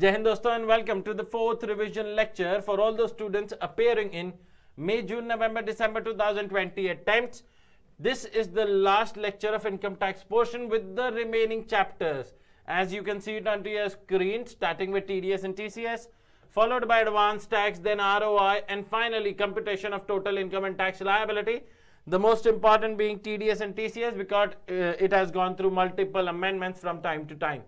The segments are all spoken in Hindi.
Jai Hind dosto and welcome to the fourth revision lecture for all those students appearing in May, June, November, December 2020 attempts. This is the last lecture of income tax portion with the remaining chapters. As you can see it on your screen starting with TDS and TCS followed by advanced tax then ROI and finally computation of total income and tax liability. The most important being TDS and TCS because uh, it has gone through multiple amendments from time to time.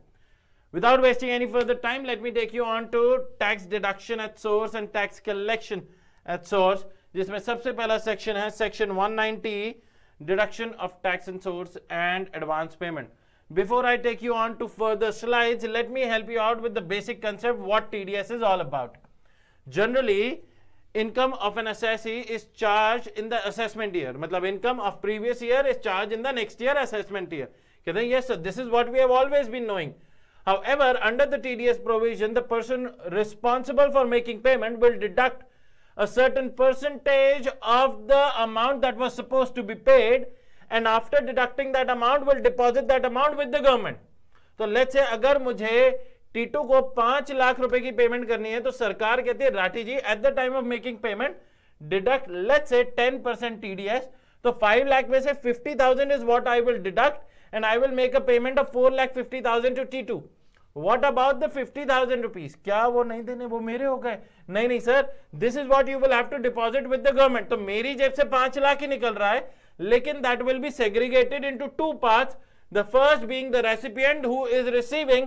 Without wasting any further time, let me take you on to tax deduction at source and tax collection at source. जिसमें सबसे पहला section has Section 190 deduction of tax and source and advance payment. Before I take you on to further slides, let me help you out with the basic concept what TDS is all about. Generally, income of an assessee is charged in the assessment year मतलब income of previous year is charged in the next year assessment year yes sir this is what we have always been knowing However, under the TDS provision, the person responsible for making payment will deduct a certain percentage of the amount that was supposed to be paid and after deducting that amount will deposit that amount with the government. So let's say agar mujhe T2 ko 5 lakh rupay ki payment karni hai, to sarkar kehti hai, Rati ji, at the time of making payment, deduct, let's say 10% TDS, TDS 5 lakh lakh में से fifty thousand is what I and I will make a payment of four lakh fifty thousand to T2. What about the fifty thousand rupees? क्या वो नहीं देने वो मेरे हो गए नहीं नहीं sir this is what you will have to deposit with the government तो मेरी जेब से पांच लाख ही निकल रहा है लेकिन that will be segregated into two part the first being the recipient who is receiving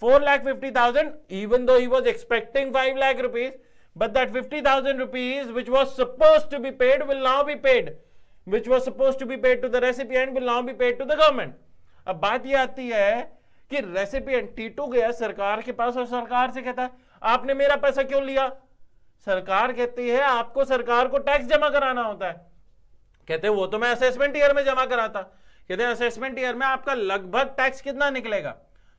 four lakh fifty thousand even though he was expecting five lakh rupees but that fifty thousand rupees which was suppose to be paid will now be paid which was supposed to be paid to the recipient will now be paid to the government अब बात यह आती है कि रेसिपिएंट टीटू गया सरकार के पास और सरकार से कहता है आपने मेरा पैसा क्यों लिया सरकार कहती है आपको सरकार को टैक्स जमा कराना होता है कहते हैं वो तो मैं असेसमेंट ईयर में जमा कराता कहते हैं असेसमेंट ईयर में आपका लगभग टैक्स कितना निकलेगा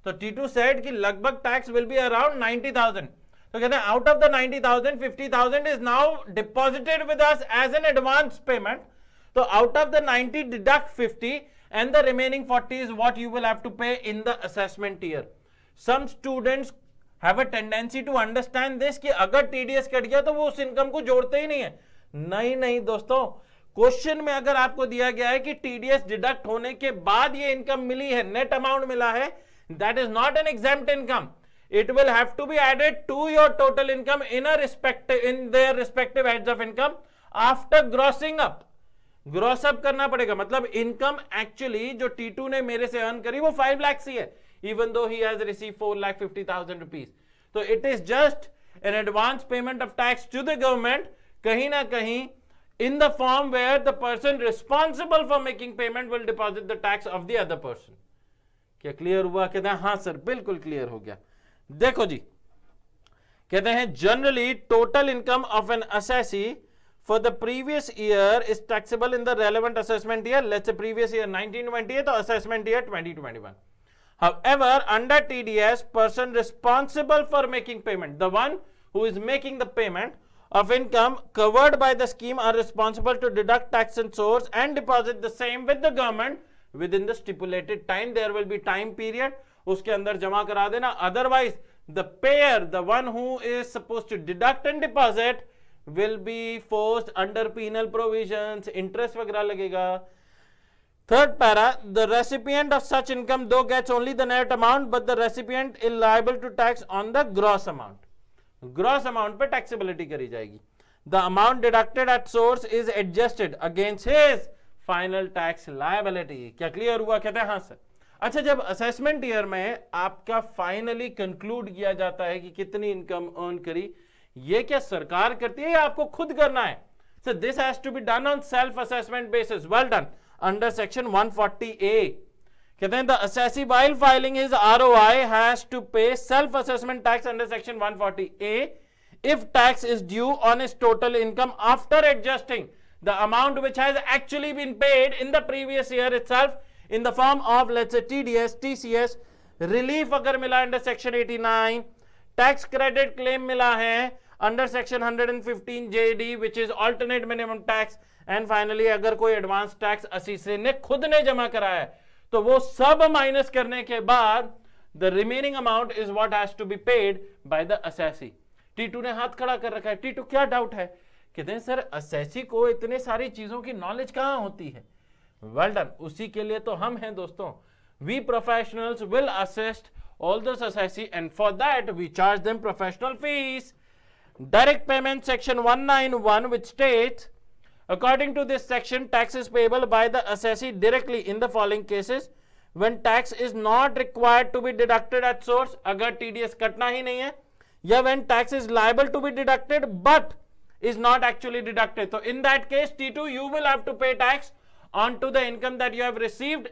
तो टीटू सेट कि लगभग tax will be around ninety thousand तो कहते हैं out of the ninety thousand fifty thousand is now deposited with as an advance payment तो out of the 90 deduct 50 and the remaining 40 is what you will have to pay in the assessment year some students have a tendency to understand this कि अगर टीडीएस कट गया तो वो उस इनकम को जोड़ते ही नहीं है नहीं नहीं दोस्तों क्वेश्चन में अगर आपको दिया गया है कि टीडीएस डिडक्ट होने के बाद ये इनकम मिली है नेट अमाउंट मिला है that is not an exempt income it will have to be added to your total income in respective in their respective heads of income after grossing up gross up करना पड़ेगा मतलब इनकम एक्चुअली जो टी टू ने मेरे से अर्न करी वो फाइव लैक्स ही है even though he has receive four lakh fifty thousand rupees तो it is just an advance payment of tax to the government कहीं ना कहीं in the form where the person responsible for making payment will deposit the tax of the other person क्या क्लियर हुआ कहते हैं हाँ सर बिल्कुल क्लियर हो गया देखो जी कहते हैं generally total income of an assessee for the previous year is taxable in the relevant assessment year. Let's say previous year 1928 or assessment year 2021. However, under TDS, person responsible for making payment, the one who is making the payment of income covered by the scheme are responsible to deduct tax and source and deposit the same with the government within the stipulated time. There will be time period. Uske andar jama करा देना Otherwise, the payer, the one who is supposed to deduct and deposit. Will be forced under penal provisions interest वगैरह लगेगा third para the recipient of such income though gets only the net amount but the recipient is liable to tax on the gross amount gross amount पे टैक्सेबिलिटी करी जाएगी the amount deducted at source is adjusted against his final tax liability क्या क्लियर हुआ कहते हैं हाँ सर अच्छा जब असेसमेंट ईयर में आपका फाइनली कंक्लूड किया जाता है कि कितनी इनकम अर्न करी ये क्या सरकार करती है आपको खुद करना है so this has to be done on self assessment basis well done under section 140 A कहते हैं the assessee while filing his ROI has to pay self assessment tax under section 140 A if tax is due on its total income after adjusting the amount which has actually been paid in the previous year itself in the form of let's say TDS TCS relief अगर मिला under section 89 tax credit claim मिला है under section 115 JD which is alternate minimum tax and finally अगर कोई एडवांस टैक्स असी से ने खुद ने जमा कराया है तो वो सब माइनस करने के बाद the remaining amount is what has to be paid by the assessee Titu ने हाथ खड़ा कर रखा है टीटू क्या डाउट है कहते हैं सर असेसी को इतने सारी चीजों की नॉलेज कहां होती है वेल well डन उसी के लिए तो हम हैं दोस्तों we professionals will assist all those assessee and for that we charge them professional fees Direct Payment Section 191 which states According to this section, tax is payable by the assessee directly in the following cases when tax is not required to be deducted at source agar TDS कटना ही नहीं है या when tax is liable to be deducted but is not actually deducted so in that case T2 you will have to pay tax onto the income that you have received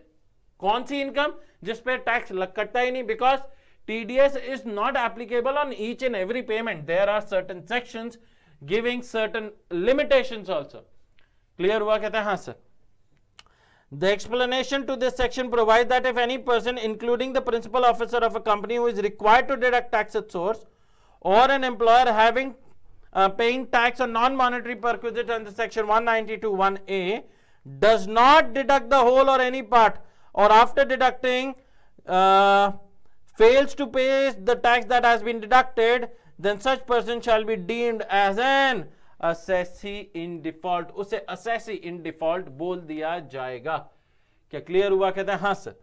कौन सी income जिस पे tax लग कटता ही नहीं because TDS is not applicable on each and every payment. There are certain sections giving certain limitations also. Clear work at the हाँ sir. The explanation to this section provides that if any person, including the principal officer of a company who is required to deduct tax at source, or an employer having uh, paying tax on non-monetary perquisite under section 192.1a, does not deduct the whole or any part, or after deducting uh, fails to pay the tax that has been deducted, then such person shall be deemed as an assesse in default. उसे assesse in default बोल दिया जाएगा. क्या clear हुआ कहते हैं हाँ सर.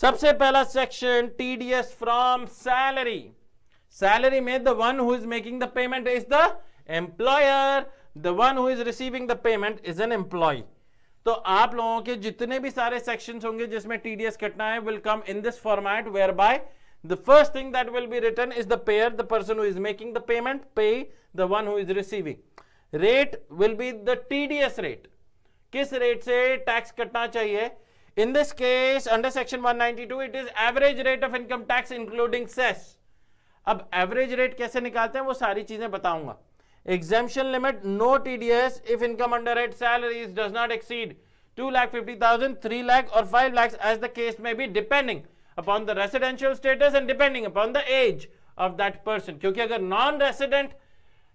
सबसे पहला section TDS from salary. Salary में the one who is making the payment is the employer. The one who is receiving the payment is an employee. तो आप लोगों के जितने भी सारे सेक्शन होंगे जिसमें टीडीएस कटना है will come in this format where by the first thing that will be return is the payer the person who is making the payment pay the one who is receiving rate will be the tds किस रेट से टैक्स कटना चाहिए in this case under section 192 it is average rate of income tax including cess अब एवरेज रेट कैसे निकालते हैं वो सारी चीजें बताऊंगा exemption limit no tds if income under it salaries does not exceed 2 lakh 50000 3 lakh or 5 lakhs as the case may be depending upon the residential status and depending upon the age of that person क्योंकि अगर नॉन रेसिडेंट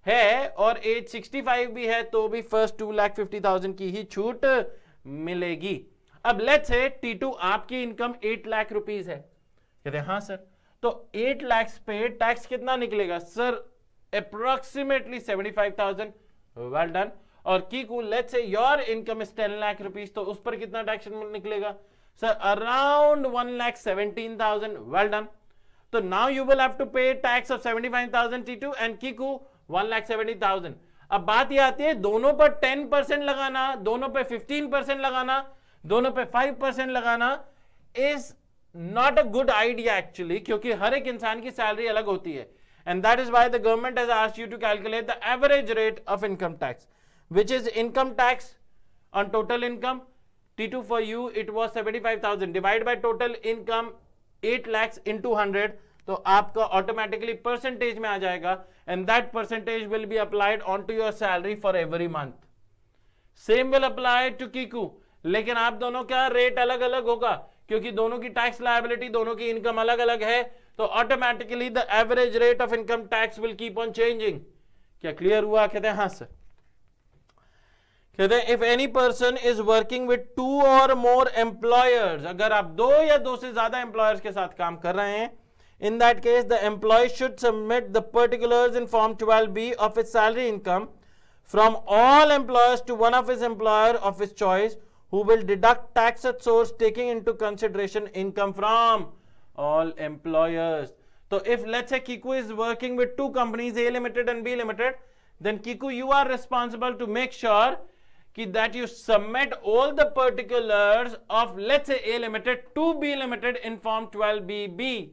है और एज 65 भी है तो भी फर्स्ट 2 लाख 50000 की ही छूट मिलेगी अब लेट्स से टीटू आपकी इनकम 8 लाख रुपीस है कहते हैं हाँ सर तो 8 लाख पे टैक्स कितना निकलेगा सर approximately 75,000 well done और की को let's say your income is 10 lakh rupees तो उस पर कितना टैक्स निकलेगा sir around 1 lakh 17,000 well done तो now you will have to pay tax of 75,000 T2 and Kiku 1 lakh 70,000 अब बात ये आती है दोनों पर 10 परसेंट लगाना दोनों पे 15 परसेंट लगाना दोनों पे 5 परसेंट लगाना is not a good idea actually क्योंकि हर एक इंसान की सैलरी अलग होती है and that is why the government has asked you to calculate the average rate of income tax which is income tax on total income T2 for you it was 75,000 divided by total income 8 lakhs into 100 तो aapka automatically percentage mein aa jayega and that percentage will be applied on to your salary for every month same will apply to Kiku लेकिन आप दोनों का रेट अलग अलग होगा क्योंकि दोनों की टैक्स लाइबिलिटी दोनों की इनकम अलग अलग है तो automatically the average rate of income tax will keep on changing क्या क्लियर हुआ कहते हैं हाँ सर कहते हैं if any person is working with two और मोर एम्प्लॉयर्स अगर आप दो या दो से ज्यादा एम्प्लॉयर्स के साथ काम कर रहे हैं in that case the employee should submit the particulars in form twelve B of his salary income from all employers to one of his employer of his choice will deduct tax at source taking into consideration income from all employers. So if let's say Kiku is working with two companies A limited and B limited, then Kiku you are responsible to make sure that you submit all the particulars of let's say A limited to B limited in form 12BB.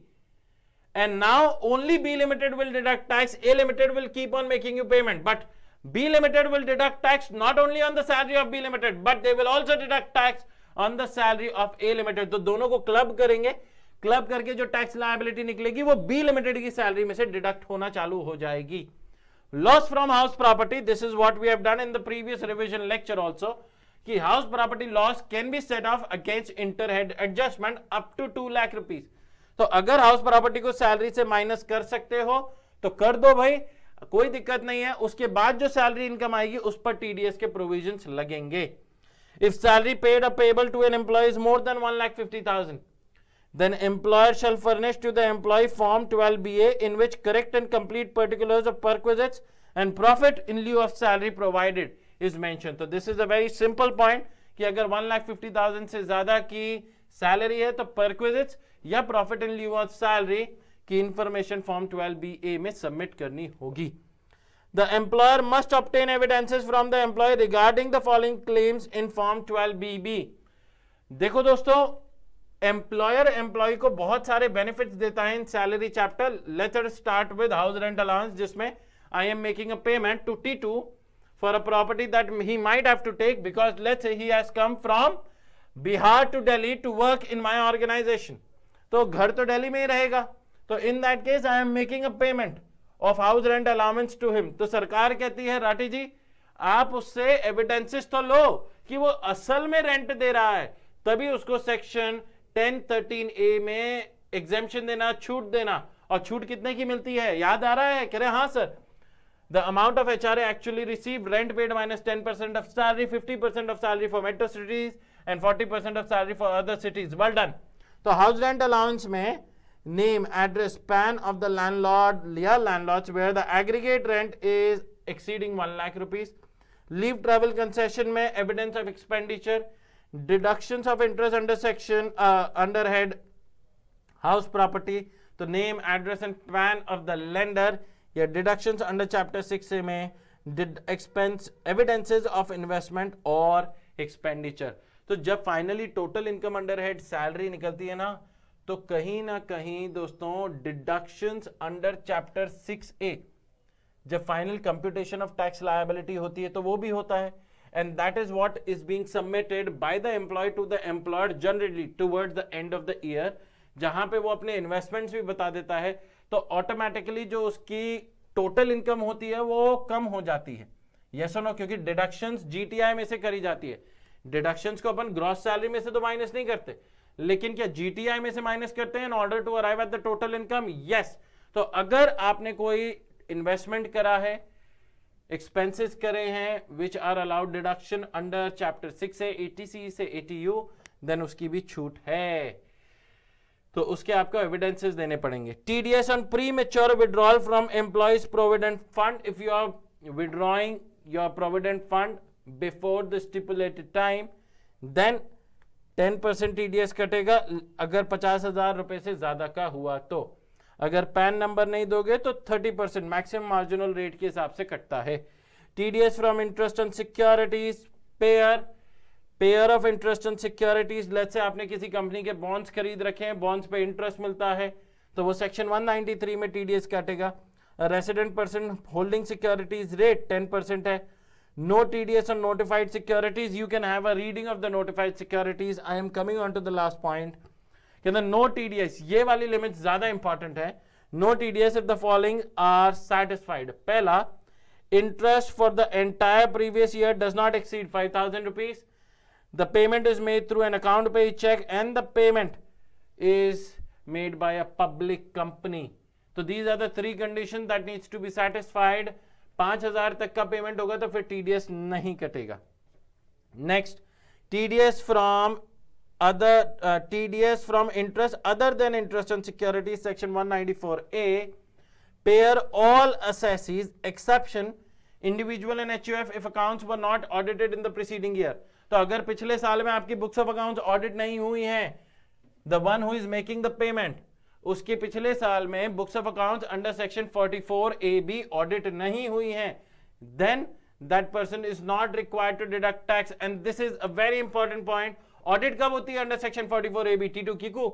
And now only B limited will deduct tax, A limited will keep on making you payment. But B limited will deduct tax not only on the salary of B limited, but they will also deduct tax on the salary of A limited. So, दोनों को club करेंगे क्लब करके जो टैक्स लाइबिलिटी निकलेगी वो बी लिमिटेड की सैलरी में से डिडक्ट होना चालू हो जाएगी loss from house property this is what we have done in the previous revision lecture also कि house property loss can be set off against interhead adjustment up to two lakh rupees तो अगर हाउस प्रॉपर्टी को सैलरी से माइनस कर सकते हो तो कर दो भाई कोई दिक्कत नहीं है उसके बाद जो सैलरी इनकम आएगी उस पर टीडीएस के प्रोविजंस लगेंगे if salary paid or payable to an employee more than one lakh fifty thousand then employer shall furnish to the employee form 12ba in which correct and complete particulars of perquisites and profit in lieu of salary provided is mentioned so this is a very simple point ki agar one lakh fifty thousand से ज़्यादा की सैलरी है तो परक्विजिट्स या profit in lieu of salary की इंफॉर्मेशन फॉर्म 12 बी ए में सबमिट करनी होगी the employer must obtain evidences from the employee regarding the following claims in 12 B देखो दोस्तों एम्प्लॉयर एम्प्लॉय को बहुत सारे बेनिफिट्स देता है in salary chapter later start with house rent allowance जिसमें I am making a payment to T Titu for a property that he might have to take because let's he has come from Bihar to Delhi to work in my organisation तो घर तो दिल्ली में ही रहेगा तो in that case I am making a payment of house rent allowance to him तो सरकार कहती है राठी जी आप उससे एविडेंसेस तो लो कि वो असल में रेंट दे रहा है तभी उसको सेक्शन टेन थर्टीन ए में एग्जेम्पन देना छूट देना और छूट कितने की मिलती है याद आ रहा है कह रहे हाँ sir The amount of HRA actually received rent paid minus 10% of salary, 50% of salary for metro cities and 40% of salary for other cities. Well done. तो हाउस रेंट अलाउंस में name address PAN of the landlord या landlords where the aggregate rent is exceeding one lakh rupees leave travel concession में evidence of expenditure deductions of interest under section under head house property तो name address and PAN of the lender या डिडक्शंस अंडर चैप्टर सिक्स में एक्सपेंस एविडेंसेज ऑफ इन्वेस्टमेंट और एक्सपेंडिचर तो जब finally total income under head salary निकलती है ना तो कहीं ना कहीं दोस्तों deduction under chapter six A जब final computation of tax liability होती है तो वो भी होता है and that is what is being submitted by the employee to the employer generally towards the end of the year जहां पे वो अपने इन्वेस्टमेंट्स भी बता देता है तो ऑटोमेटिकली जो उसकी टोटल इनकम होती है वो कम हो जाती है यस नो क्योंकि डिडक्शंस जीटीआई में से करी जाती है डिडक्शंस को अपन ग्रॉस सैलरी में से तो माइनस नहीं करते लेकिन क्या जीटीआई में से माइनस करते हैं in order to arrive at the total income yes तो अगर आपने कोई इन्वेस्टमेंट करा है एक्सपेंसेस करे हैं which are allowed deduction under chapter six है एटीसी से एटीयू देन उसकी भी छूट है तो उसके आपको एविडेंसेस देने पड़ेंगे TDS on premature withdrawal from employees provident fund if you are withdrawing your provident fund before the stipulated time then ten percent TDS कटेगा अगर पचास हजार रुपए से ज्यादा का हुआ तो अगर पैन नंबर नहीं दोगे तो 30 परसेंट मैक्सिमम मार्जिनल रेट के हिसाब से कटता है TDS from interest on securities payer payer of interest on securities let's say आपने किसी कंपनी के बॉन्ड्स खरीद रखे हैं बॉन्ड्स पे इंटरेस्ट मिलता है तो वो सेक्शन 193 में टीडीएस काटेगा resident percent holding securities rate ten percent है no TDS on notified securities you can have a reading of the notified securities I am coming on to the last point के अंदर नो टीडीएस ये वाली लिमिट ज्यादा इंपॉर्टेंट है no TDS if the following are satisfied पहला interest for the entire previous year does not exceed five thousand rupees the payment is made through an account payee cheque and the payment is made by a public company तो these are the three condition that needs to be satisfied पांच हजार तक का पेमेंट होगा तो फिर टीडीएस नहीं कटेगा next TDS from other uh, TDS from interest other than interest on security section 194A pair all assessees exception individual and HUF if accounts were not audited in the preceding year to agar pichle saal mein aapki books of accounts audit nahi hui हैं the one who is making the payment uske pichle saal mein books of accounts under section 44 A B audit नहीं हुई हैं then that person is not required to deduct tax and this is a very important audit कब होती है under section 44 A B T to कीकू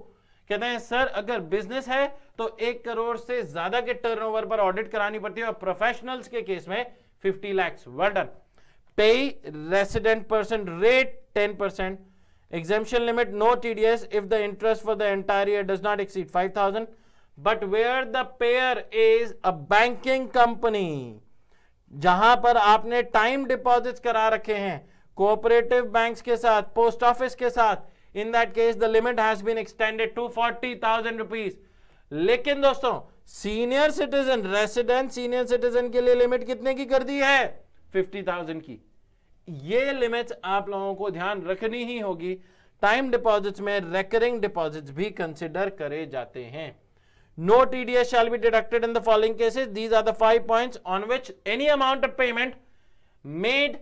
कहते हैं सर अगर बिजनेस है तो एक करोड़ से ज्यादा के टर्नओवर पर ऑडिट करानी पड़ती है और प्रोफेशनल्स के केस में 50 लैक्स वर्डन payee resident person rate 10 percent exemption limit no tds if the interest for the entire year does not exceed 5000 but where the payer is a banking company जहां पर आपने टाइम डिपॉजिट करा रखे हैं कोऑपरेटिव बैंक्स के साथ पोस्ट ऑफिस के साथ in that case the limit has been extended to forty thousand rupees लेकिन दोस्तों senior citizen resident senior citizen के लिए लिमिट कितने की कर दी है फिफ्टी थाउजेंड की ये लिमिट्स आप लोगों को ध्यान रखनी ही होगी टाइम डिपॉजिट्स में रेकरिंग डिपॉजिट्स भी कंसिडर करे जाते हैं no TDS shall be deducted in the following cases. These are the five points on which any amount of payment made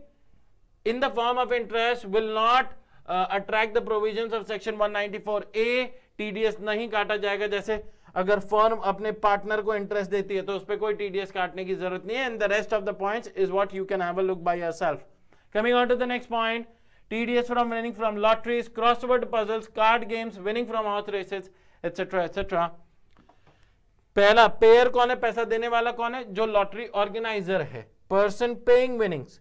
in the form of interest will not uh, attract the provisions of section 194A TDS नहीं काटा जाएगा जैसे अगर फॉर्म अपने पार्टनर को इंटरेस्ट देती है तो उस पर कोई टीडीएस काटने की जरूरत नहीं है and the rest of the points is what you can have look by yourself coming on to the next point TDS from winning from lotteries, crossword puzzles, card games, winning from horse races, etc. etc. पहला पेयर कौन है पैसा देने वाला कौन है जो लॉटरी ऑर्गेनाइजर है person paying winnings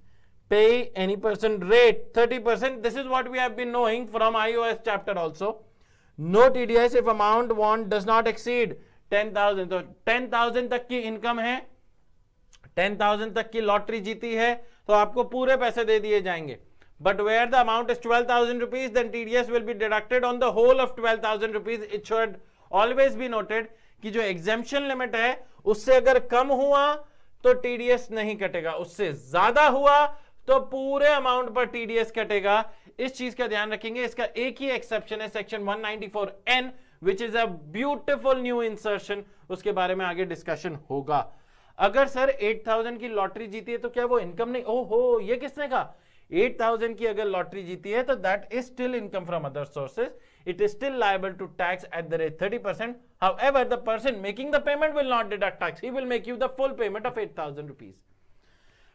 pay any percent rate 30% this is what we have been knowing from ios chapter also no tds if amount want does not exceed 10000 तो 10000 तक की इनकम है 10000 तक की लॉटरी जीती है तो आपको पूरे पैसे दे दिए जाएंगे but where the amount is 12000 rupees then TDS will be deducted on the whole of 12000 rupees it should always be noted कि जो एग्जेम्पन लिमिट है उससे अगर कम हुआ तो टीडीएस नहीं कटेगा उससे ज्यादा हुआ तो पूरे अमाउंट पर टीडीएस कटेगा इस चीज का ध्यान रखेंगे इसका एक ही एक्सेप्शन है section 194 N which is a beautiful new insertion उसके बारे में आगे डिस्कशन होगा अगर सर 8000 की लॉटरी जीती है तो क्या वो इनकम नहीं ओहो ये किसने कहा 8000 की अगर लॉटरी जीती है तो that is still income from other sources it is still liable to tax at the rate thirty percent however the person making the payment will not deduct tax he will make you the full payment of eight thousand rupees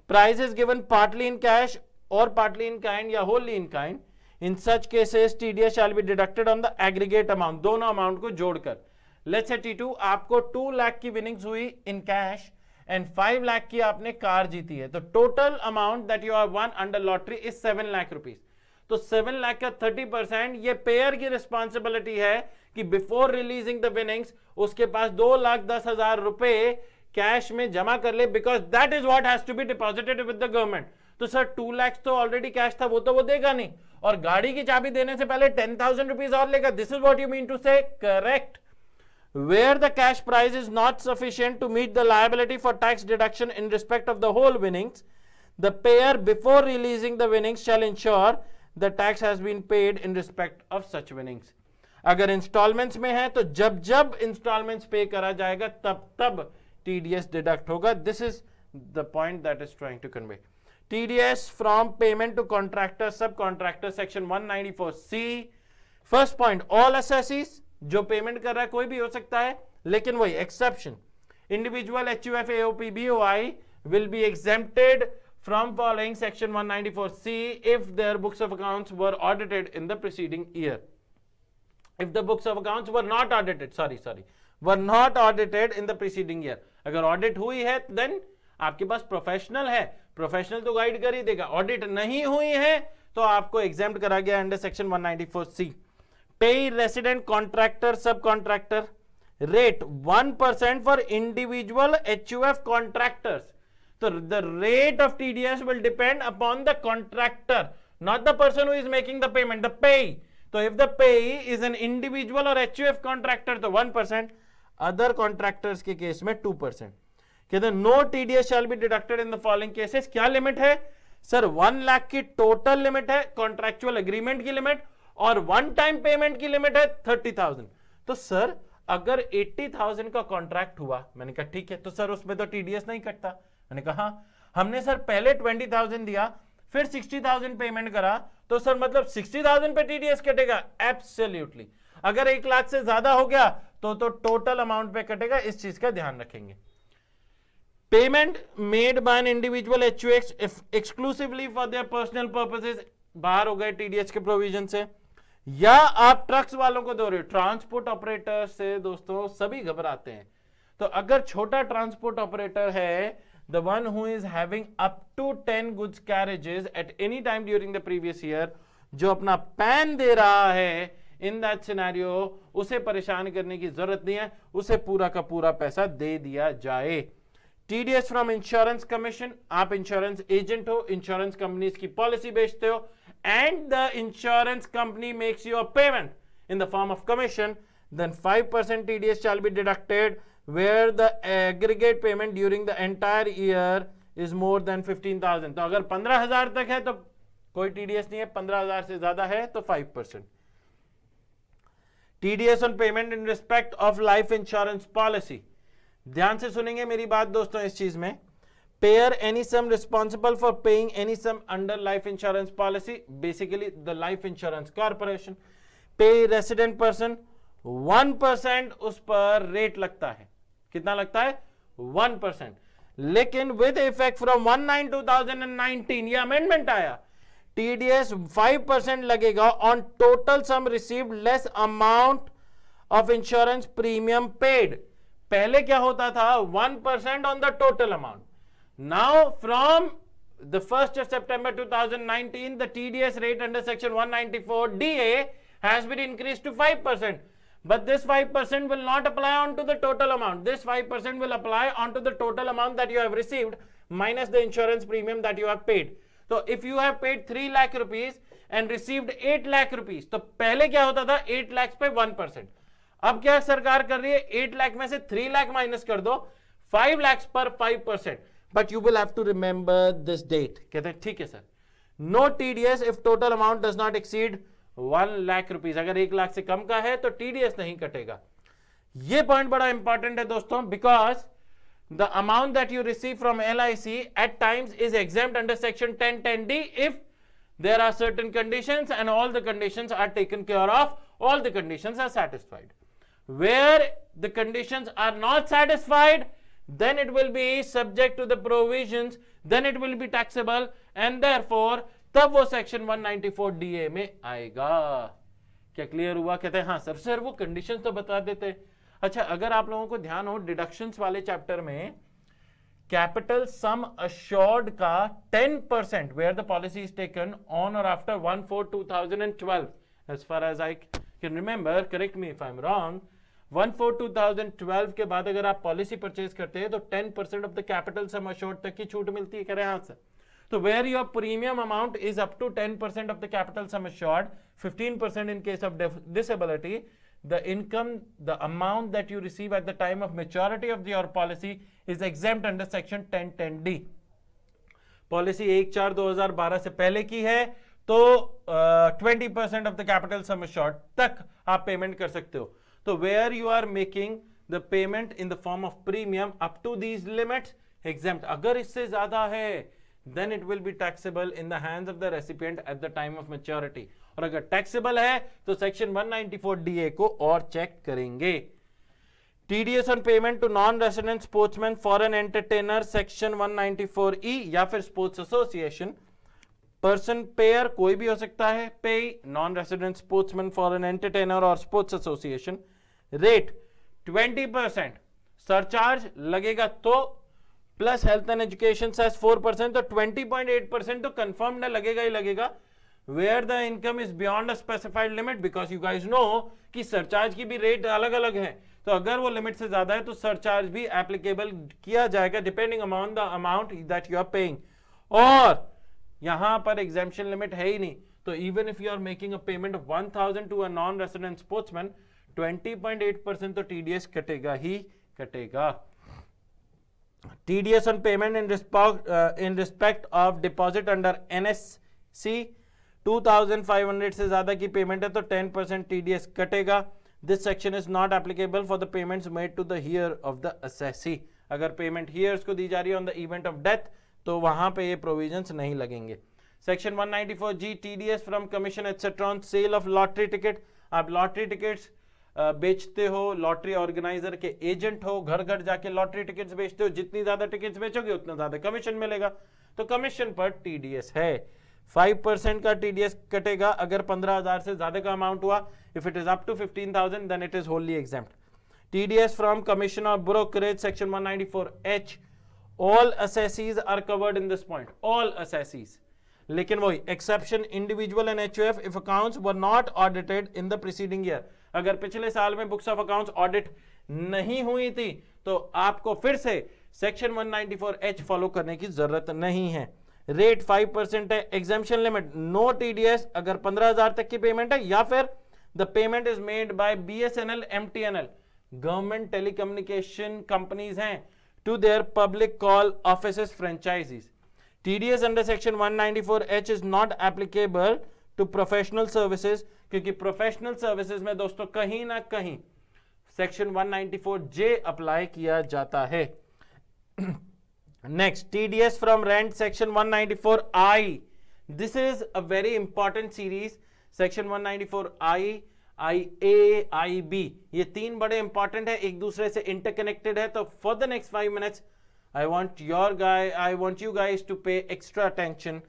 prize is given partly in cash और पार्टली इन काइंड या wholly in kind in such cases TDS shall be deducted on the aggregate amount दोनों अमाउंट को जोड़कर लेट्स से टी टू आपको टू लाख की विनिंग्स हुई in cash and five lakh की आपने कार जीती है तो total amount that you are won under lottery is seven lakh rupees तो सेवन लाख का थर्टी परसेंट ये पेयर की रिस्पॉन्सिबिलिटी है कि बिफोर रिलीजिंग द विनिंग्स उसके पास दो लाख दस हजार रुपए कैश में जमा कर ले because that is what has to be deposited with the government तो सर टू लैक्स तो ऑलरेडी कैश था वो तो वो देगा नहीं और गाड़ी की चाबी देने से पहले टेन थाउजेंड रुपीज और लेगा this is what you mean to say correct where the cash prize is not sufficient to meet the liability for tax deduction in respect of the whole winnings the payer before releasing the winnings shall ensure the tax has been paid in respect of such winnings अगर इंस्टॉलमेंट्स में है तो जब जब इंस्टॉलमेंट्स पे करा जाएगा तब, तब TDS deduct hoga. This is the point that is trying to convey. TDS from payment to contractor, subcontractor, section 194C. First point: All assessees जो payment कर रहा है कोई भी हो सकता है लेकिन वही exception individual H U F AOP B O from following section 194C if their books of accounts were audited in the preceding year. If the books of accounts were not audited, sorry, sorry, were not audited in the preceding year. अगर ऑडिट हुई है देन आपके पास प्रोफेशनल है प्रोफेशनल तो गाइड कर ही देगा ऑडिट नहीं हुई है तो आपको एग्जाम करा गया under section 194 C payee resident contractor subcontractor rate one percent for individual H U F contractor तो the rate of TDS will depend upon the contractor not the person who is making the payment the payee तो if the payee is an individual और एच यू एफ कॉन्ट्रैक्टर तो वन परसेंट अदर कॉन्ट्रैक्टर्स के केस में टू परसेंट कहते हैं no TDS shall be deducted in the following cases क्या लिमिट है सर वन लाख की टोटल लिमिट है कॉन्ट्रेक्चुअल एग्रीमेंट की लिमिट और वन टाइम पेमेंट की लिमिट है थर्टी थाउजेंड तो सर अगर एट्टी थाउजेंड का कॉन्ट्रैक्ट हुआ मैंने कहा ठीक है तो सर उसमें तो टीडीएस नहीं कटता मैंने कहा हाँ, हमने सर पहले ट्वेंटी थाउजेंड दिया फिर सिक्सटी थाउजेंड पेमेंट करा तो सर मतलब सिक्सटी थाउजेंड पे टीडीएस कटेगा एब्सोल्युटली अगर एक लाख से ज्यादा हो गया तो तो टोटल अमाउंट पे कटेगा इस चीज का ध्यान रखेंगे payment made by an individual H exclusively for their personal purposes बाहर हो गए टीडीएस के प्रोविजन से या आप ट्रक्स वालों को दो रहे हो ट्रांसपोर्ट ऑपरेटर से दोस्तों सभी घबराते हैं तो अगर छोटा ट्रांसपोर्ट ऑपरेटर है the one who is having up to ten goods carriages at any time during the previous year जो अपना पैन दे रहा है इन दैट सिनेरियो उसे परेशान करने की जरूरत नहीं है उसे पूरा का पूरा पैसा दे दिया जाए टीडीएस फ्रॉम इंश्योरेंस कमीशन आप इंश्योरेंस एजेंट हो इंश्योरेंस कंपनीज की पॉलिसी बेचते हो and the insurance company makes your payment in the form of commission five percent 5% TDS be deducted where the aggregate payment during the entire year is more than fifteen thousand तो अगर पंद्रह हजार तक है तो कोई एस नहीं है पंद्रह हजार से ज़्यादा है तो five percent TDS on payment in respect of life insurance policy ध्यान से सुनेंगे मेरी बात दोस्तों इस चीज में payer any sum responsible for paying any sum under life insurance policy basically the life insurance corporation payee resident person one percent उस पर रेट लगता है कितना लगता है वन परसेंट लेकिन with effect from one nine two thousand and nineteen ये अमेंडमेंट आया टीडीएस 5 परसेंट लगेगा on total sum receive less amount of insurance premium paid पहले क्या होता था 1 percent on the total amount now from the 1st of September 2019, the TDS rate under section 194DA has been increased to 5%. But this 5% will not apply onto the total amount. This 5% will apply onto the total amount that you have received minus the insurance premium that you have paid. तो if you have paid three lakh rupees and received eight lakh rupees तो पहले क्या होता था एट लाख पे वन परसेंट अब क्या सरकार कर रही है एट लाख में से थ्री लाख माइनस कर दो फाइव लाख पर five percent but you will have to remember this date कहते हैं ठीक है sir no TDS if total amount does not exceed one lakh rupees अगर एक लाख से कम का है तो टीडीएस नहीं कटेगा ये पॉइंट बड़ा इंपॉर्टेंट है दोस्तों because the amount that you receive from LIC at times is exempt under section 1010D if there are certain conditions and all the conditions are taken care of, all the conditions are satisfied. Where the conditions are not satisfied, then it will be subject to the provisions, then it will be taxable and therefore तब वो सेक्शन 194 डीए में आएगा क्या क्लियर हुआ कहते हैं हाँ सर सर वो कंडीशन तो बता देते हैं अच्छा अगर आप लोगों को ध्यान हो डिडक्शंस वाले चैप्टर में कैपिटल सम अश्योर्ड का 10 percent where the policy is taken on और after one four two thousand and twelve as far as I can remember correct me if I am wrong one four two thousand twelve के बाद अगर आप पॉलिसी परचेज करते हैं तो ten percent of the capital sum assured तक की छूट मिलती है करें हाथ से तो where your premium amount is up to ten percent of the capital sum assured fifteen percent in case of disability the income, the amount that you receive at the time of maturity of your policy is exempt under section 1010D. Policy एक चार 2012 से पहले की है तो twenty percent of the capital sum तक आप पेमेंट कर सकते हो तो where you are making the payment in the form of premium up to these limit exempt अगर इससे ज्यादा है then it will be taxable in the of the recipient at the time of maturity और अगर टैक्सेबल है तो सेक्शन 194 डीए को और चेक करेंगे TDS on payment to non resident sportsman foreign entertainer section 194 E या फिर स्पोर्ट्स एसोसिएशन पर्सन पेयर कोई भी हो सकता है payee non resident sportsman foreign entertainer और sports association rate 20 percent surcharge लगेगा तो plus health and education cess four percent तो ट्वेंटी पॉइंट एट परसेंट तो कंफर्म ना लगेगा ही लगेगा where the income is beyond a specified limit because you guys know कि सरचार्ज की भी रेट अलग अलग है तो अगर वो लिमिट से ज्यादा है तो सरचार्ज भी एप्लीकेबल किया जाएगा depending amount the amount that you are paying और यहां पर एग्जामेशन लिमिट है ही नहीं तो even if you are making a payment of one thousand to a non resident sportsman twenty point eight percent तो टीडीएस कटेगा ही कटेगा tds on payment in respect uh, in respect of deposit under nsc 2500 से ज़्यादा की पेमेंट है तो 10 परसेंट टी डी एस कटेगा this section is not applicable for the payment made to the heir of the सी अगर पेमेंट हियर को दी जा रही है on the event of death तो वहां पे ये प्रोविजंस नहीं लगेंगे section 194 G T D S from commission एक्सेट्रॉन on sale of lottery ticket आप लॉटरी टिकट्स बेचते हो लॉटरी ऑर्गेनाइजर के एजेंट हो घर घर जाके लॉटरी टिकट्स बेचते हो जितनी ज्यादा टिकट्स बेचोगे उतना ज्यादा कमीशन मिलेगा तो कमीशन पर टीडीएस है फाइव परसेंट का टीडीएस कटेगा अगर पंद्रह हजार से ज्यादा का अमाउंट हुआ if it is up to fifteen thousand then it is wholly exempt TDS from commission of brokerage section one H all assessees are covered in this point all assessees लेकिन वही exception individual and HUF if accounts were not audited in the preceding year अगर पिछले साल में बुक्स ऑफ अकाउंट ऑडिट नहीं हुई थी तो आपको फिर से सेक्शन 194 एच फॉलो करने की जरूरत नहीं है रेट फाइव परसेंट है एग्जामेशन लिमिट नो टीडीएस अगर पंद्रह हजार तक की पेमेंट है या फिर the payment is made by BSNL MTNL government telecommunication companies हैं to their public call office franchisees TDS under section one H is not applicable to professional services क्योंकि प्रोफेशनल सर्विसेज में दोस्तों कहीं ना कहीं सेक्शन 194 जे अप्लाई किया जाता है next TDS from rent section 194 I this is a very important series section 194 I I A I B ये तीन बड़े इंपॉर्टेंट है एक दूसरे से इंटरकनेक्टेड है तो for the next five minutes I want your guy I want you guys to pay extra attention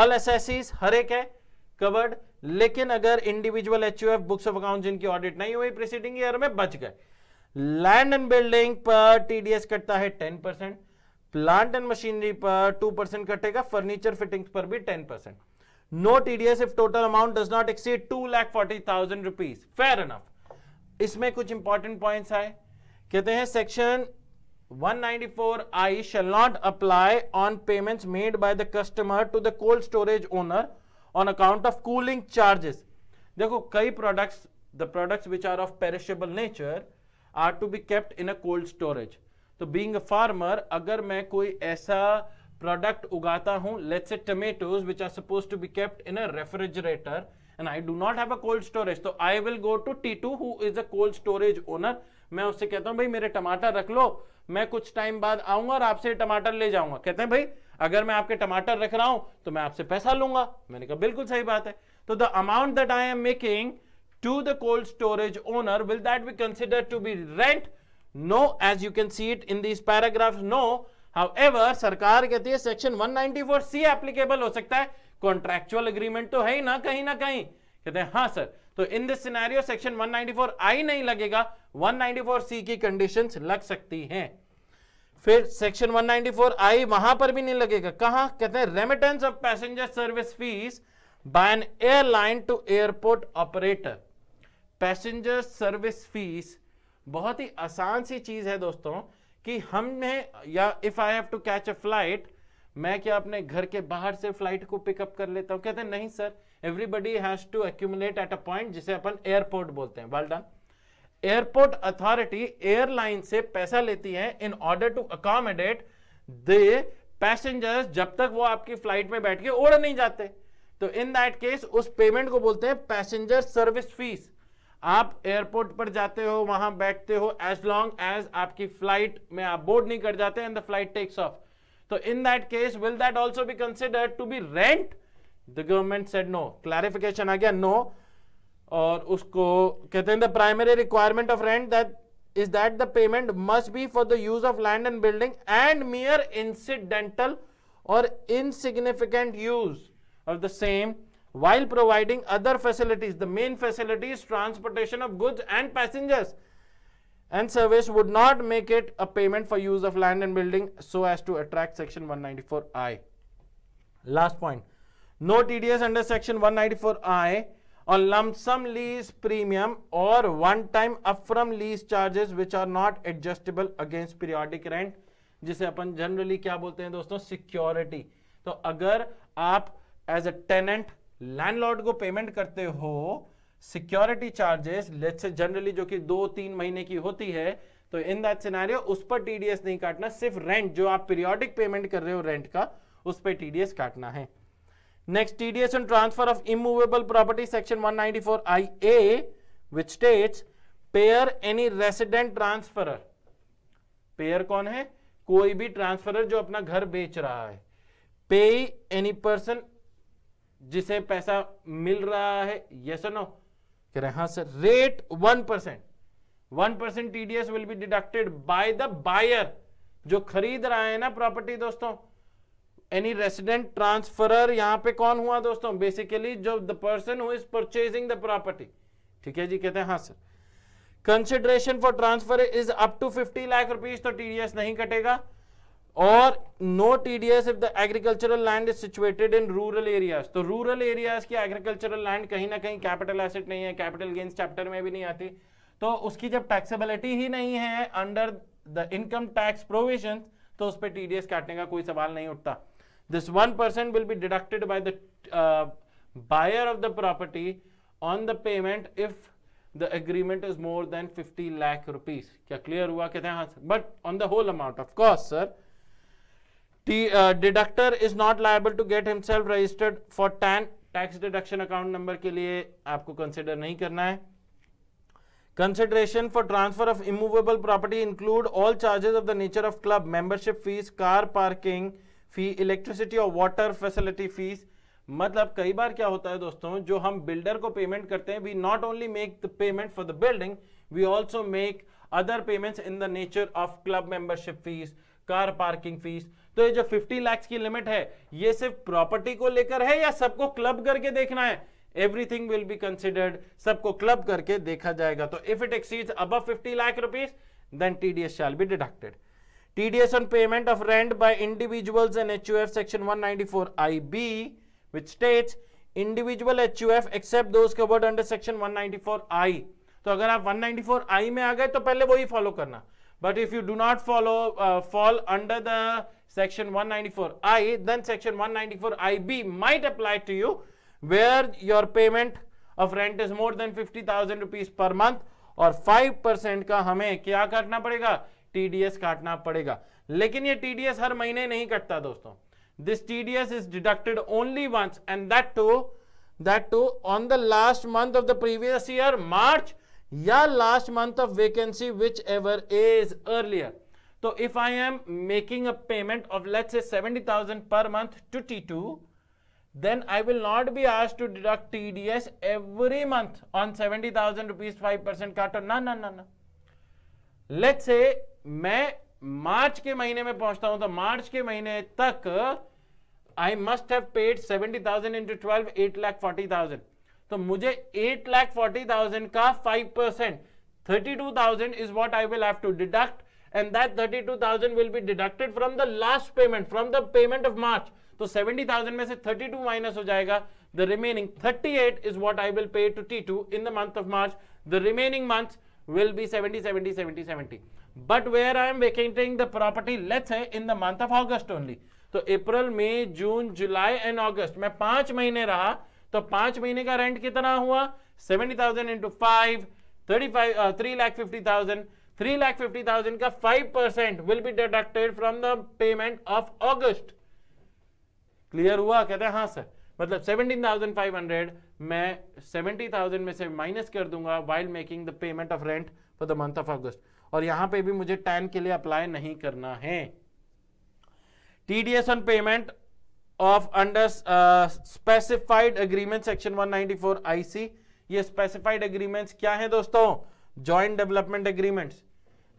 all S हर एक है कवर्ड लेकिन अगर individual H books of account जिनकी ऑडिट नहीं हुई प्रिसीडिंग ईयर में बच गए लैंड एंड बिल्डिंग पर टीडीएस कटता है ten percent plant and machinery पर टू परसेंट कटेगा फर्नीचर फिटिंग्स पर भी ten percent no TDS if total amount does not exceed two lakh forty thousand rupees fair enough इसमें कुछ इंपॉर्टेंट पॉइंट आए कहते हैं section 194 I shall not apply on payments made by the customer to the cold storage owner on account of cooling charges देखो कई products the products which are of perishable nature are to be kept in a cold storage तो बींग फार्मर अगर मैं कोई ऐसा प्रोडक्ट उगाता हूं let's say tomatoes which are suppose to be kept in a refrigerator and I do not have a cold storage तो I will go to T two who is a cold storage owner मैं उससे कहता हूं भाई मेरे टमाटर रख लो मैं कुछ टाइम बाद आऊंगा और आपसे टमाटर ले जाऊंगा कहते हैं भाई अगर मैं आपके टमाटर रख रहा हूं तो मैं आपसे पैसा लूंगा मैंने कहा बिल्कुल सही बात है तो the amount that I am making to the cold storage owner will that be consider to be rent no as you can see it in this paragraph no ever सरकार कहती है सेक्शन 194 सी एप्लीकेबल हो सकता है कॉन्ट्रेक्चुअल एग्रीमेंट तो है ही ना कहीं ना कहीं कहते हैं हाँ सर तो in this scenario section 194 I नहीं लगेगा 194 सी की कंडीशंस लग सकती हैं फिर सेक्शन 194 आई वहां पर भी नहीं लगेगा कहा कहते हैं remittance of passenger service fees by an airline to airport operator passenger service fees बहुत ही आसान सी चीज है दोस्तों कि हमें या if I have to catch a flight मैं क्या अपने घर के बाहर से फ्लाइट को पिकअप कर लेता हूं कहते हैं नहीं sir everybody has to accumulate at a point जिसे अपन एयरपोर्ट बोलते हैं well well done airport authority airline से पैसा लेती है in order to accommodate the passengers जब तक वो आपकी फ्लाइट में बैठ के उड़ नहीं जाते तो इन दैट केस उस पेमेंट को बोलते हैं पैसेंजर सर्विस फीस आप एयरपोर्ट पर जाते हो वहां बैठते हो एज लॉन्ग एज आपकी फ्लाइट में आप बोर्ड नहीं कर जाते and the flight takes off तो in that case will that also be considered to be rent the government said no clarification आ गया नो no. Or उसको कहते the primary requirement of rent that that the payment must be for the use of land and building and mere incidental or insignificant use of the same while providing other facilities the main facilities transportation of goods and passengers and service would not make it a payment for use of land and building so as to attract section 194i last point no tds under section 194i on lump sum lease premium or one time upfront lease charges which are not adjustable against periodic rent जिसे अपन जनरली क्या बोलते हैं दोस्तों सिक्योरिटी तो अगर आप एज अ टेनेंट लैंडलॉर्ड को पेमेंट करते हो सिक्योरिटी चार्जेस लेट्स जनरली जो कि दो तीन महीने की होती है तो इन दैट सिनेरियो उस पर टीडीएस नहीं काटना सिर्फ रेंट जो आप पीरियोडिक पेमेंट कर रहे हो रेंट का उस पर टीडीएस काटना है Next, TDS on transfer of immovable property, section 194 IA, which states payer any resident transfer payer कौन है कोई भी ट्रांसफरर जो अपना घर बेच रहा है पे एनी पर्सन जिसे पैसा मिल रहा है ये नो कह रहे हाँ sir rate one percent one percent TDS will be deducted by the buyer जो खरीद रहा है ना प्रॉपर्टी दोस्तों एनी रेसिडेंट ट्रांसफरर यहां पे कौन हुआ दोस्तों बेसिकली जो the person who is purchasing the property ठीक है जी कहते हैं हाँ sir consideration for transfer is up to 50 lakh rupees तो टीडीएस नहीं कटेगा और no TDS if the agricultural land is situated in rural areas तो रूरल एरियाज की एग्रीकल्चरल लैंड कहीं ना कहीं कैपिटल एसेट नहीं है कैपिटल गेन्स चैप्टर में भी नहीं आती तो उसकी जब टैक्सेबिलिटी ही नहीं है under the income tax provision तो उस पर टीडीएस काटने का कोई सवाल नहीं उठता This 1% will be deducted by the uh, buyer of the property on the payment if the agreement is more than 50 lakh rupees. kya clear hua kehte hain ha sir but on the whole amount of course sir the uh, deductor is not liable to get himself registered for TAN tax deduction account number ke liye aapko consider nahi karna hai Consideration for transfer of immovable property include all charges of the nature of club membership fees car parking uh, fee electricity और वाटर फैसिलिटी फीस मतलब कई बार क्या होता है दोस्तों जो हम बिल्डर को पेमेंट करते हैं we not only make the payment for the building we also make other payments in the nature of club membership fees car parking fees तो ये जो 50 लाख की लिमिट है ये सिर्फ प्रॉपर्टी को लेकर है या सबको क्लब करके देखना है एवरीथिंग विल बी कंसिडर्ड सबको क्लब करके देखा जाएगा तो इफ इट एक्सीड अब fifty lakh rupees then TDS shall be deducted TDS on payment of rent by individuals in HUF section 194 IB which states individual HUF except those covered under section 194 I तो अगर आप 194 I में आ गए तो पहले वही फॉलो करना but if you do not follow fall under the section 194 I then section 194 IB might apply to you where your payment of rent is more than 50,000 rupees per month और 5% का हमें क्या करना पड़ेगा टीडीएस काटना पड़ेगा लेकिन ये टीडीएस हर महीने नहीं कटता दोस्तों this TDS is deducted only once and that too that too on the last month of the previous year March या last month of vacancy whichever is earlier तो if I am making a payment of let say seventy thousand per month to T two then I will not be आज to deduct T D S every month on seventy thousand rupees five percent काटो ना ना ना ना लेट से मैं मार्च के महीने में पहुंचता हूं तो मार्च के महीने तक I must have paid seventy thousand into twelve eight lakh forty thousand तो मुझे एट लाख फोर्टी थाउजेंड का five percent thirty two thousand is what I will have to deduct and that 32,000 will be deducted from the last payment, from the payment of March. तो 70,000 में से 32 माइनस हो जाएगा The remaining 38 is what I will pay to T2 in the month of March. The remaining months will be 70, 70, 70, 70. But where I am vacating the property, let's say in the month of August only. तो अप्रैल मई जून जुलाई एंड अगस्त मैं पांच महीने रहा तो पांच महीने का रेंट कितना हुआ seventy thousand into five thirty five three lakh fifty thousand three lakh fifty thousand का five percent will be deducted from the payment of August clear हुआ कहते हैं हाँ सर मतलब सेवनटीन थाउजेंड फाइव हंड्रेड मैं सेवेंटी थाउजेंड में से माइनस कर दूंगा while making the payment of rent for the month of August और यहां पे भी मुझे टैन के लिए अप्लाई नहीं करना है TDS on payment of under specified agreement section 194 I C ये स्पेसिफाइड अग्रीमेंट्स क्या है दोस्तों joint development agreements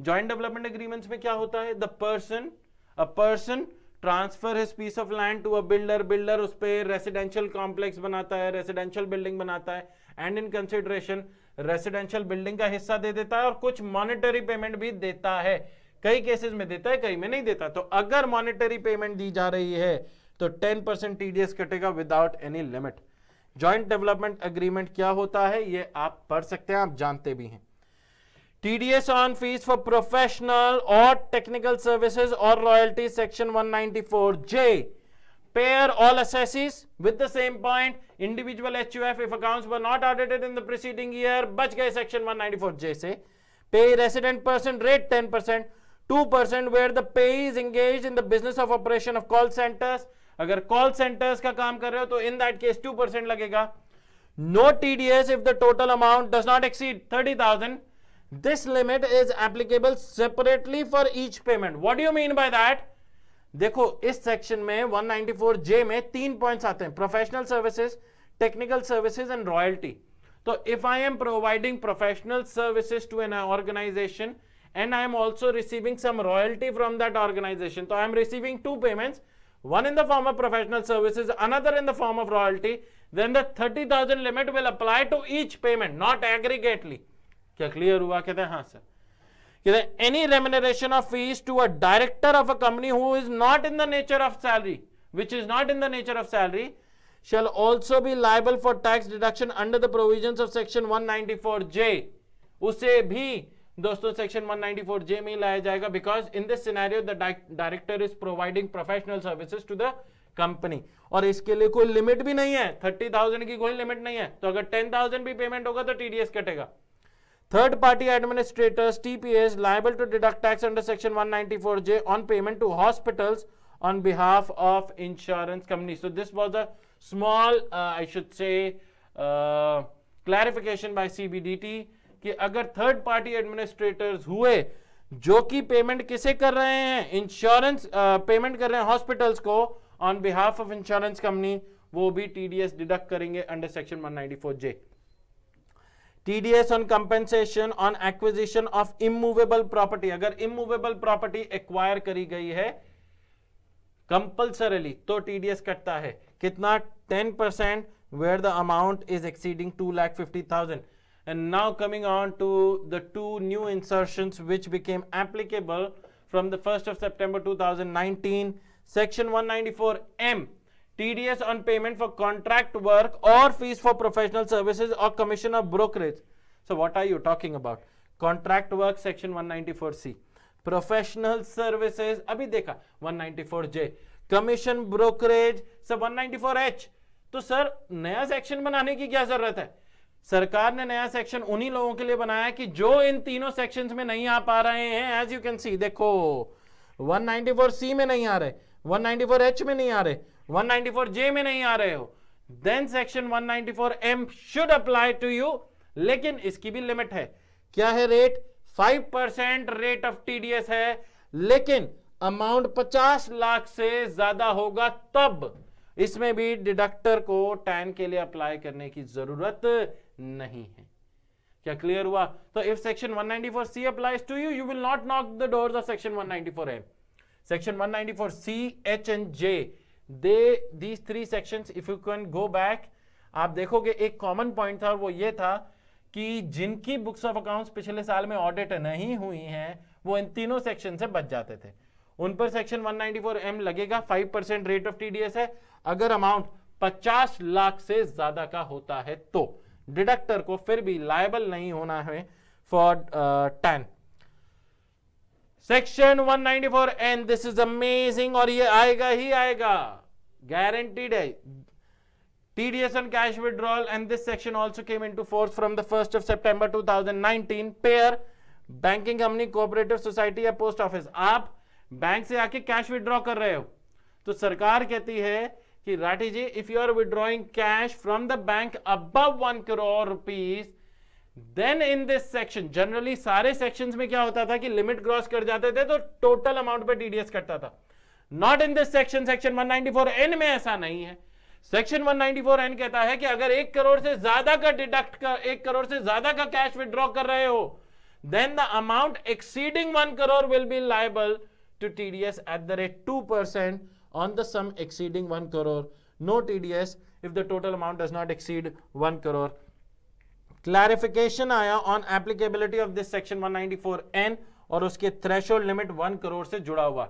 joint development agreements में क्या होता है the person a person transfer his piece of land to a builder builder उस पर रेसिडेंशियल कॉम्प्लेक्स बनाता है रेसिडेंशियल बिल्डिंग बनाता है and in consideration residential building का हिस्सा दे देता है और कुछ मॉनिटरी पेमेंट भी देता है कई केसेस में देता है कई में नहीं देता तो अगर मॉनिटरी पेमेंट दी जा रही है तो 10 परसेंट टीडीएस कटेगा without any limit joint development agreement क्या होता है ये आप पढ़ सकते हैं आप जानते भी हैं TDS on fees for professional और टेक्निकल सर्विसेज और royalty section 194 J pair all assesses with the same point individual huf if accounts were not audited in the preceding year bach gaye section 194j se pay resident person rate 10% 2% where the pay is engaged in the business of operation of call centers अगर कॉल सेंटर्स का काम कर रहे हो तो इन दैट केस 2% लगेगा no TDS if the total amount does not exceed 30000 this limit is applicable separately for each payment what do you mean by that देखो इस सेक्शन में 194 जे में तीन पॉइंट्स आते हैं professional services technical services and royalty तो if I am providing professional services to an organisation and I am also receiving some royalty from that organisation तो I am receiving two payments one in the form of professional services, another in the form of royalty, then the 30,000 limit will apply to each payment, not aggregately. क्या क्लियर हुआ कहते हैं हाँ सर कहते हैं any remuneration of fees to a director of a company who is not in the nature of salary which is not in the nature of salary shall shall also be liable for tax deduction under the provisions of section J उसे भी दोस्तों सेक्शन 194 जे में लाया जाएगा because in this scenario the director is providing professional services to the company और इसके लिए कोई लिमिट भी नहीं है 30,000 की कोई लिमिट नहीं है तो अगर 10,000 भी पेमेंट होगा तो टीडीएस कटेगा third party administrators tpas liable to deduct tax under section 194j on payment to hospitals on behalf of insurance companies so this was a small uh, i should say uh, clarification by cbdt कि अगर थर्ड पार्टी एडमिनिस्ट्रेटर्स हुए जो कि पेमेंट किसे कर रहे हैं इंश्योरेंस पेमेंट कर रहे हैं हॉस्पिटल्स को on behalf of insurance company वो भी टीडीएस डिडक्ट करेंगे under section 194 J TDS on compensation on acquisition of immovable property अगर इमूवेबल प्रॉपर्टी एक्वायर करी गई है कंपल्सरली तो टीडीएस कटता है कितना ten percent where the amount is exceeding two lakh fifty thousand and now coming on to the two new insertions which became applicable from the 1st of September 2019 section 194m TDS on payment for contract work or fees for professional services or commission of brokerage. So what are you talking about? Contract work section 194C. Professional services अभी देखा 194J. Commission brokerage सब 194H. तो सर नया सेक्शन बनाने की क्या जरूरत है सरकार ने नया सेक्शन उन्हीं लोगों के लिए बनाया कि जो इन तीनों सेक्शंस में नहीं आ पा रहे हैं एज यू कैन सी देखो 194C में नहीं आ रहे 194H में नहीं आ रहे 194 जे में नहीं आ रहे हो then section 194 M should apply to you लेकिन इसकी भी लिमिट है क्या है rate 5 percent rate of TDS है लेकिन अमाउंट 50 लाख से ज्यादा होगा तब इसमें भी डिडक्टर को टैन के लिए अप्लाई करने की जरूरत नहीं है क्या क्लियर हुआ तो if section 194 C applies to you you will not knock the doors of section 194 M section 194 C H and J they these three sections if you can go back आप देखोगे एक कॉमन पॉइंट था और वो ये था कि जिनकी बुक्स ऑफ अकाउंट्स पिछले साल में ऑडिट नहीं हुई हैं वो इन तीनों सेक्शन से बच जाते थे उन पर सेक्शन 194 एम लगेगा 5 परसेंट रेट ऑफ टीडीएस है अगर अमाउंट 50 लाख से ज्यादा का होता है तो डिडक्टर को फिर भी लायबल नहीं होना है for ten section 194 N this is amazing और ये आएगा ही आएगा guaranteed TDS on cash withdrawal and this section also came into force from the 1st of September 2019 pair banking company cooperative society या पोस्ट ऑफिस आप बैंक से आके कैश withdraw कर रहे हो तो सरकार कहती है कि Rathi ji if you are withdrawing cash from the bank above one crore rupees then in this section generally सारे सेक्शन में क्या होता था कि लिमिट क्रॉस कर जाते थे तो टोटल अमाउंट पे टीडीएस कटता था not in this section section 194 N में ऐसा नहीं है सेक्शन 194 एन कहता है कि अगर एक करोड़ से ज्यादा का डिडक्ट कर एक करोड़ से ज्यादा का कैश विद्रॉ कर रहे हो then the amount exceeding one crore will be liable to TDS at the rate two percent on the sum exceeding 1 crore no tds if the total amount does not exceed one crore clarification आया on applicability of this section 194 N और उसके थ्रेशोल्ड लिमिट वन करोड़ से जुड़ा हुआ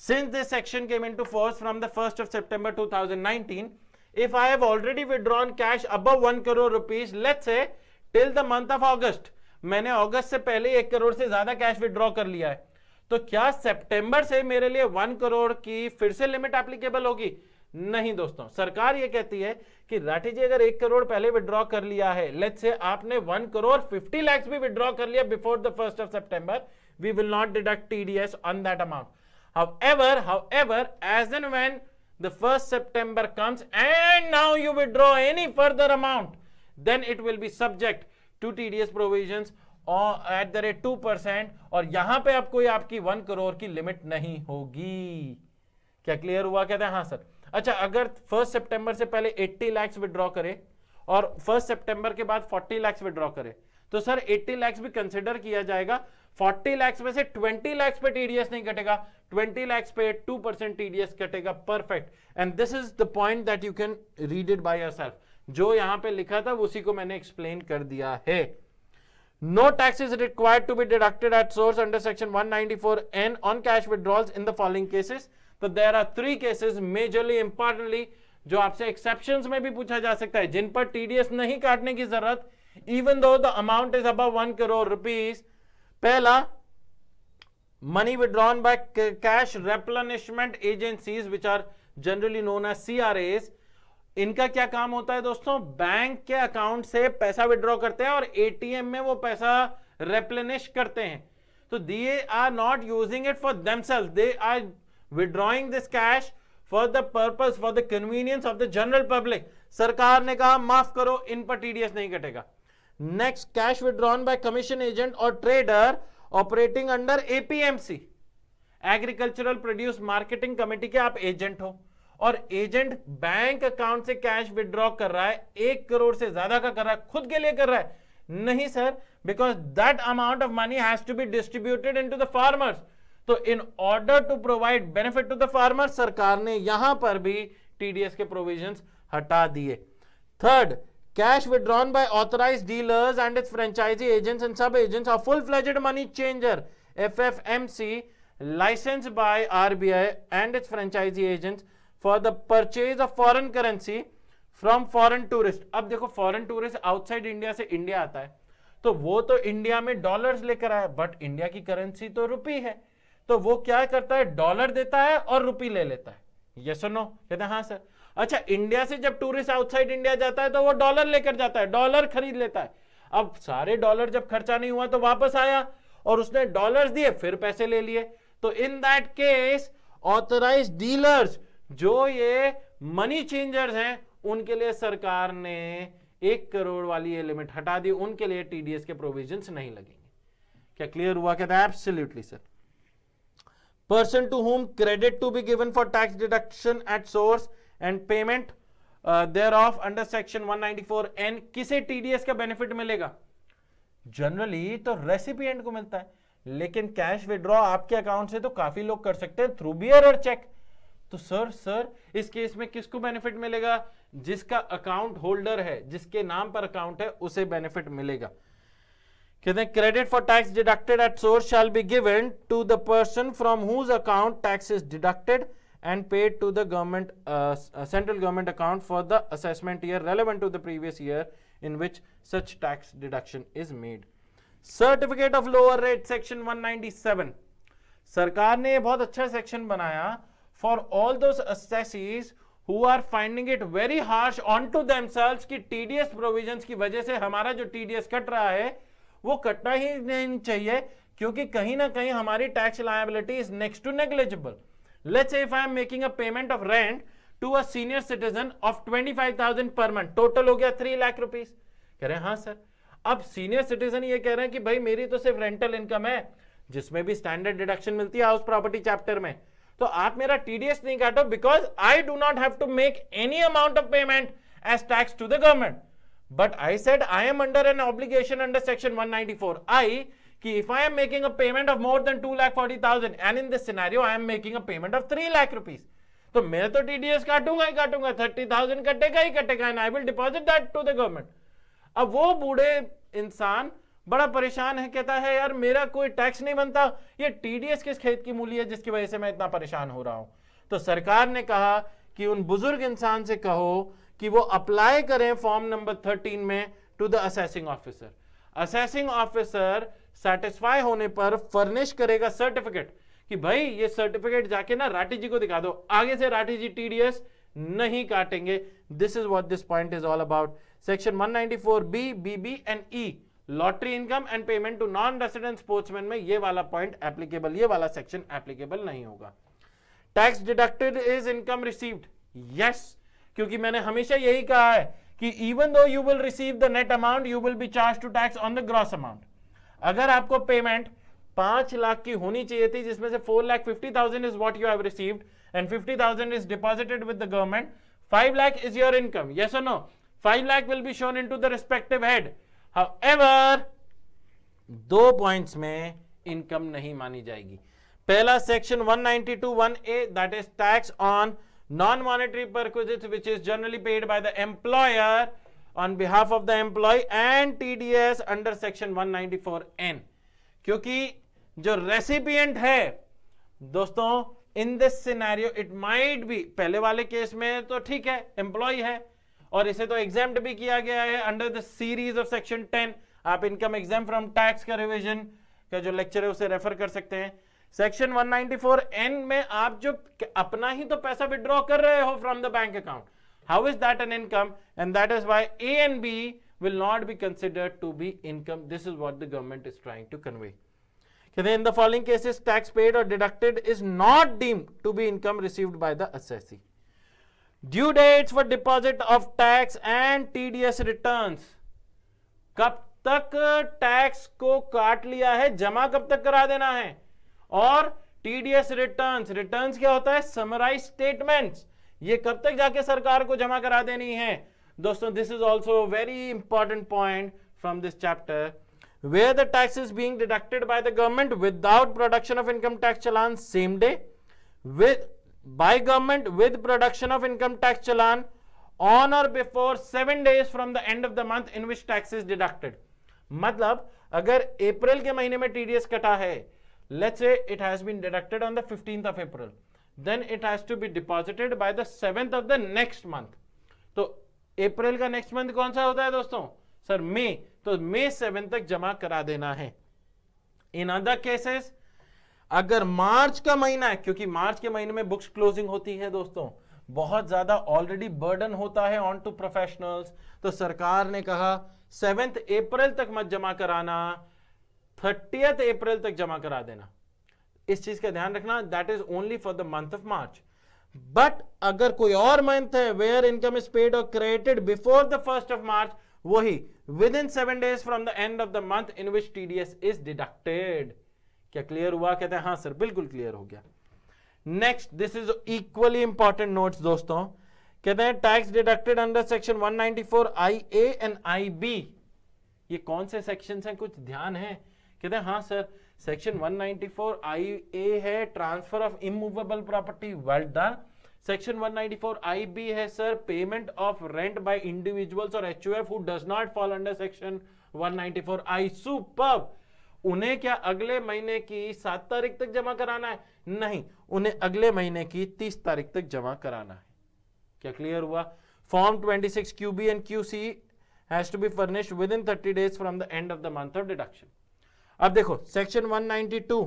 Since this section came into force from the 1st of September 2019, if I have already withdrawn cash above 1 crore rupees, let's say till the month of August, maine august se pehle 1 crore se zyada cash withdraw kar liya hai to kya september se mere liye 1 crore ki fir se limit applicable hogi नहीं दोस्तों सरकार यह कहती है कि राठी जी अगर एक करोड़ पहले विड्रॉ कर लिया है लेट्स से आपने वन करोड़ फिफ्टी लैक्स भी विड्रॉ कर लिया before the first of September we will not deduct TDS on that amount However, however, as and when the 1st September comes and now you withdraw any further amount, then it will be subject to TDS provisions और at the rate two percent और यहां पे आपको ये आपकी वन करोड़ की लिमिट नहीं होगी क्या क्लियर हुआ कहते हैं हाँ सर अच्छा अगर फर्स्ट सितंबर से पहले 80 लैक्स विड्रॉ करे और फर्स्ट सितंबर के बाद 40 लैक्स विड्रॉ करे तो सर 80 लैक्स भी कंसिडर किया जाएगा 40 लाख में से ट्वेंटी लैक्स पे टीडीएस नहीं कटेगा ट्वेंटी लैक्स पे टू परसेंट टीडीएस कटेगा perfect and this is the point that you can read it by your जो यहां पे लिखा था उसी को मैंने एक्सप्लेन कर दिया है no tax is required to be deducted at source under section 194 N on cash withdrawal in the following cases तो there are three cases majorly importantly जो आपसे एक्सेप्शन में भी पूछा जा सकता है जिन पर टीडीएस नहीं काटने की जरूरत even though the amount is above one crore rupees पहला by cash by agencies which are generally known as C R S इनका क्या काम होता है दोस्तों बैंक के अकाउंट से पैसा विड्रॉ करते हैं और एटीएम में वो पैसा रेप्लेनिश करते हैं तो they are not using it for themselves they are withdrawing this cash for the purpose for the convenience of the general public सरकार ने कहा माफ करो इन पर टीडीएस नहीं कटेगा next cash withdrawn by commission agent और trader operating under APMC agricultural produce marketing committee के आप एजेंट हो और एजेंट बैंक अकाउंट से कैश विड्रॉ कर रहा है एक करोड़ से ज्यादा का कर रहा है खुद के लिए कर रहा है नहीं sir because that amount of money has to be distributed in to the farmers तो in order to provide benefit to the farmer सरकार ने यहां पर भी टीडीएस के प्रोविजंस हटा दिए third cash withdrawn by authorise dealers and its franchisee agents and sub agents of full fledged money changer F F M C licence by R B I and its franchisee agents for the purchase of foreign currency from foreign tourist अब देखो फॉरन टूरिस्ट आउटसाइड इंडिया से इंडिया आता है तो वो तो इंडिया में डॉलर लेकर आया बट इंडिया की करेंसी तो रुपी है तो वो क्या करता है डॉलर देता है और रुपी ले लेता है यस सुनो कहते हैं हाँ सर अच्छा इंडिया से जब टूरिस्ट आउटसाइड इंडिया जाता है तो वो डॉलर लेकर जाता है डॉलर खरीद लेता है अब सारे डॉलर जब खर्चा नहीं हुआ तो वापस आया और उसने डॉलर्स दिए फिर पैसे ले लिए तो in that case authorise dealers जो ये मनी चेंजर्स हैं उनके लिए सरकार ने एक करोड़ वाली ये लिमिट हटा दी उनके लिए टीडीएस के प्रोविजन नहीं लगेंगे क्या क्लियर हुआ कहता है absolutely sir person to whom credit to be given for tax deduction at source and payment thereof under section 194 N किसे टीडीएस का बेनिफिट मिलेगा जनरली तो रेसिपिएंट को मिलता है लेकिन कैश विड्रॉ आपके अकाउंट से तो काफी लोग कर सकते हैं थ्रू बियर और चेक तो सर सर इस केस में किसको बेनिफिट मिलेगा जिसका अकाउंट होल्डर है जिसके नाम पर अकाउंट है उसे बेनिफिट मिलेगा कहते हैं credit for tax deducted at source shall be given to the person from whose account tax is deducted and paid to the government uh, uh, central government account for the assessment year relevant to the previous year in which such tax deduction is made certificate of lower rate section 197 सरकार ने बहुत अच्छा सेक्शन बनाया for all those assessees who are finding it very harsh on to themselves कि टीडीएस प्रोविजंस की वजह से हमारा जो एस कट रहा है वो कटना ही नहीं चाहिए क्योंकि कहीं ना कहीं हमारी tax liability is next to negligible let's say if i am making a payment of rent to a senior citizen of 25000 per month total हो गया 3 लाख रुपीस कह रहे हैं हाँ सर अब सीनियर सिटीजन ये कह रहे हैं कि भाई मेरी तो सिर्फ रेंटल इनकम है जिसमें भी स्टैंडर्ड डिडक्शन मिलती है हाउस प्रॉपर्टी चैप्टर में तो आप मेरा टीडीएस नहीं काटो because I do not have to make any amount of payment as tax to the government but I said I am under an obligation under section 194 I कि if I am making a payment of more than two lakh forty thousand and in this scenario I am making a payment of three lakh rupees तो मैं तो टीडीएस काटूंगा ही काटूंगा थर्टी थाउजेंड कटेगा ही कटेगा and I will deposit that to the government अब वो बूढ़े इंसान बड़ा परेशान है कहता है यार मेरा कोई टैक्स नहीं बनता ये टीडीएस किस खेत की मूली है जिसकी वजह से मैं इतना परेशान हो रहा हूं तो सरकार ने कहा कि उन बुजुर्ग इंसान से कहो कि वो अप्लाई करें फॉर्म नंबर थर्टीन में to the assessing officer assessing officer satisfy होने पर फर्निश करेगा सर्टिफिकेट कि भाई ये सर्टिफिकेट जाके ना राठी जी को दिखा दो आगे से राठी जी टीडीएस नहीं काटेंगे this is what this point is all about section 194 ninety four B B and E lottery income and payment to non resident sportsman में ये वाला पॉइंट एप्लीकेबल ये वाला सेक्शन एप्लीकेबल नहीं होगा tax deducted is income received yes क्योंकि मैंने हमेशा यही कहा है कि even though you will receive the net amount you will be charge to tax on the gross amount अगर आपको पेमेंट पांच लाख की होनी चाहिए थी जिसमें से four lakh fifty thousand is what you have received and fifty thousand is deposited with the government five lakh is your income ये so no five lakh will be shown in to the respective head how दो पॉइंट्स में इनकम नहीं मानी जाएगी पहला section 192 1A that is tax on non monetary perquisites which is generally paid by the employer on behalf of the employ and TDS under section 194 N क्योंकि जो रेसिपियंट है दोस्तों in this scenario it might be पहले वाले केस में तो ठीक है एम्प्लॉय है और इसे तो एग्जाम भी किया गया है under the series of section 10 आप इनकम एग्जाम फ्रॉम टैक्स का रिविजन का जो लेक्चर है उसे रेफर कर सकते हैं सेक्शन 194 एन में आप जो अपना ही तो पैसा विड्रॉ कर रहे हो from the bank account How is that an income? And that is why A and B will not be considered to be income. This is what the government is trying to convey. Okay, in the following cases, tax paid or deducted is not deemed to be income received by the assessee. Due dates for deposit of tax and TDS returns. kab tak tax ko kaat liya hai jama kab tak kara dena hai aur tds returns returns kya hota hai summarized statements ये कब तक जाके सरकार को जमा करा देनी है दोस्तों this is also very important point from this chapter way the tax is being deducted by the government without production of income tax challan same day with by government with production of income tax challan on or before seven days from the end of the month in which tax is deducted मतलब अगर अप्रैल के महीने में टीडीएस कटा है let's say it has been deducted on the fifteenth of April then it has to be deposited by the seventh of the next month तो अप्रैल का नेक्स्ट मंथ कौन सा होता है दोस्तों सर मे तो मे सेवन तक जमा करा देना है इन अदर केसेस अगर मार्च का महीना है क्योंकि मार्च के महीने में बुक्स क्लोजिंग होती है दोस्तों बहुत ज्यादा ऑलरेडी बर्डन होता है ऑन टू प्रोफेशनल्स तो सरकार ने कहा सेवेंथ अप्रैल तक मत जमा कराना थर्टियथ अप्रैल तक जमा करा देना इस चीज का ध्यान रखना that is only for the month of March but अगर कोई और मंथ है where income is paid or credited before the first of March वही within seven days from the end of the month in which TDS is deducted क्या क्लियर हुआ कहते हैं हाँ सर बिल्कुल क्लियर हो गया next this is equally important note दोस्तों कहते हैं tax deducted under section 194 ninety four I A and I B ये कौन से सेक्शन हैं कुछ ध्यान है कहते हैं हाँ सर सेक्शन 194 आई ए है transfer of immovable property well done section 194 I B है sir payment of rent by individuals और H who does not fall under section 194 I super उन्हें क्या अगले महीने की सात तारीख तक जमा कराना है नहीं उन्हें अगले महीने की तीस तारीख तक जमा कराना है क्या क्लियर हुआ form twenty 26 QB and QC has to be furnished within thirty days from the end of the month of deduction अब देखो सेक्शन 192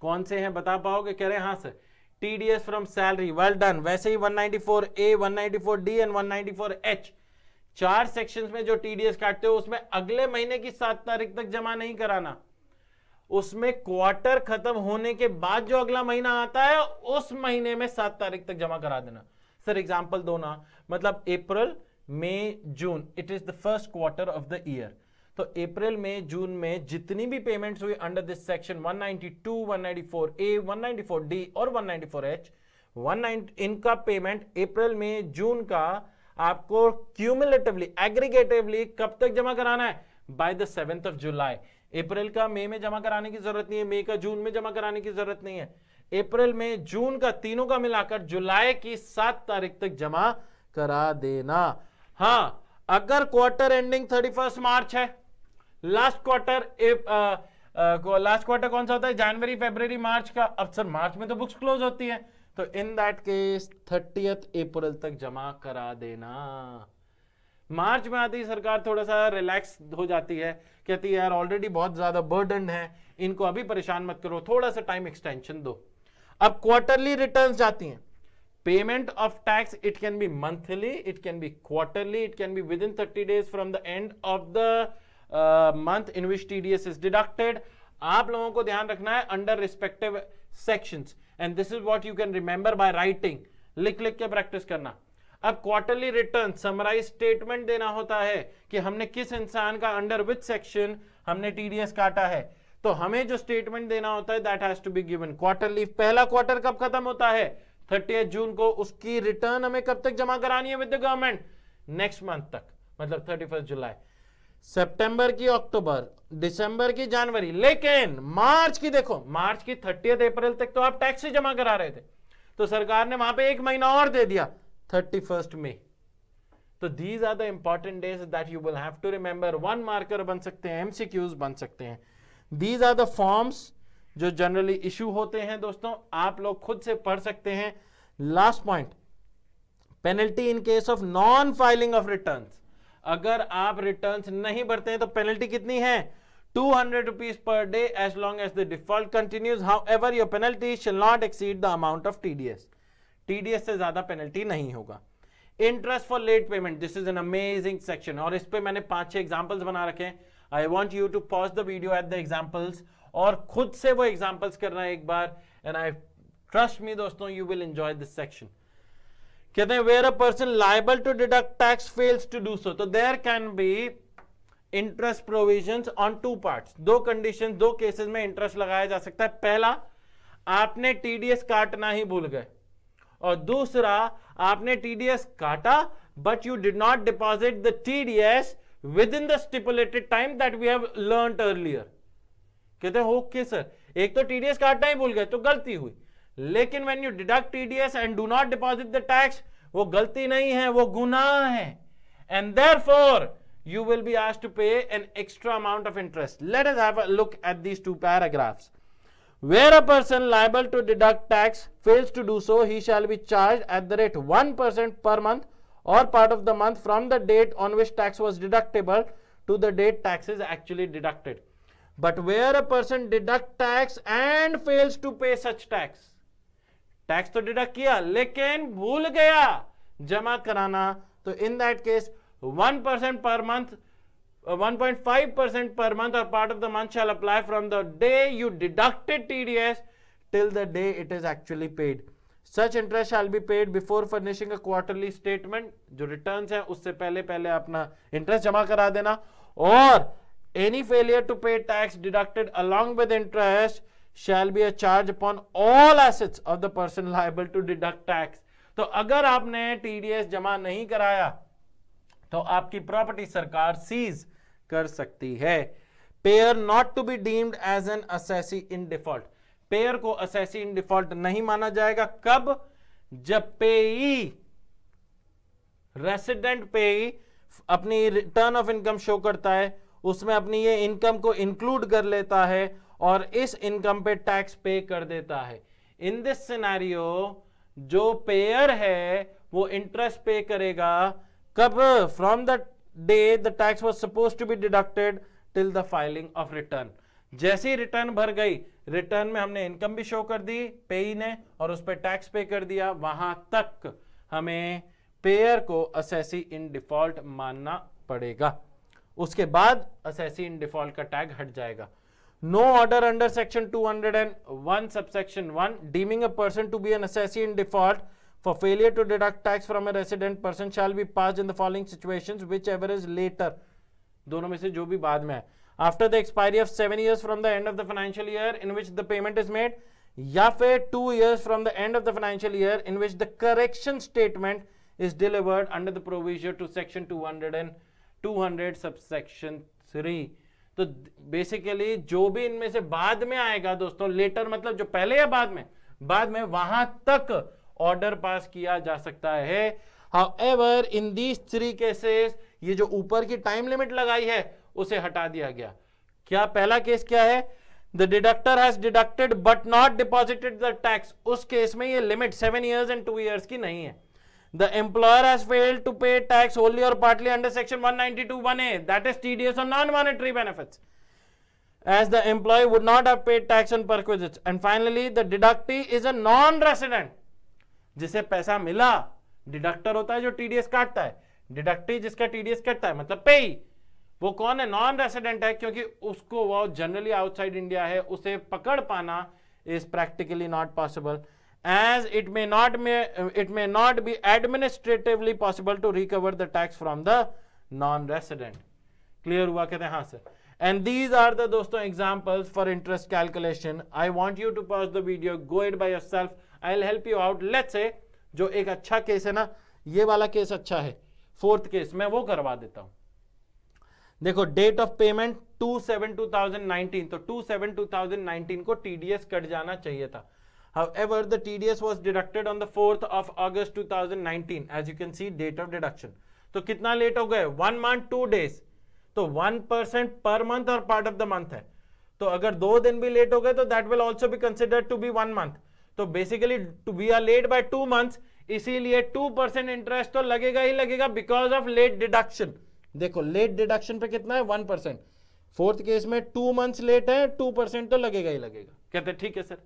कौन से हैं बता पाओगे कह रहे हैं हाँ sir TDS from salary well done वैसे ही 194 ए 194 डी एंड 194 एच चार सेक्शंस में जो टीडीएस काटते हो उसमें अगले महीने की सात तारीख तक जमा नहीं कराना उसमें क्वार्टर खत्म होने के बाद जो अगला महीना आता है उस महीने में सात तारीख तक जमा करा देना सर एग्जाम्पल दो ना मतलब अप्रैल मई June it is the first quarter of the year तो अप्रैल में जून में जितनी भी पेमेंट्स हुई अंडर दिस सेक्शन 192, 194 डी और एच 19 इनका पेमेंट अप्रैल में जून का आपको क्यूमुलेटिवली एग्रीगेटिवली कब तक जमा कराना है by the seventh of July April का मई में जमा कराने की जरूरत नहीं है मई का जून में जमा कराने की जरूरत नहीं है अप्रैल में जून का तीनों का मिलाकर जुलाई की सात तारीख तक जमा करा देना हाँ अगर quarter ending thirty first March है लास्ट क्वार्टर लास्ट क्वार्टर कौन सा होता है जनवरी फेब्रवरी मार्च का अब सर मार्च में तो बुक्स क्लोज होती है तो in that case thirtieth April तक जमा करा देना मार्च में आती सरकार थोड़ा सा रिलैक्स हो जाती है कहती है यार ऑलरेडी बहुत ज्यादा बर्डन है इनको अभी परेशान मत करो थोड़ा सा टाइम एक्सटेंशन दो अब क्वार्टरली रिटर्न्स जाती हैं payment of tax it can be monthly it can be quarterly it can be within thirty days from the end of the month in in which TDS is deducted आप लोगों को ध्यान रखना है under respective sections and this is what you can remember by writing लिख लिख के प्रैक्टिस करना अब क्वार्टरली रिटर्न समराइज स्टेटमेंट देना होता है कि हमने किस इंसान का अंडर विच सेक्शन हमने टीडीएस काटा है तो हमें जो स्टेटमेंट देना होता है that has to be given quarterly पहला क्वार्टर कब खत्म होता है थर्टी जून को उसकी रिटर्न हमें कब तक जमा करानी है with the government next month तक मतलब थर्टी जुलाई सितंबर की अक्टूबर दिसंबर की जनवरी लेकिन मार्च की देखो मार्च की थर्टी अप्रैल तक तो आप टैक्स ही जमा करा रहे थे तो सरकार ने वहां पे एक महीना और दे दिया थर्टी फर्स्ट मे तो these are the important days that you will have to remember one marker बन सकते हैं एमसीक्यूज बन सकते हैं दीज आर द फॉर्म्स जो जनरली इशू होते हैं दोस्तों आप लोग खुद से पढ़ सकते हैं last point penalty in case of non filing of returns अगर आप रिटर्न नहीं भरते हैं तो पेनल्टी कितनी है two hundred rupees per day as long as the default continues however your penalty shall not exceed the amount of TDS TDS से ज्यादा पेनल्टी नहीं होगा interest for late payment this is an amazing section और इस पर मैंने पांच छह एग्जाम्पल्स बना रखे हैं I want you to pause the video at the examples और खुद से वो एग्जाम्पल्स करना एक बार एंड आई ट्रस्ट मी दोस्तों you will enjoy this section कहते हैं where a person liable to deduct tax fails to do so तो there can be interest provision on two part दो कंडीशन दो केसेस में इंटरेस्ट लगाया जा सकता है पहला आपने टीडीएस काटना ही भूल गए और दूसरा आपने टीडीएस काटा but you did not deposit the TDS within the stipulated time that we have learn earlier कहते हैं ओके सर एक तो टीडीएस काटना ही भूल गए तो गलती हुई लेकिन when you deduct TDS and do not deposit the tax, वो गलती नहीं है वो गुनाह And therefore, you will be asked to pay an extra amount of interest. Let us have a look at these two paragraphs. Where a person liable to deduct tax fails to do so, he shall be charged at the rate 1% per month or part of the month from the date on which tax was deductible to the date tax is actually deducted. But where a person deduct tax and fails to pay such tax, tax तो डिडक्ट किया लेकिन भूल गया जमा कराना तो in that case one percent per month 1.5 percent per month और part of the month shall apply from the day you deducted T D S till the day it is actually paid such interest shall be paid before furnishing a quarterly statement जो रिटर्न है उससे पहले पहले अपना इंटरेस्ट जमा करा देना और any failure to pay tax deducted along with interest shall be a charge upon all assets of the person liable to deduct tax तो अगर आपने टीडीएस जमा नहीं कराया तो आपकी प्रॉपर्टी सरकार सीज कर सकती है payer not to be deemed as an assessee in default payer को असेसी इन डिफॉल्ट नहीं माना जाएगा कब जब पेई रेसिडेंट पेई अपनी रिटर्न ऑफ इनकम शो करता है उसमें अपनी ये इनकम को इंक्लूड कर लेता है और इस इनकम पे टैक्स पे कर देता है इन दिस सिनेरियो जो पेयर है वो इंटरेस्ट पे करेगा कब from the day the tax was suppose to be deducted till the filing of return जैसे ही रिटर्न भर गई रिटर्न में हमने इनकम भी शो कर दी पे ने और उस पर टैक्स पे कर दिया वहां तक हमें पेयर को असेसी इन डिफॉल्ट मानना पड़ेगा उसके बाद असेसी इन डिफॉल्ट का टैग हट जाएगा No order under section 201 subsection 1 deeming a person to be an assessee in default for failure to deduct tax from a resident person shall be passed in the following situations whichever is later. दोनों में से जो भी बाद में है after the expiry of seven years from the end of the financial year in which the payment is made या फिर two years from the end of the financial year in which is delivered under the provision to section 200 and 200 subsection 3 तो बेसिकली जो भी इनमें से बाद में आएगा दोस्तों लेटर मतलब जो पहले या बाद में बाद में वहां तक ऑर्डर पास किया जा सकता है however in these three cases ये जो ऊपर की टाइम लिमिट लगाई है उसे हटा दिया गया क्या पहला केस क्या है the deductor has deducted but not deposited the tax उस केस में ये limit seven years and two years की नहीं है the employer has failed to pay tax wholly or partly under section 192 1a that is tds on non monetary benefits as the employee would not have paid tax on perquisites and finally the deductee is a non resident जिसे पैसा मिला डिडक्टर होता है जो टीडीएस काटता है डिडक्टी जिसका टीडीएस कटता है मतलब पेई वो कौन है नॉन रेसिडेंट है क्योंकि उसको वो जनरली आउटसाइड इंडिया है उसे पकड़ पाना is practically not possible as it may not may it may not be administratively possible to recover the tax from the non resident clear hua kehte hain ha sir and these are the dosto examples for interest calculation i want you to pause the video go it by yourself i'll help you out let's say jo ek acha case hai na ye wala case acha hai fourth case main wo karwa deta hu देखो date of payment 27 2019 two thousand nineteen तो two seven two thousand nineteen को टीडीएस कट जाना चाहिए था However, the TDS was deducted on the 4th of August 2019 as you can see date of deduction. तो कितना लेट हो गए वन मंथ टू डेज तो वन परसेंट पर मंथ और पार्ट ऑफ द मंथ है तो अगर दो दिन भी लेट हो गए तो that will also be consider to be one month तो basically we are late by two months इसीलिए टू परसेंट इंटरेस्ट तो लगेगा ही लगेगा बिकॉज ऑफ लेट डिडक्शन देखो लेट डिडक्शन पे कितना है वन परसेंट फोर्थ केस में टू मंथ्स लेट है टू परसेंट तो लगेगा ही लगेगा कहते ठीक है sir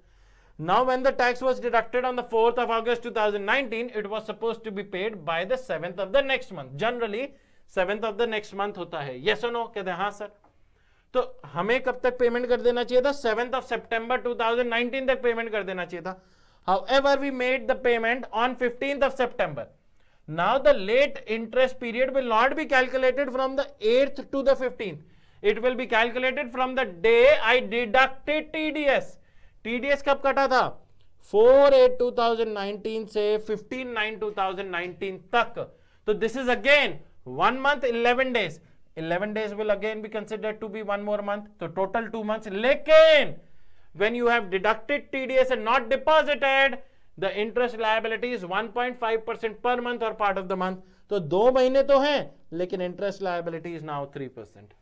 Now, when the tax was deducted on the 4th of August 2019, it was supposed to be paid by the 7th of the next month. Generally, 7th of the next month होता है. Yes or no? कहते हैं हाँ सर. तो हमें कब तक पेमेंट कर देना चाहिए था 7th of september 2019 तक payment कर देना चाहिए था. However, we made the payment on 15th of September. Now the late interest period will not be calculated from the 8th to the 15th. It will be calculated from the day I deducted TDS. TDS कब कटा था four eight two thousand nineteen से fifteen nine two thousand nineteen तक तो this is again one month eleven days eleven days will again be considered to be one more month तो टोटल टू मंथ लेकिन when you have deducted TDS and not deposited, the interest liability is 1.5% पर मंथ और पार्ट ऑफ द मंथ तो दो महीने तो हैं लेकिन interest liability is now three percent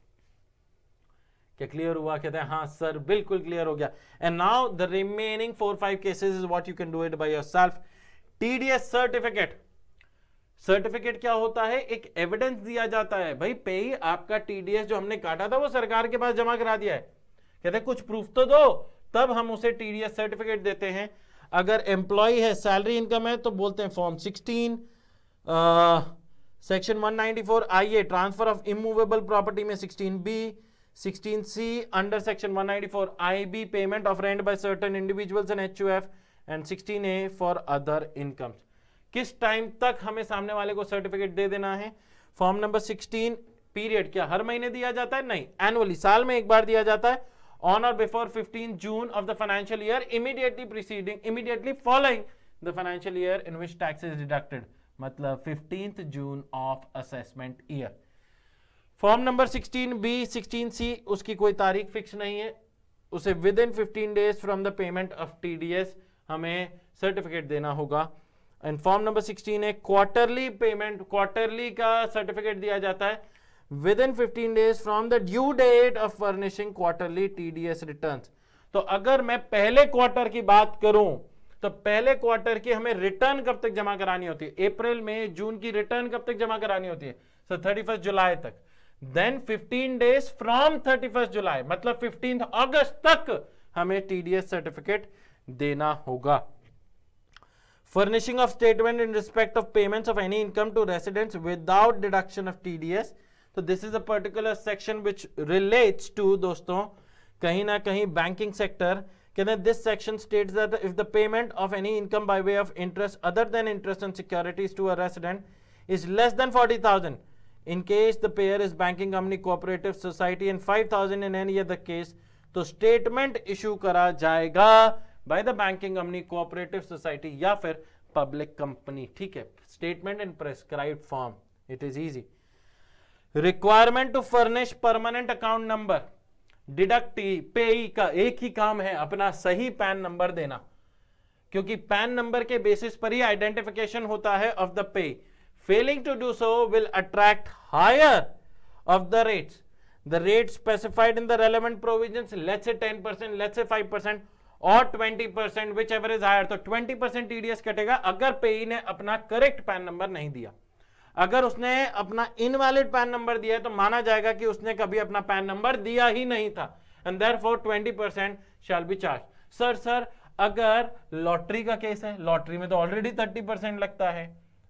क्या क्लियर हुआ कहते हैं हाँ सर बिल्कुल क्लियर हो गया and now the remaining four five cases is what you can do it by yourself TDS certificate certificate क्या होता है एक एविडेंस दिया जाता है भाई पे ही आपका टीडीएस जो हमने काटा था वो सरकार के पास जमा करा दिया है कहते हैं कुछ प्रूफ तो दो तब हम उसे टीडीएस सर्टिफिकेट देते हैं अगर एम्प्लॉय है सैलरी इनकम है तो बोलते हैं form sixteen section four I I A transfer of immovable property में sixteen B 16 C under section 194 IB payment of rent by certain individuals and HUF and 16 for other incomes. किस टाइम तक हमें सामने वाले को सर्टिफिकेट दे देना है फॉर्म नंबर 16 पीरियड क्या हर महीने दिया जाता है नहीं एनुअली साल में एक बार दिया जाता है on or before 15 June of the financial year immediately preceding immediately following the financial year in which tax is deducted मतलब 15th June of assessment year form number 16 B 16 C उसकी कोई तारीख फिक्स नहीं है उसे within fifteen days from the payment of TDS हमें सर्टिफिकेट देना होगा एंड फॉर्म नंबर 16 है क्वार्टरली पेमेंट क्वार्टरली का सर्टिफिकेट दिया जाता है within fifteen days from the due date of furnishing quarterly TDS return तो अगर मैं पहले क्वार्टर की बात करूं तो पहले क्वार्टर की हमें रिटर्न कब तक जमा करानी होती है अप्रैल में जून की रिटर्न कब तक जमा करानी होती है सर थर्टी जुलाई तक देन 15 डेज फ्रॉम 31 जुलाई मतलब 15 अगस्त तक हमें टीडीएस सर्टिफिकेट देना होगा furnishing of statement in respect of payments of any income to residents without deduction of TDS तो this is a particular section which relates to दोस्तों कहीं ना कहीं बैंकिंग सेक्टर कहते this section states that if the payment of any income by way of interest other than interest and securities to a resident is less than forty thousand in case case the payer is banking company society in five thousand in any other case तो स्टेटमेंट इश्यू करा जाएगा by the banking company cooperative society या फिर पब्लिक कंपनी ठीक है statement in prescribe form it is easy requirement to furnish permanent account number deduct payee का एक ही काम है अपना सही पैन नंबर देना क्योंकि पैन नंबर के बेसिस पर ही आइडेंटिफिकेशन होता है of the payee Failing to do so will attract higher of the rates. The rate specified in the relevant provisions, let's say 10%, let's say 5% और 20% which ever is higher. तो 20% TDS कटेगा अगर पेई ने अपना करेक्ट पैन नंबर नहीं दिया अगर उसने अपना इनवैलिड पैन नंबर दिया है तो माना जाएगा कि उसने कभी अपना पैन नंबर दिया ही नहीं था and there four twenty percent shall be charge sir sir अगर लॉटरी का केस है लॉटरी में तो ऑलरेडी थर्टी परसेंट लगता है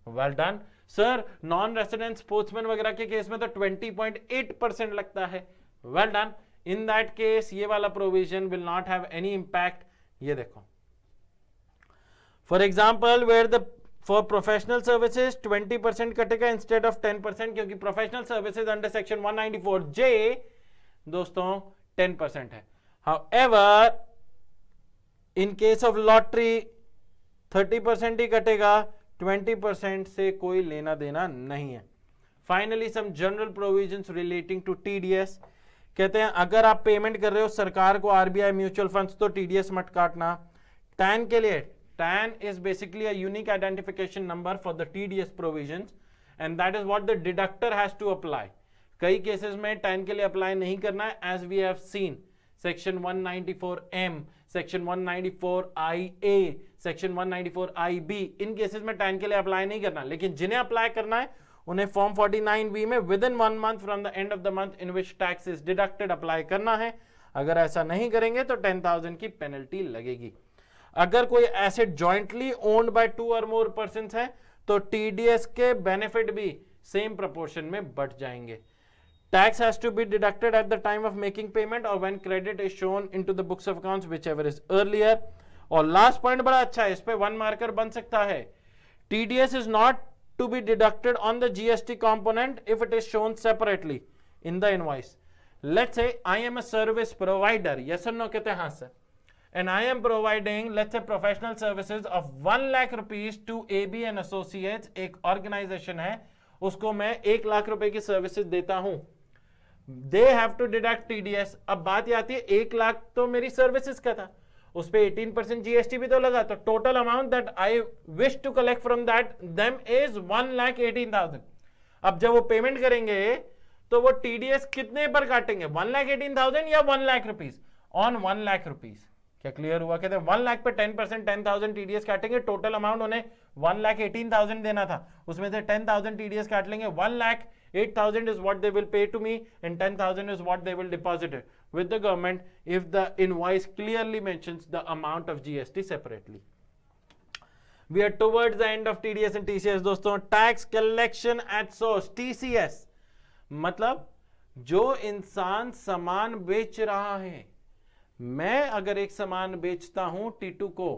well well done sir non resident sportsman वगैरह के केस में तो 20.8 परसेंट लगता है well done in that case ये वाला provision will not have any impact ये देखो for example where the for professional services 20 percent कटेगा इंस्टेड ऑफ 10 परसेंट क्योंकि professional services under section 194 J दोस्तों 10 परसेंट है however in case of lottery thirty ही कटेगा ट्वेंटी परसेंट से कोई लेना देना नहीं है finally some general provision relating to TDS कहते हैं अगर आप पेमेंट कर रहे हो सरकार को आरबीआई म्यूचुअल फंड्स तो टीडीएस मत काटना टैन के लिए TAN is basically unique identification number for the TDS provision and that is what the deductor has to apply कई केसेस में टैन के लिए अप्लाई नहीं करना है as we have seen section one ninety four M section one ninety four I A section 194 I B इन केसेस में टैन के लिए अप्लाई नहीं करना लेकिन जिन्हें अप्लाई करना है उन्हें फॉर्म 49 बी में within one month from the end of the month in which tax is deducted apply करना है अगर ऐसा नहीं करेंगे तो 10,000 की पेनल्टी लगेगी अगर कोई asset jointly owned by two और मोर पर्सन है तो टीडीएस के बेनिफिट भी सेम प्रपोर्शन में बढ़ जाएंगे tax has to be deducted at the time of making payment or when credit is shown into the books of accounts whichever is earlier और लास्ट पॉइंट बड़ा अच्छा है इस पे वन मार्कर बन सकता है TDS is not to be deducted on the GST component if it is shown separately in the invoice let's say I am a service provider. Yes or no? Kete haan sir. And I am providing, let's say, professional services of 1 lakh rupees to AB and Associates, एक organization है, उसको मैं एक लाख रुपए की services देता हूँ. They have to deduct TDS. अब बात आती है एक लाख तो मेरी services का था. उस पर एटीन परसेंट जीएसटी भी तो लगा तो total amount that I wish to collect from that them is one lakh eighteen thousand अब जब वो पेमेंट करेंगे तो वो टीडीएस कितने पर काटेंगे वन लाख एटीन थाउजेंड या one lakh rupees on one lakh rupees क्या क्लियर हुआ कहते हैं वन लाख पे ten percent ten thousand TDS काटेंगे टोटल अमाउंट उन्हें वन लाख एटीन थाउजेंड देना था उसमें से टेन थाउजेंड टीडीएस काट लेंगे one lakh eight thousand is what they will pay to me and ten thousand is what they will deposit with the government if the invoice clearly mentions the amount of GST separately. We are towards the end of TDS and TCS दोस्तों tax collection at source TCS मतलब जो इंसान सामान बेच रहा है मैं अगर एक सामान बेचता हूं टीटू को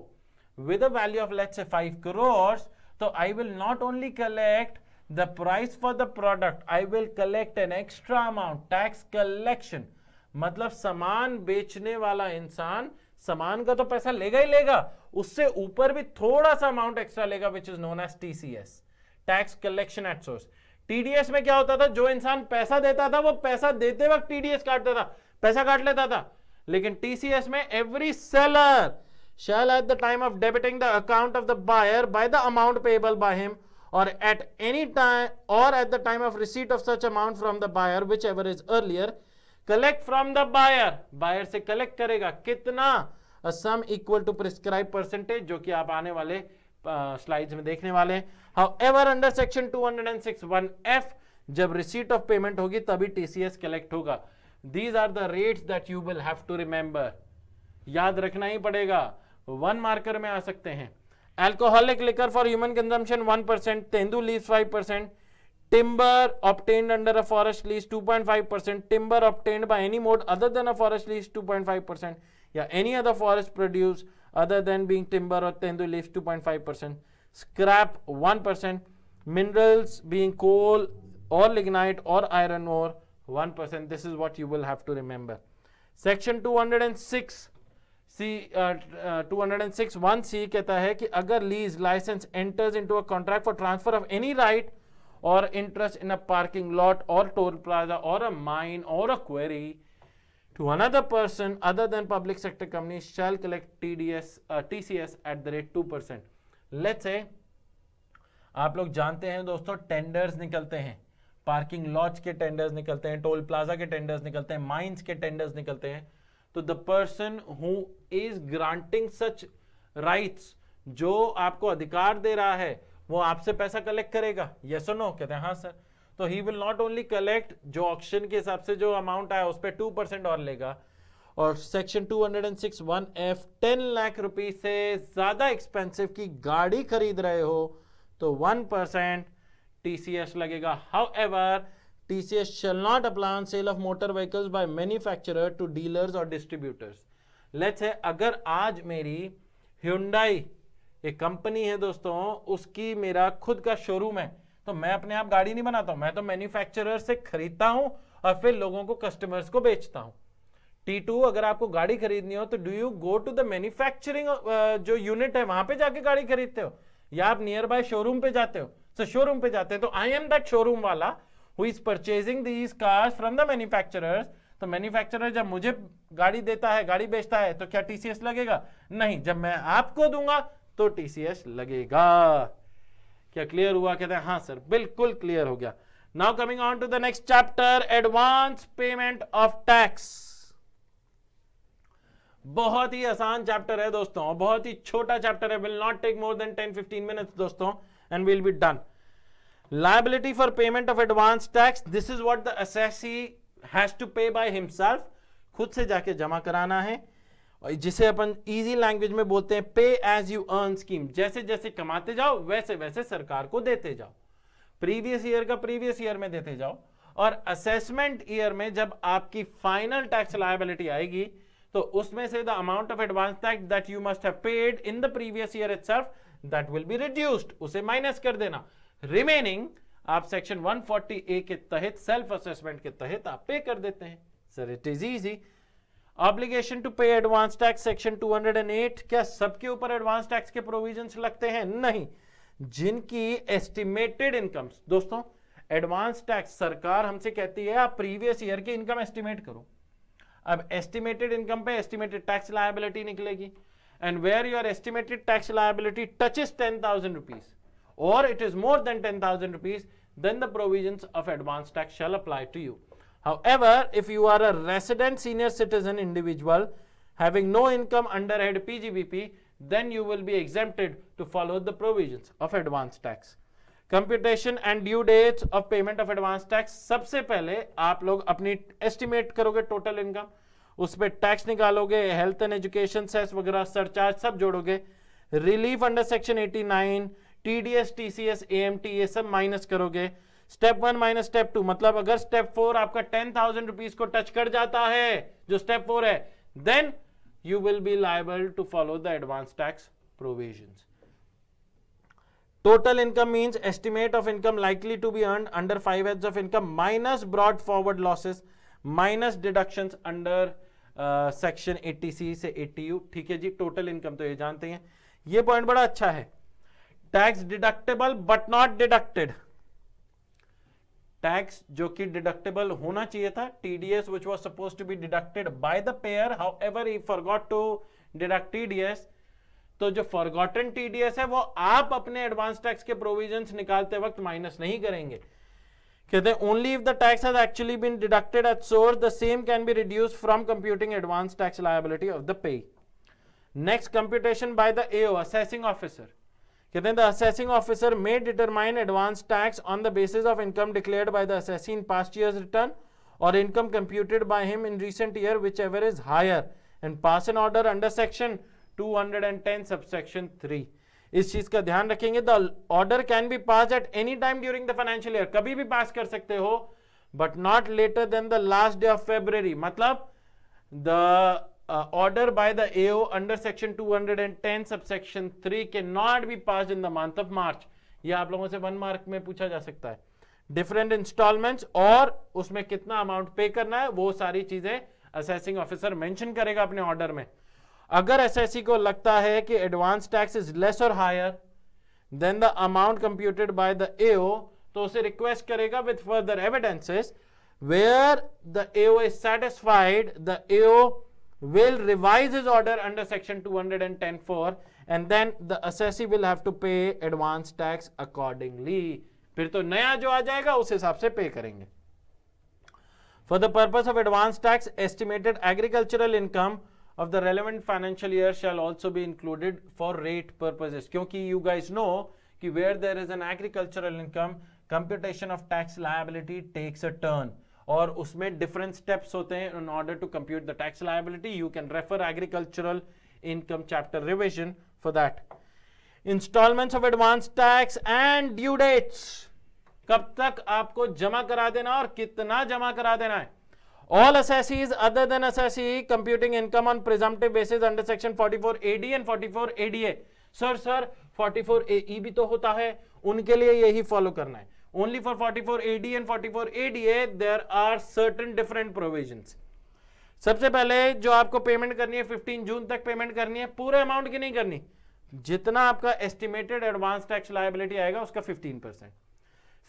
with a value of let's say 5 crore तो I will not only collect the price for the product I will collect an extra amount tax collection मतलब सामान बेचने वाला इंसान सामान का तो पैसा लेगा ही लेगा उससे ऊपर भी थोड़ा सा अमाउंट एक्स्ट्रा लेगा which is known as TCS tax collection at source TDS में क्या होता था जो इंसान पैसा देता था वो पैसा देते वक्त टीडीएस काटता था पैसा काट लेता था लेकिन टीसीएस में every seller shall at the time of debiting the account of the buyer by the amount payable by him or at any time or at the time of receipt of such amount from the buyer whichever is earlier collect from the buyer buyer से कलेक्ट करेगा कितना sum equal to prescribe percentage जो कि आप आने वाले स्लाइड्स uh, में देखने वाले however under section two hundred and six one F जब रिसीट ऑफ पेमेंट होगी तभी टीसीएस कलेक्ट होगा these are the rates that you will have to remember याद रखना ही पड़ेगा वन मार्कर में आ सकते हैं alcoholic liquor for human consumption one percent tendu leave five percent timber obtained under a forest lease 2.5% timber obtained by any mode other than a forest lease 2.5% yeah any other forest produce other than being timber or tendu leaves 2.5% scrap 1% minerals being coal or lignite or iron ore 1% this is what you will have to remember section 206 C two hundred कहता है कि अगर lease licence enters into a contract for transfer of any right or interest in a parking lot or toll plaza or a mine or a quarry to another person other than public sector company shall collect TDS, uh, TCS at the rate 2%. Let's say आप लोग जानते हैं दोस्तों टेंडर्स निकलते हैं पार्किंग लॉज के टेंडर्स निकलते हैं टोल प्लाजा के टेंडर्स निकलते हैं माइंस के टेंडर्स निकलते हैं तो the person who is granting such rights जो आपको अधिकार दे रहा है वो आपसे पैसा कलेक्ट करेगा ये और नो कहते हैं हाँ सर तो he will not only collect जो ऑप्शन के हिसाब से जो अमाउंट आया उस पर टू परसेंट और लेगा और section six one F ten lakh rupees से ज़्यादा एक्सपेंसिव की गाड़ी खरीद रहे हो तो वन परसेंट टीसीएस लगेगा however TCS shall not apply on sale of motor vehicles by manufacture to dealers or distributors let's है अगर आज मेरी Hyundai एक कंपनी है दोस्तों उसकी मेरा खुद का शोरूम है तो मैं अपने आप गाड़ी नहीं बनाता हूं मैं तो मैन्युफैक्चरर से खरीदता हूं और फिर लोगों को कस्टमर्स को बेचता हूं टी टू अगर आपको गाड़ी खरीदनी हो तो do you go to the manufacturing जो यूनिट है वहां पे जाके गाड़ी खरीदते हो या आप नियर बाय शोरूम पे जाते हो सो so, शोरूम पे जाते हैं तो आई एम दैट शोरूम वाला who is purchasing these cars from the manufacturers तो मैन्युफैक्चरर जब मुझे गाड़ी देता है गाड़ी बेचता है तो क्या टीसीएस लगेगा नहीं जब मैं आपको दूंगा तो टीसीएस लगेगा क्या क्लियर हुआ कहते हैं हाँ सर बिल्कुल क्लियर हो गया now coming on to the next chapter advance payment of tax बहुत ही आसान चैप्टर है दोस्तों बहुत ही छोटा चैप्टर है will not take more than 10 15 minutes दोस्तों and will be done liability for payment of advance tax this is what the has to pay by himself खुद से जाके जमा कराना है और जिसे अपन इजी लैंग्वेज में बोलते हैं पे एज यू अर्न स्कीम जैसे जैसे कमाते जाओ वैसे वैसे सरकार को देते जाओ प्रीवियस ईयर का प्रीवियस ईयर में देते जाओ और असेसमेंट ईयर में जब आपकी फाइनल टैक्स लाइबिलिटी आएगी तो उसमें से the amount of advance tax that you must have paid in the previous year itself that will be reduced उसे माइनस कर देना रिमेनिंग आप सेक्शन 140 ए के तहत सेल्फ असेसमेंट के तहत आप पे कर देते हैं sir it is easy obligation to pay advance tax section 208 क्या सबके ऊपर एडवांस टैक्स के प्रोविजंस लगते हैं नहीं जिनकी एस्टिमेटेड इनकम दोस्तों एडवांस टैक्स सरकार हमसे कहती है आप प्रीवियस ईयर की इनकम एस्टिमेट करो अब एस्टिमेटेड इनकम पे एस्टिमेटेड टैक्स लाइबिलिटी निकलेगी and where your estimated tax liability touches ten thousand rupees or it is more than ten thousand rupees then the provision of advance tax shall apply to you However, if you are a resident senior citizen individual having no income under head PGBP, then you will be exempted to follow the provisions of advance tax. Computation and due dates of payment of advance tax. सबसे पहले आप लोग अपनी estimate करोगे total income. उस पर टैक्स निकालोगे हेल्थ एंड एजुकेशन सेस वगैरह सरचार्ज सब जोड़ोगे relief under section 89 TDS TCS AMT ये सब माइनस करोगे step one minus step two मतलब अगर स्टेप फोर आपका टेन थाउजेंड रुपीज को टच कर जाता है जो स्टेप फोर है then you will be liable to follow the advance tax provision total income mean estimate of income likely to be earn under five heads of income minus brought forward losses minus deduction under section eighty C से एट्टी यू ठीक है जी टोटल इनकम तो ये जानते हैं ये पॉइंट बड़ा अच्छा है tax deductible but not deducted tax जो कि डिडक्टेबल होना चाहिए था TDS which was suppose to be deducted by the payer however he forgot to deduct TDS तो जो फॉरगॉटन टीडीएस है वो आप अपने एडवांस टैक्स के प्रोविजन निकालते वक्त माइनस नहीं करेंगे कहते हैं only if the tax has actually been deducted at source the same can be reduce from computing advance tax liability of the pay next computation by the AO assessing officer कहते हैं the assessing officer may determine advance tax on the basis of income declared by the assessee in past year return or income computed by him in recent year whichever is higher and pass N order under section 210 subsection 3 इस चीज का ध्यान रखेंगे the order can be pass at any time during the financial year कभी भी पास कर सकते हो but not later than the last day of February मतलब द uh, order by the AO under section 210 subsection 3 cannot be passed in the month of March. ये आप लोगों से वन मार्क में पूछा जा सकता है डिफरेंट इंस्टॉलमेंट्स और उसमें कितना अमाउंट पे करना है वो सारी चीजें असेसिंग ऑफिसर मेंशन करेगा अपने ऑर्डर में अगर एसएससी को लगता है कि advance tax is less or higher than the amount computed by the AO तो उसे रिक्वेस्ट करेगा with further evidences where the AO is satisfied the AO will revise his order under section 210.4 and then the assessee will have to pay advance tax accordingly. फिर तो नया जो आ जाएगा उस हिसाब से पे करेंगे For the purpose of advance tax, estimated agricultural income of the relevant financial year shall also be included for rate purposes. क्योंकि you guys know कि where there is an agricultural income, computation of tax liability takes a turn. और उसमें डिफरेंट स्टेप्स होते हैं in order to compute the tax liability you can refer agricultural income chapter revision for that instalment of advance tax and due dates कब तक आपको जमा करा देना और कितना जमा करा देना है all assessees other than assessee computing income on presumptive basis under four 44 and forty 44 ADA sir sir 44 A भी तो होता है उनके लिए यही फॉलो करना है only for 44 AD and 44 ADA there are certain different provisions सबसे पहले जो आपको पेमेंट करनी है 15 जून तक पेमेंट करनी है पूरे अमाउंट की नहीं करनी जितना आपका एस्टिमेटेड एडवांस टैक्स लाइबिलिटी आएगा उसका 15 percent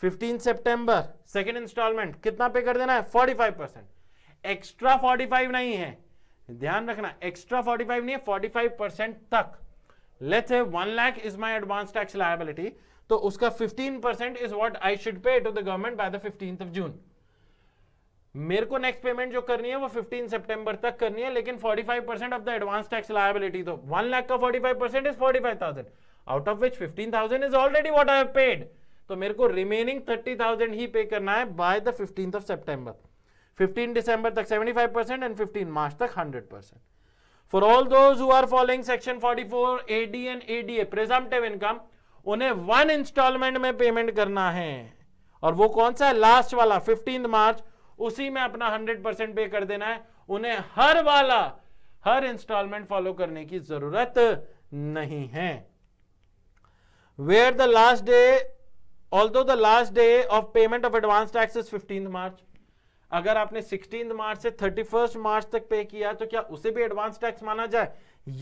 fifteen September second instalment कितना पे कर देना है 45 परसेंट एक्स्ट्रा 45 नहीं है ध्यान रखना एक्स्ट्रा 45 नहीं है 45 परसेंट तक let's say one lakh is my advance tax liability तो उसका 15 percent is what I should pay to the government by the fifteenth of June मेरे को नेक्स्ट पेमेंट जो करनी है वो 15 सितंबर तक करनी है लेकिन 45 percent of the advance tax liability तो वन लाख का 45 percent is 45,000 out of which 15,000 is already what I have paid तो मेरे को रिमेनिंग 30,000 ही पे करना है by the 15th of September 15 दिसंबर तक 75 परसेंट एंड 15 मार्च तक 100 percent for all those who are following section 44 AD and ADA presumptive income उन्हें वन इंस्टॉलमेंट में पेमेंट करना है और वो कौन सा है लास्ट वाला फिफ्टीन मार्च उसी में अपना हंड्रेड परसेंट पे कर देना है उन्हें हर वाला हर इंस्टॉलमेंट फॉलो करने की जरूरत नहीं है where the last day all the last day of payment of advance tax is fifteen March अगर आपने सिक्सटीन मार्च से थर्टी फर्स्ट मार्च तक पे किया तो क्या उसे भी एडवांस टैक्स माना जाए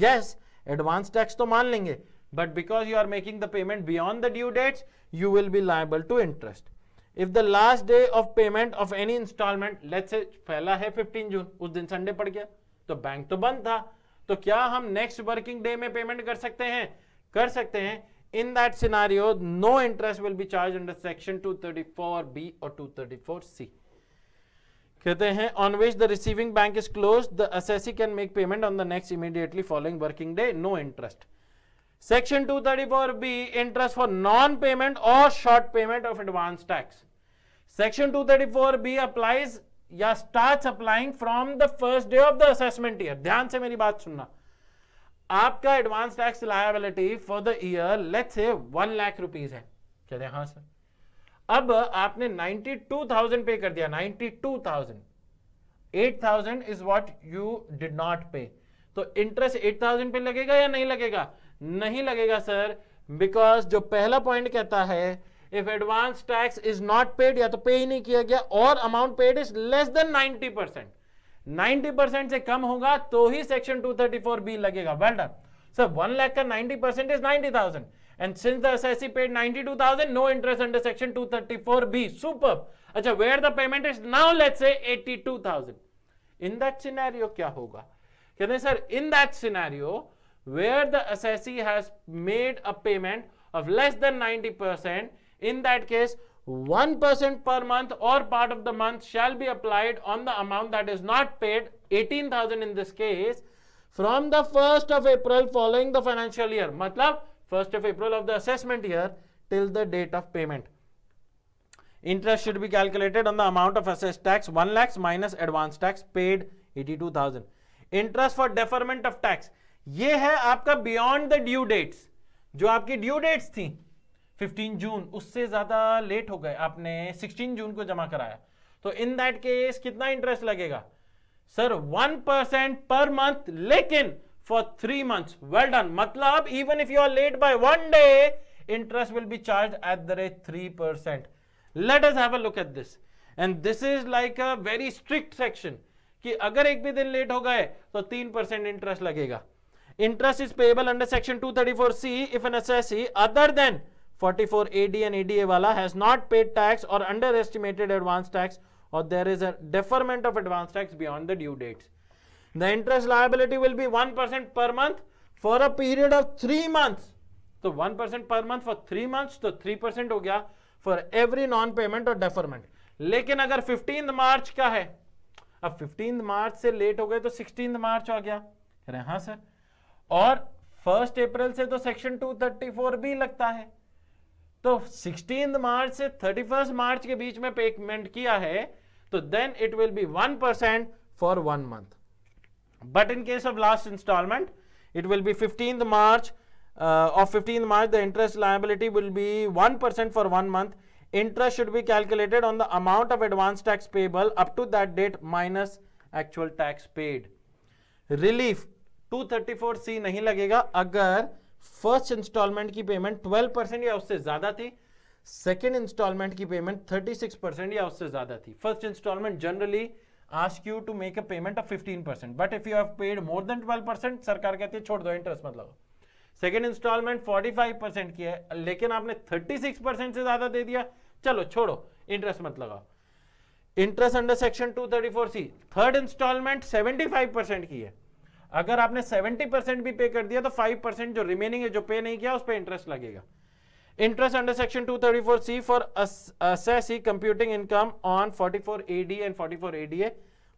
यस एडवांस टैक्स तो मान लेंगे but because you are making the payment beyond the due dates, you will be liable to interest. If the last day of payment of any installment, let's say पहला hai 15 june us din sunday pad gaya to bank to band tha to kya hum next working day mein payment kar sakte hain kar sakte hain in that scenario no interest will be charged under section 234b or 234c कहते हैं on which the receiving bank is closed the assessee can make payment on the next immediately following working day no interest section thirty four B interest for non payment or short payment of advance tax section advance thirty four B applies या start applying from the first day of the assessment year ध्यान से मेरी बात सुनना आपका advance tax liability for the year let say one lakh rupees है चले हाँ सर अब आपने नाइनटी टू थाउजेंड पे कर दिया ninety two thousand eight thousand is what you did not pay तो इंटरेस्ट एट थाउजेंड पे लगेगा या नहीं लगेगा नहीं लगेगा सर बिकॉज जो पहला पॉइंट कहता है if advance tax is not paid या तो पे ही नहीं किया गया और amount paid is less than 90 percent ninety percent से कम होगा तो ही सेक्शन 234 बी लगेगा well done sir one lakh का 90 percent is 90,000 and since the SSC paid 92,000, no interest under section B super अच्छा where the payment is now let's say 82,000. In that scenario क्या होगा? कहते हैं sir in that scenario where the assessee has made a payment of less than 90%, in that case, 1% per month or part of the month shall be applied on the amount that is not paid, 18,000 in this case, from the 1st of April following the financial year. Matlab, 1st of April of the assessment year till the date of payment. Interest should be calculated on the amount of assessed tax 1 lakhs minus advance tax paid 82,000. Interest for deferment of tax. ये है आपका बियॉन्ड द ड्यू डेट्स जो आपकी ड्यू डेट्स थी 15 जून उससे ज्यादा लेट हो गए आपने 16 जून को जमा कराया तो इन दैट केस कितना इंटरेस्ट लगेगा sir one percent per month लेकिन for three months well done मतलब even if you are late by one day interest will be charge at the rate three percent let's है look at this and this is like a very strict section कि अगर एक भी दिन लेट हो गए तो तीन परसेंट इंटरेस्ट लगेगा interest is payable under section 234c if an assessee other than 44 AD and ADA wala has not paid tax or underestimated advance tax or there is a deferment of advance tax beyond the due dates. The interest liability will be 1% per month for a period of 3 months. So 1% per month for 3 months तो 3% हो गया for every non-payment और deferment. लेकिन अगर 15 मार्च का है अब 15 मार्च से लेट हो गए तो 16 मार्च आ गया कह रहे हैं हाँ सर और फर्स्ट अप्रैल से तो सेक्शन 234 भी लगता है तो सिक्सटीन मार्च से थर्टी फर्स्ट मार्च के बीच में पेमेंट किया है तो then it will be one percent for one month but in case of last instalment it will be fifteen March of fifteen March the interest liability will be one percent for one month interest should be calculated on the amount of advance tax payable up to that date minus actual tax paid relief C नहीं लगेगा अगर फर्स्ट इंस्टॉलमेंट की पेमेंट 12 परसेंट या उससे ज्यादा थी सेकेंड इंस्टॉलमेंट की पेमेंट 36 परसेंट या उससे ज्यादा थी first instalment generally ask you to make a payment of 15 percent but if you have paid more than 12 percent सरकार कहती है छोड़ दो इंटरेस्ट मतलब सेकेंड इंस्टॉलमेंट 45 परसेंट की है लेकिन आपने 36 परसेंट से ज्यादा दे दिया चलो छोड़ो इंटरेस्ट मत लगाओ interest under section 234 C third instalment 75 percent की है अगर आपने 70 परसेंट भी पे कर दिया तो 5 परसेंट जो रिमेनिंग है जो पे नहीं किया उस पर इंटरेस्ट लगेगा interest under section 234 thirty four C for C computing income on 44 AD and forty 44 ADA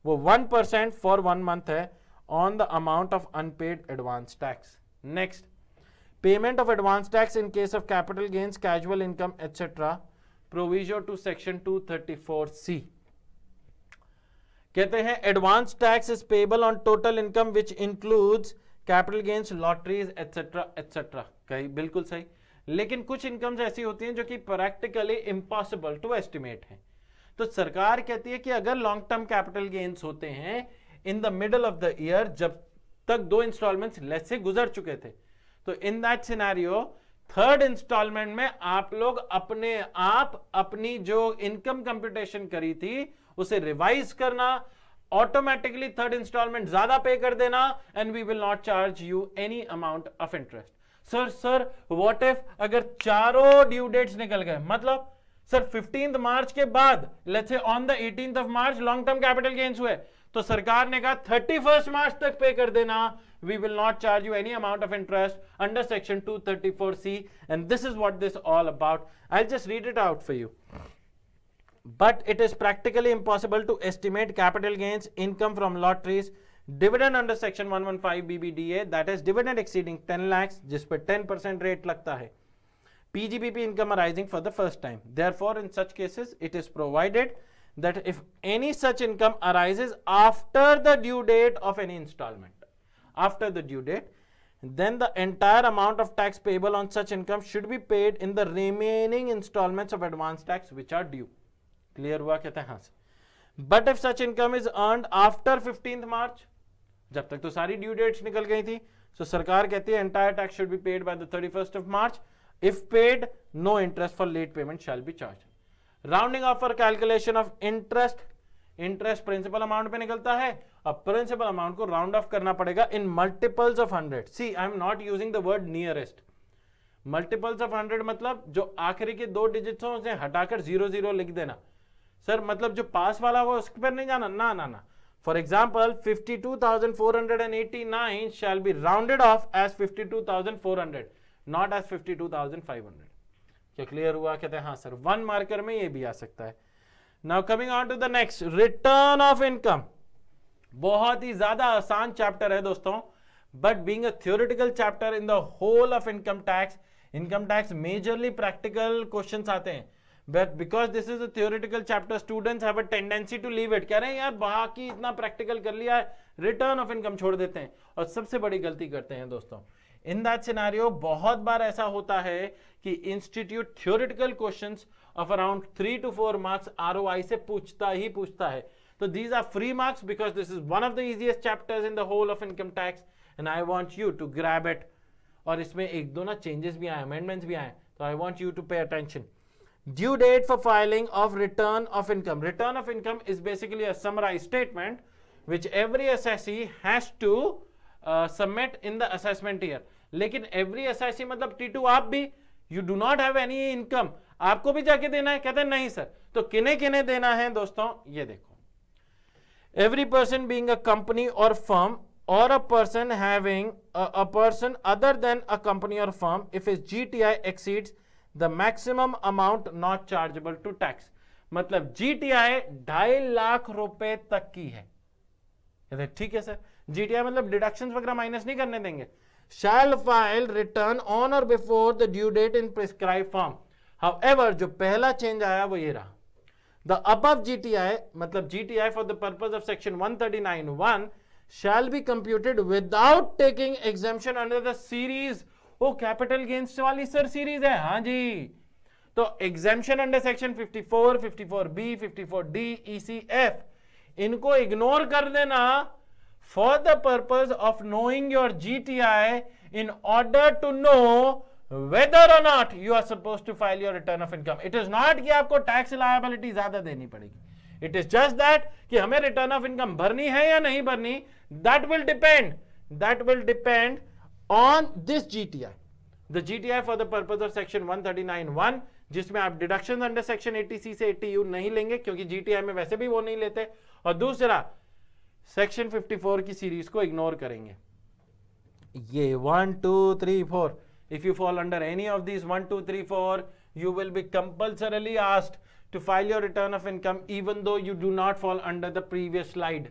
वो 1 परसेंट फॉर वन मंथ है on the amount of unpaid advance tax next payment of advance tax in case of capital gains casual income etcetera provision to section two thirty four C कहते हैं advance tax is payable on total income which includes capital gains lotteries etcetera etcetera कही बिल्कुल सही लेकिन कुछ इनकम्स ऐसी होती हैं जो कि प्रैक्टिकली इम्पॉसिबल टू एस्टिमेट हैं तो सरकार कहती है कि अगर लॉन्ग टर्म कैपिटल गेन्स होते हैं in the middle of the year जब तक दो इंस्टॉलमेंट्स लेस से गुजर चुके थे तो in that scenario third instalment में आप लोग अपने आप अपनी जो इनकम कंप्यूटेशन करी थी उसे रिवाइज करना ऑटोमेटिकली थर्ड इंस्टॉलमेंट ज्यादा पे कर देना and we will not charge you any amount of interest sir sir what if अगर चारों ड्यू डेट्स निकल गए मतलब सर फिफ्टींथ मार्च के बाद let's say on the eighteen of March long term capital gains हुए तो सरकार ने कहा थर्टी फर्स्ट मार्च तक पे कर देना we will not charge you any amount of interest under section two thirty four C and this is what this all about I just read it out for you but it is practically impossible to estimate capital gains, income from lotteries, dividend under section 115 BBDA that is dividend exceeding 10 lakhs just पर 10% rate लगता है PGBP income arising for the first time. Therefore, in such cases, it is provided that if any such income arises after the due date of any installment, after the due date, then the entire amount of tax payable on such income should be paid in the remaining installments of advance tax which are due. Clear हुआ कहते हैं हाँ say but if such income is earn after fifteenth March जब तक तो सारी ड्यू डेट्स निकल गई थी सो तो so सरकार कहती है entire tax should be paid by the thirty first of March if paid no interest for late payment shall be charge rounding off for calculation of interest interest principal amount पे निकलता है अब प्रिंसिपल अमाउंट को राउंड ऑफ करना पड़ेगा in multiples of hundred see I am not using the word nearest multiples of hundred मतलब जो आखिरी के दो डिजिट्स हो उसे हटाकर जीरो जीरो लिख देना सर मतलब जो पास वाला वो उसके पर नहीं जाना ना ना ना for example fifty fifty two two thousand four hundred and eighty nine be rounded off as thousand four hundred not as fifty two thousand five hundred क्या क्लियर हुआ कहते हैं हाँ सर वन मार्कर में ये भी आ सकता है now coming on to the next return of income बहुत ही ज्यादा आसान चैप्टर है दोस्तों but being a theoretical chapter in the whole of income tax income tax majorly practical question आते हैं but because this is a theoretical chapter students have a tendency to leave it कह रहे हैं यार बाकी इतना प्रैक्टिकल कर लिया है रिटर्न ऑफ इनकम छोड़ देते हैं और सबसे बड़ी गलती करते हैं दोस्तों इन दैट सिनारियो बहुत बार ऐसा होता है कि institute theoretical questions of around three two four marks ROI से पूछता ही पूछता है तो these are free marks because this is one of the easiest chapters in the whole of income tax and I want you to grab it और इसमें एक दो ना चेंजेस भी आए अमेंडमेंट्स भी आए तो I want you to pay attention due date for filing of return of income return of income is basically summarise statement which every assessee has to submit in the assessment year लेकिन एवरी एस एस सी मतलब टी टू आप भी you do not have any income आपको भी जाके देना है कहते नहीं सर तो किने किने देना है दोस्तों ये देखो every person being a company or firm or a person having a person other than a company or firm if is G T I exceeds the maximum amount not chargeable to tax मतलब जीटीआई ढाई लाख रुपए तक की है ठीक है सर जीटीआई मतलब डिडक्शन वगैरह माइनस नहीं करने देंगे shall file return on or before the due date in prescribe form however जो पहला चेंज आया वो ये रहा द अबव जीटीआई मतलब GTI for the purpose of section one thirty nine one shall be computed without taking exemption under the series वो कैपिटल गेंस वाली सर सीरीज है हाँ जी तो exemption under section 54, 54 B 54 D E C F इनको इग्नोर कर देना for the purpose of knowing your G T I in order to know whether or not you are suppose to file your return of income it is not कि आपको टैक्स लाइबिलिटी ज्यादा देनी पड़ेगी इट इज जस्ट दैट कि हमें रिटर्न ऑफ इनकम भरनी है या नहीं भरनी that will depend that will depend on this GTI. The GTI for the purpose of section 139.1, जिसमें आप deductions सेक्शन section 80C से 80U नहीं लेंगे क्योंकि GTI में वैसे भी वो नहीं लेते और दूसरा section फोर की सीरीज को इग्नोर करेंगे ये one two three four if you fall under any of this one two three four you will be compulsorily asked to file your return of income even though you do not fall under the previous slide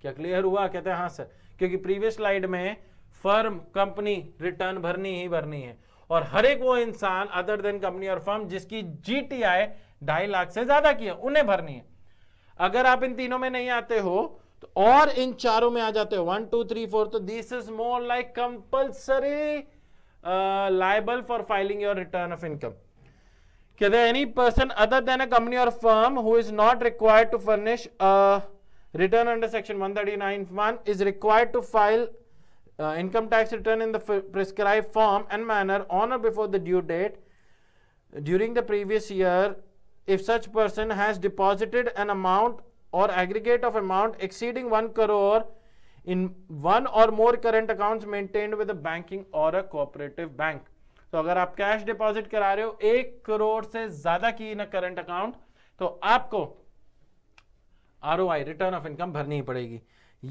क्या क्लियर हुआ कहते हैं हाँ सर क्योंकि प्रीवियस स्लाइड में फर्म कंपनी रिटर्न भरनी ही भरनी है और हर एक वो इंसान other than company or firm जिसकी जीटीआई ढाई लाख से ज्यादा की है उन्हें भरनी है अगर आप इन तीनों में नहीं आते हो तो और इन चारों में आ जाते हो वन टू थ्री फोर तो this is more like compulsory liable for filing your return of income कहते any person other than a company or firm who is not required to furnish return under section 139 one is required to file uh, income tax return in the prescribed form and manner on or before the due date during the previous year if such person has deposited an amount or aggregate of amount exceeding 1 crore in one or more current accounts maintained with a banking or a cooperative bank तो अगर आप कैश डिपॉजिट करा रहे हो एक करोड़ से ज्यादा की इन करंट अकाउंट तो आपको आर रिटर्न ऑफ इनकम भरनी ही पड़ेगी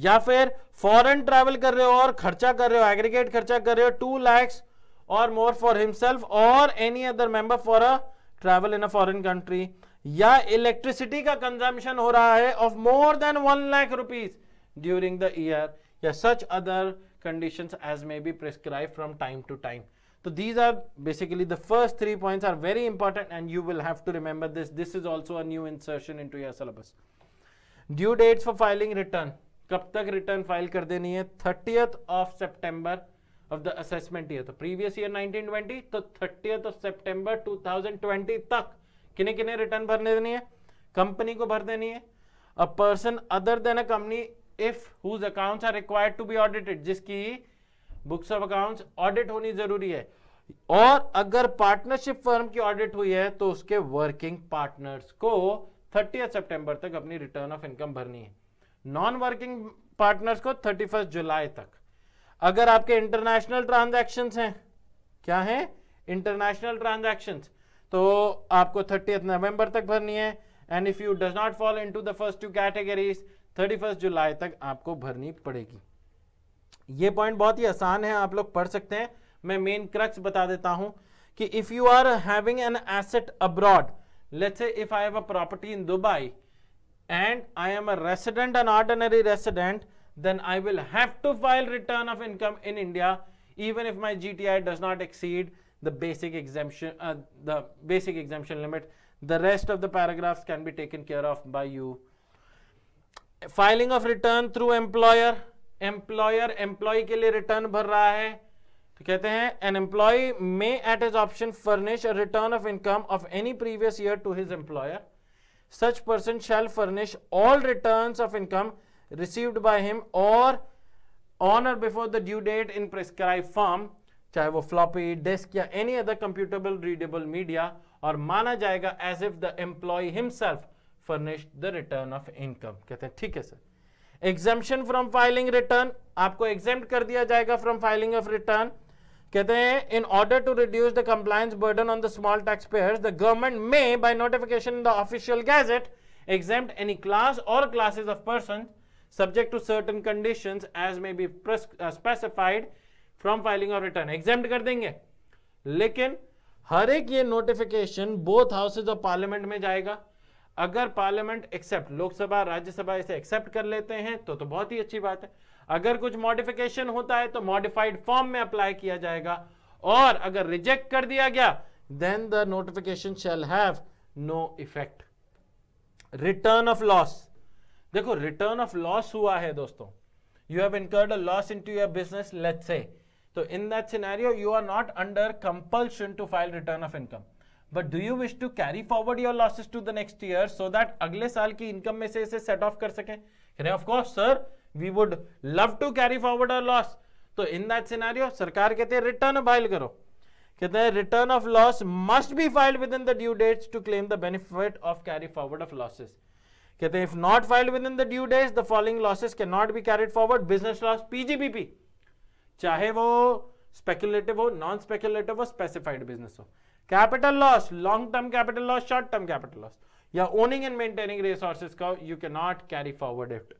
या फिर फॉरेन ट्रैवल कर रहे हो और खर्चा कर रहे हो एग्रीगेट खर्चा कर रहे हो two lakhs or more for himself or any other member for a travel in a foreign country या इलेक्ट्रिसिटी का कंजम्पशन हो रहा है of more than one lakh rupees during the year या such other condition as may be prescribe from time to time तो these are basically the first three point are very important and you will have to remember this this is also a new insertion in into your syllabus due dates for filing return कब तक रिटर्न फाइल कर देनी है thirtieth of September of the assessment year तो प्रीवियस ईयर 1920 तो थर्टियथ ऑफ सेप्टेम्बर 2020 तक किने किने रिटर्न भरने देनी है कंपनी को भर देनी है a person other than a company if whose accounts are required to be audited जिसकी बुक्स ऑफ अकाउंट्स ऑडिट होनी जरूरी है और अगर पार्टनरशिप फर्म की ऑडिट हुई है तो उसके वर्किंग पार्टनर्स को थर्टी सितंबर तक अपनी रिटर्न ऑफ इनकम भरनी है नॉन वर्किंग पार्टनर्स को 31 जुलाई तक अगर आपके इंटरनेशनल ट्रांजेक्शन हैं क्या है इंटरनेशनल ट्रांजेक्शन तो आपको थर्टी नवंबर तक भरनी है and if you does not fall into the first two categories 31 जुलाई तक आपको भरनी पड़ेगी ये पॉइंट बहुत ही आसान है आप लोग पढ़ सकते हैं मैं मेन क्रक्स बता देता हूं कि if you are having an asset abroad let's say if I have a property in Dubai and I am a resident, an ordinary resident, then I will have to file return of income in India even if my GTI does not exceed the basic exemption, uh, the basic exemption limit. The rest of the paragraphs can be taken care of by you. Filing of return through employer, employer employee के लिए return भर रहा है तो कहते हैं an employee may at his option furnish a return of income of any previous year to his employer such person shall furnish all returns of income received by him or on or before the due date in prescribed form चाहे वो फ्लॉपी डिस्क या any other computable readable media और माना जाएगा as if the employ himself furnished the return of income कहते हैं ठीक है sir exemption from filing return आपको एग्जाम कर दिया जाएगा फ्रॉम फाइलिंग ऑफ रिटर्न कहते हैं in order to reduce the compliance burden on the small tax payers the government may by notification the official gazette exempt any class or classes of person subject to certain condition as may be specified from filing of return exempt कर देंगे लेकिन हर एक ये notification both houses of parliament में जाएगा अगर पार्लियामेंट एक्सेप्ट लोकसभा राज्यसभा इसे एक्सेप्ट कर लेते हैं तो तो बहुत ही अच्छी बात है अगर कुछ मॉडिफिकेशन होता है तो मॉडिफाइड फॉर्म में अप्लाई किया जाएगा और अगर रिजेक्ट कर दिया गया then the notification shall have no effect return of loss देखो रिटर्न ऑफ लॉस हुआ है दोस्तों you have incurred a loss in to business let's say तो in that scenario you are not under compulsion to file return of income but do you wish to carry forward your losses to the next year so that अगले साल की इनकम में से इसे सेट ऑफ कर सके करें of course sir we would love to carry forward a loss तो इन दैट सिनेरियो सरकार कहते हैं रिटर्न फाइल करो कहते हैं return of loss must be filed within the due dates to claim the benefit of carry forward of losses कहते हैं if not filed within the due days the following losses can not be carried forward business loss PGBP चाहे वो स्पेकुलेटिव हो नॉन स्पेक्युलेटिव हो स्पेसिफाइड बिजनेस हो capital loss long term capital loss short term capital loss या ओनिंग एंड मेंटेनिंग रिसोर्सेज का you can not carry forward it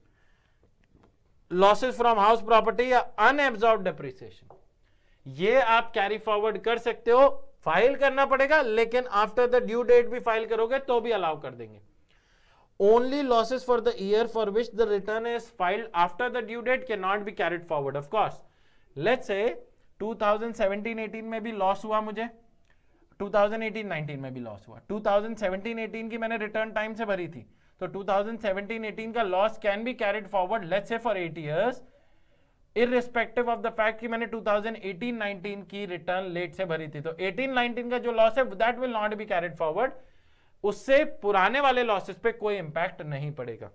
losses from house property या अनएब्जॉर्ब डेप्रिसिएशन ये आप कैरी फॉरवर्ड कर सकते हो फाइल करना पड़ेगा लेकिन आफ्टर द ड्यू डेट भी फाइल करोगे तो भी अलाउ कर देंगे only losses for the year for which the return is filed after the due date cannot be carried forward of course let's say 2017-18 में भी लॉस हुआ मुझे 2018-19 में भी लॉस हुआ 2017-18 की मैंने रिटर्न टाइम से भरी थी तो 2017-18 का loss can be carried forward let's say for eight years irrespective of the fact कि मैंने 2018-19 की रिटर्न लेट से भरी थी तो 18-19 का जो लॉस है that will not be carried forward उससे पुराने वाले लॉसेस पे कोई इंपैक्ट नहीं पड़ेगा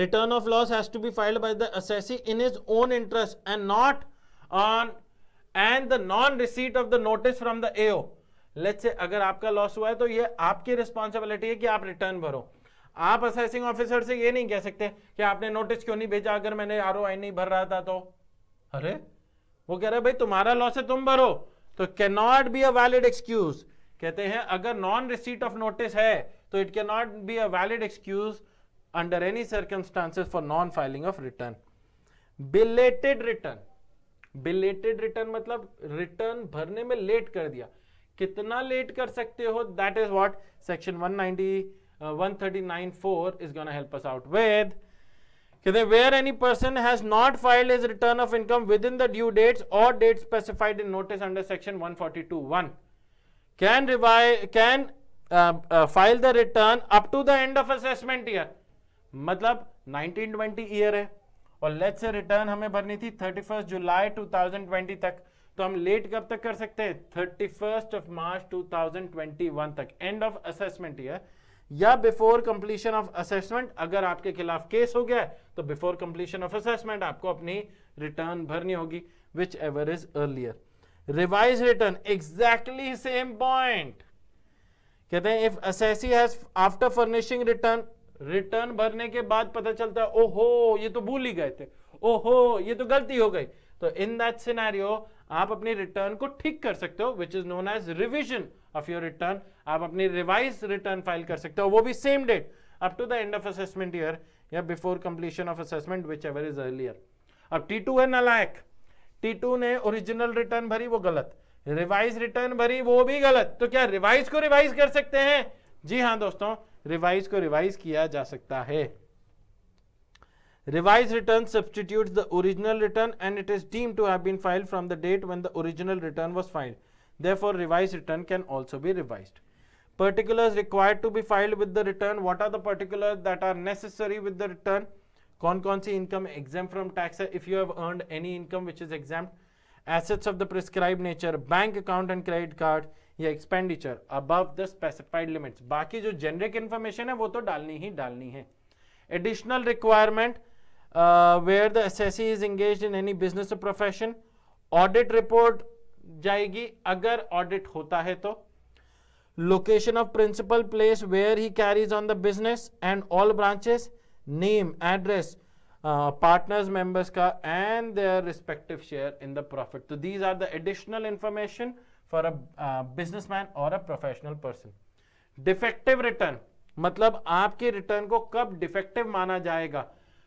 return of loss has to be filed by the assessee in his own interest and not on and the non receipt of the notice from the AO let's say अगर आपका लॉस हुआ है तो ये आपकी रिस्पॉन्सिबिलिटी है कि आप रिटर्न भरो आप असेसिंग ऑफिसर से ये नहीं कह सकते कि आपने नोटिस क्यों नहीं भेजा अगर मैंने आर नहीं भर रहा था तो अरे वो कह रहे भाई तुम्हारा लॉस है तुम भरो तो can not be a valid excuse कहते हैं अगर नॉन रिसीट ऑफ नोटिस है तो it can not be a valid excuse under any circumstances for non filing of return belated return belated return मतलब रिटर्न भरने में लेट कर दिया कितना लेट कर सकते हो that is what section 190 139.4 is gonna help us out with where any person has not file is return of income within the due dates और date specified in notice under section 142.1 can रिवाइ can file the return up to the end of assessment year मतलब 1920 ईयर है और लेट से रिटर्न हमें भरनी थी 31 जुलाई 2020 तक तो हम लेट कब तक कर सकते हैं thirty first of March two thousand twenty one तक एंड ऑफ असेसमेंट ईयर या बिफोर कंप्लीशन ऑफ असेसमेंट अगर आपके खिलाफ केस हो गया तो बिफोर कंप्लीशन ऑफ असेसमेंट आपको अपनी रिटर्न भरनी होगी whichever is earlier revise return exactly same point कहते हैं if assessee has after furnishing return return भरने के बाद पता चलता है ओहो ये तो भूल ही गए थे ओहो ये तो गलती हो गई तो इन दैट सिनेरियो आप अपनी रिटर्न को ठीक कर सकते हो which is known as revision of your return आप अपनी रिवाइज रिटर्न फाइल कर सकते हो वो भी same date up to the end of assessment year या before completion of assessment whichever is earlier अब टी टू है नलायक टी टू ने ओरिजिनल रिटर्न भरी वो गलत रिवाइज रिटर्न भरी वो भी गलत तो क्या रिवाइज को रिवाइज कर सकते हैं जी हाँ दोस्तों रिवाइज को रिवाइज किया जा सकता है revised return substitutes the original return and it is deemed to have been filed from the date when the original return was filed therefore revised return can also be revised particulars required to be filed with the return what are the particulars that are necessary with the return con consi income exempt from tax if you have earned any income which is exempt assets of the prescribed nature bank account and credit card ya expenditure above the specified limits baki jo generic information hai wo to dalni hi dalni hai additional requirement uh, where the assessee is engaged in any business or profession audit report जाएगी अगर audit होता है तो location of principal place where he carries on the business and all branches name address uh, partners members ka and their respective share in the profit so these are the additional information for a uh, businessman or a professional person defective return मतलब आपके रिटर्न को कब डिफेक्टिव माना जाएगा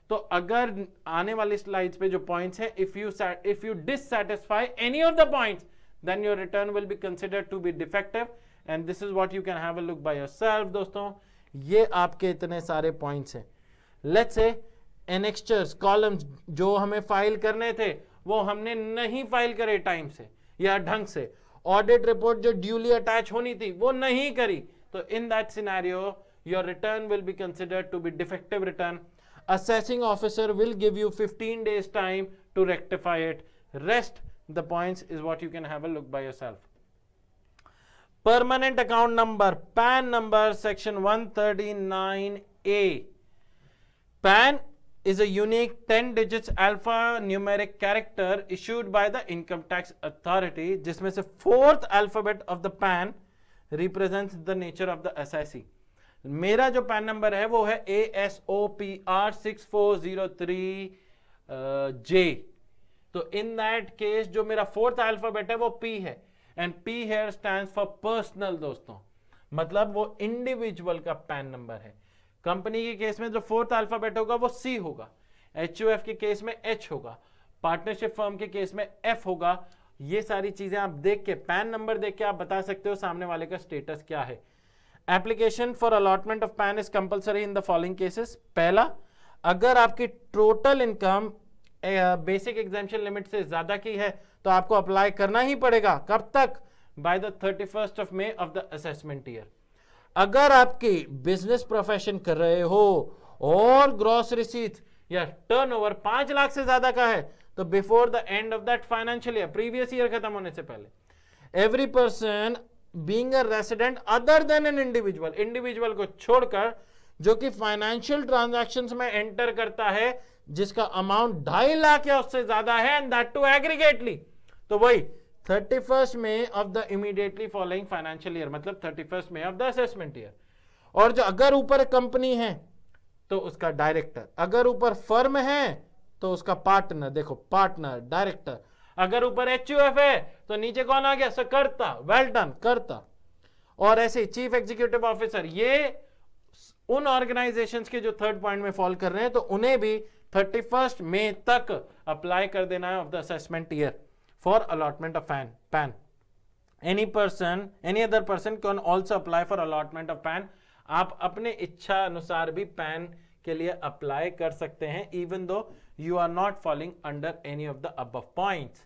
तो अगर आने वाली स्लाइड्स पे जो पॉइंट्स हैं if you if you dissatisfy any of the points then your return will be consider to be defective and this is what you can have a look by yourself दोस्तों ये आपके इतने सारे पॉइंट्स हैं लेट्स से एनेक्स्चर्स कॉलम्स जो हमें फाइल करने थे वो हमने नहीं फाइल करे टाइम से या ढंग से ऑडिट रिपोर्ट जो ड्यूली अटैच होनी थी वो नहीं करी तो in that scenario your return will be considered to be defective return assessing officer will give you 15 days time to rectify it rest the points is what you can have a look by yourself permanent account number pan number section 139a pan is a unique 10 digits alphanumeric character issued by the income tax authority means the fourth alphabet of the pan represents the nature of the SIC मेरा जो पैन नंबर है वो है A S O P R six four zero three J तो इन दैट केस जो मेरा फोर्थ अल्फाबेट है वो पी है and P here stand for personal दोस्तों मतलब वो इंडिविजुअल का पैन नंबर है कंपनी के केस में जो फोर्थ अल्फाबेट होगा वो सी होगा एच के केस में एच होगा पार्टनरशिप फर्म के केस में एफ होगा ये सारी चीजें आप देख के पैन नंबर देख के आप बता सकते हो सामने वाले का स्टेटस क्या है application for allotment of PAN is compulsory in the following cases पहला अगर आपकी total income basic exemption limit से ज्यादा की है तो आपको अप्लाई करना ही पड़ेगा कब तक by the thirty first of May of the assessment year अगर आपकी बिजनेस प्रोफेशन कर रहे हो और ग्रॉस रिसीट या टर्नओवर पांच लाख से ज्यादा का है तो before the end of that financial year previous year खत्म होने से पहले every person being a resident other than an individual individual को छोड़कर जो कि फाइनेंशियल ट्रांजेक्शन में एंटर करता है जिसका अमाउंट ढाई लाख या उससे ज्यादा है एंड दैट टू एग्रीगेटली तो वही thirty first May of the immediately following financial year मतलब thirty first May of the assessment year और जो अगर ऊपर कंपनी है तो उसका डायरेक्टर अगर ऊपर फर्म है तो उसका पार्टनर देखो पार्टनर डायरेक्टर अगर ऊपर एच है तो नीचे कौन आ गया सर करता वेल डन करता और ऐसे चीफ एग्जीक्यूटिव ऑफिसर ये उन ऑर्गेनाइजेशन के जो थर्ड पॉइंट में फॉल कर रहे हैं तो उन्हें भी थर्टी फर्स्ट मे तक अप्लाई कर देना है of the assessment year for allotment of fan PAN any person any other person can also apply for allotment of PAN आप अपने इच्छा अनुसार भी पैन के लिए अप्लाई कर सकते हैं even though you are not following under any of the above points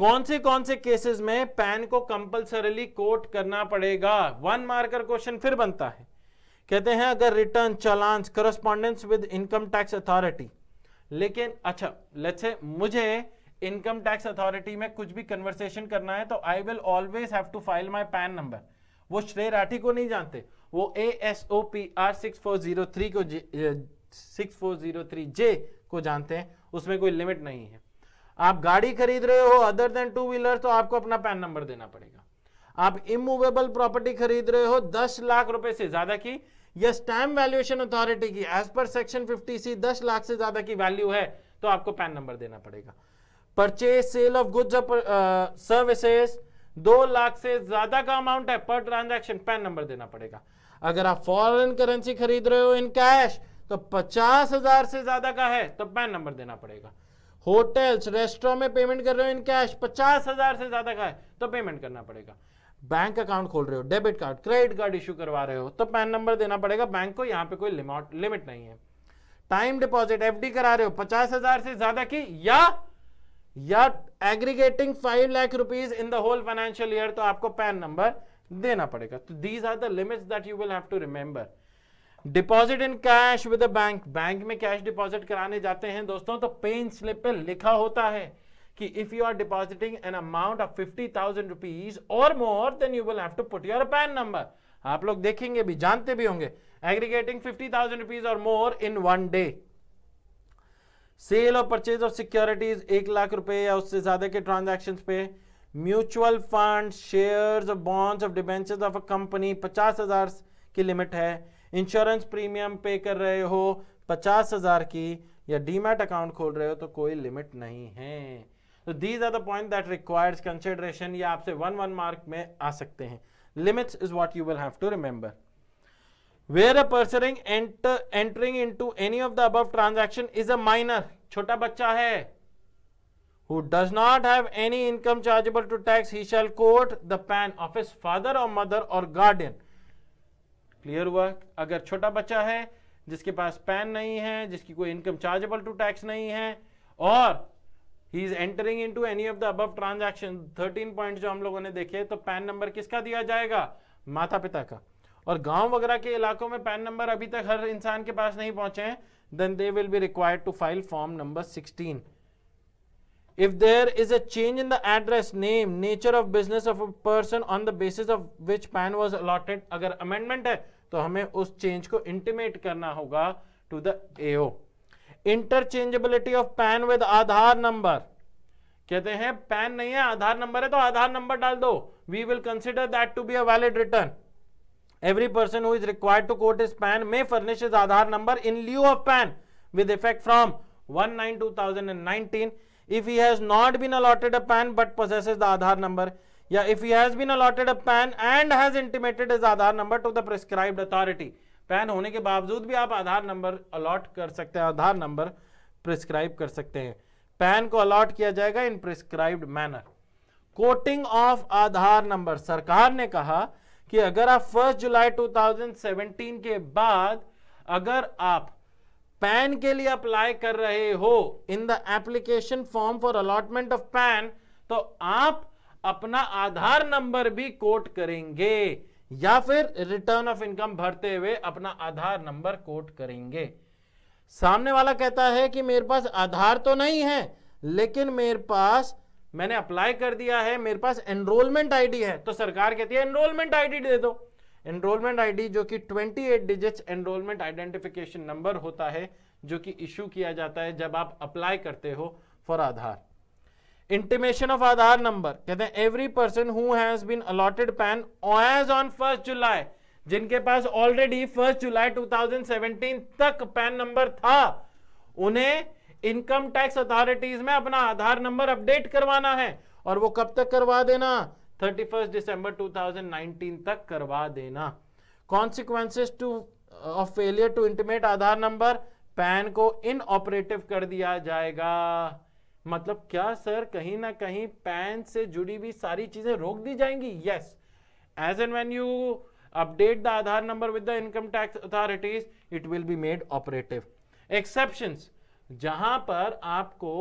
कौन से कौन से केसेस में पैन को कंपल्सरली कोट करना पड़ेगा वन मार्कर क्वेश्चन फिर बनता है कहते हैं अगर return challans correspondence with income tax authority लेकिन अच्छा लेट्स से मुझे इनकम टैक्स अथॉरिटी में कुछ भी कन्वर्सेशन करना है तो I will always have to file my PAN number वो श्रेय राठी को नहीं जानते वो A S O P R six four zero three को six four zero three J को जानते हैं उसमें कोई लिमिट नहीं है आप गाड़ी खरीद रहे हो अदर देन टू व्हीलर तो आपको अपना पैन नंबर देना पड़ेगा आप इमूवेबल प्रॉपर्टी खरीद रहे हो दस लाख रुपए से ज्यादा की या स्टैम्प वैल्यूएशन अथॉरिटी की as per section fifty C दस लाख से ज्यादा की वैल्यू है तो आपको पैन नंबर देना पड़ेगा purchase sale of goods services दो लाख से ज्यादा का अमाउंट है पर ट्रांजेक्शन पैन नंबर देना पड़ेगा अगर आप फॉरेन करेंसी खरीद रहे हो इन कैश तो पचास हजार से ज्यादा का है तो पैन नंबर देना पड़ेगा होटल्स रेस्टोरेंट में पेमेंट कर रहे हो इन कैश पचास हजार से ज्यादा का है तो पेमेंट करना पड़ेगा बैंक अकाउंट खोल रहे हो debit card credit card issue करवा रहे हो तो पैन नंबर देना पड़ेगा बैंक को यहाँ पे कोई लिमिट लिमिट नहीं है टाइम डिपॉजिट एफडी करा रहे हो पचास हजार से ज्यादा की या या aggregating five lakh rupees in the whole financial year तो आपको पैन नंबर देना पड़ेगा तो these are the limits that you will have to remember deposit in cash with bank bank में कैश डिपॉजिट कराने जाते हैं दोस्तों तो पेन स्लिप पे लिखा होता है कि if you are depositing an amount of fifty thousand rupees और more than you will have to put your PAN number आप लोग देखेंगे भी जानते भी होंगे एग्रीगेटिंग फिफ्टी थाउजेंड रुपीज और more in one day sale और परचेज ऑफ सिक्योरिटीज एक लाख रुपए या उससे ज्यादा के ट्रांजेक्शन पे mutual fund share bonds of debentures of a company पचास हजार की लिमिट है इंश्योरेंस प्रीमियम पे कर रहे हो पचास हज़ार की या डीमैट अकाउंट खोल रहे हो तो कोई लिमिट नहीं है तो these are the point that requires consideration या आपसे वन वन मार्क में आ सकते हैं limits is what you will have to remember where a person in entering into any of the above transaction is a minor छोटा बच्चा है who does not have any income chargeable to tax he shall quote the pan of his father or mother or guardian clear हुआ अगर छोटा बच्चा है जिसके पास पैन नहीं है जिसकी कोई इनकम चार्जेबल टू टैक्स नहीं है और he is entering into any of the above transaction thirteen point जो हम लोगों ने देखे तो पैन नंबर किसका दिया जाएगा माता पिता का और गांव वगैरह के इलाकों में पैन नंबर अभी तक हर इंसान के पास नहीं पहुंचे हैं then they will be required to file form number sixteen if there is a change in the address name nature of business of a person on the basis of which pan was allotted agar amendment hai to hame us change ko intimate karna hoga to the AO interchangeability of pan with aadhar number kehte hain pan nahi hai aadhar number hai to aadhar number dal do we will consider that to be a valid return every person who is required to quote his pan may furnish his aadhar number in lieu of pan with effect from 1 9 2019 if he has not been allotted a PAN but possesses the Aadhaar number या if he has been allotted a PAN and has intimated is Aadhaar number to the prescribe authority PAN होने के बावजूद भी आप आधार नंबर अलॉट कर सकते हैं आधार नंबर प्रिस्क्राइब कर सकते हैं पैन को अलॉट किया जाएगा in prescribe manner quoting of Aadhaar number सरकार ने कहा कि अगर आप फर्स्ट जुलाई 2017 के बाद अगर आप पैन के लिए अप्लाई कर रहे हो in the application form for allotment of PAN तो आप अपना आधार नंबर भी कोट करेंगे या फिर रिटर्न ऑफ इनकम भरते हुए अपना आधार नंबर कोट करेंगे सामने वाला कहता है कि मेरे पास आधार तो नहीं है लेकिन मेरे पास मैंने अप्लाई कर दिया है मेरे पास एनरोलमेंट आईडी है तो सरकार कहती है एनरोलमेंट आईडी दे दो एनरोलमेंट आईडी जो कि 28 डिजिट्स एनरोलमेंट आइडेंटिफिकेशन नंबर होता है जो कि इशू किया जाता है जब आप अप्लाई करते हो for Aadhaar intimation of Aadhaar number कहते हैं every person who has been allotted PAN as on first July जिनके पास ऑलरेडी फर्स्ट जुलाई 2017 तक पैन नंबर था उन्हें इनकम टैक्स अथॉरिटीज में अपना आधार नंबर अपडेट करवाना है और वो कब तक करवा देना थर्टी फर्स्ट दिसंबर 2019 तक करवा देना consequences to of failure to intimate Aadhaar number PAN को इन ऑपरेटिव कर दिया जाएगा मतलब क्या सर कहीं ना कहीं पैन से जुड़ी हुई सारी चीजें रोक दी जाएंगी yes as and when you update the Aadhaar number with the income tax authorities it will be made operative exception जहां पर आपको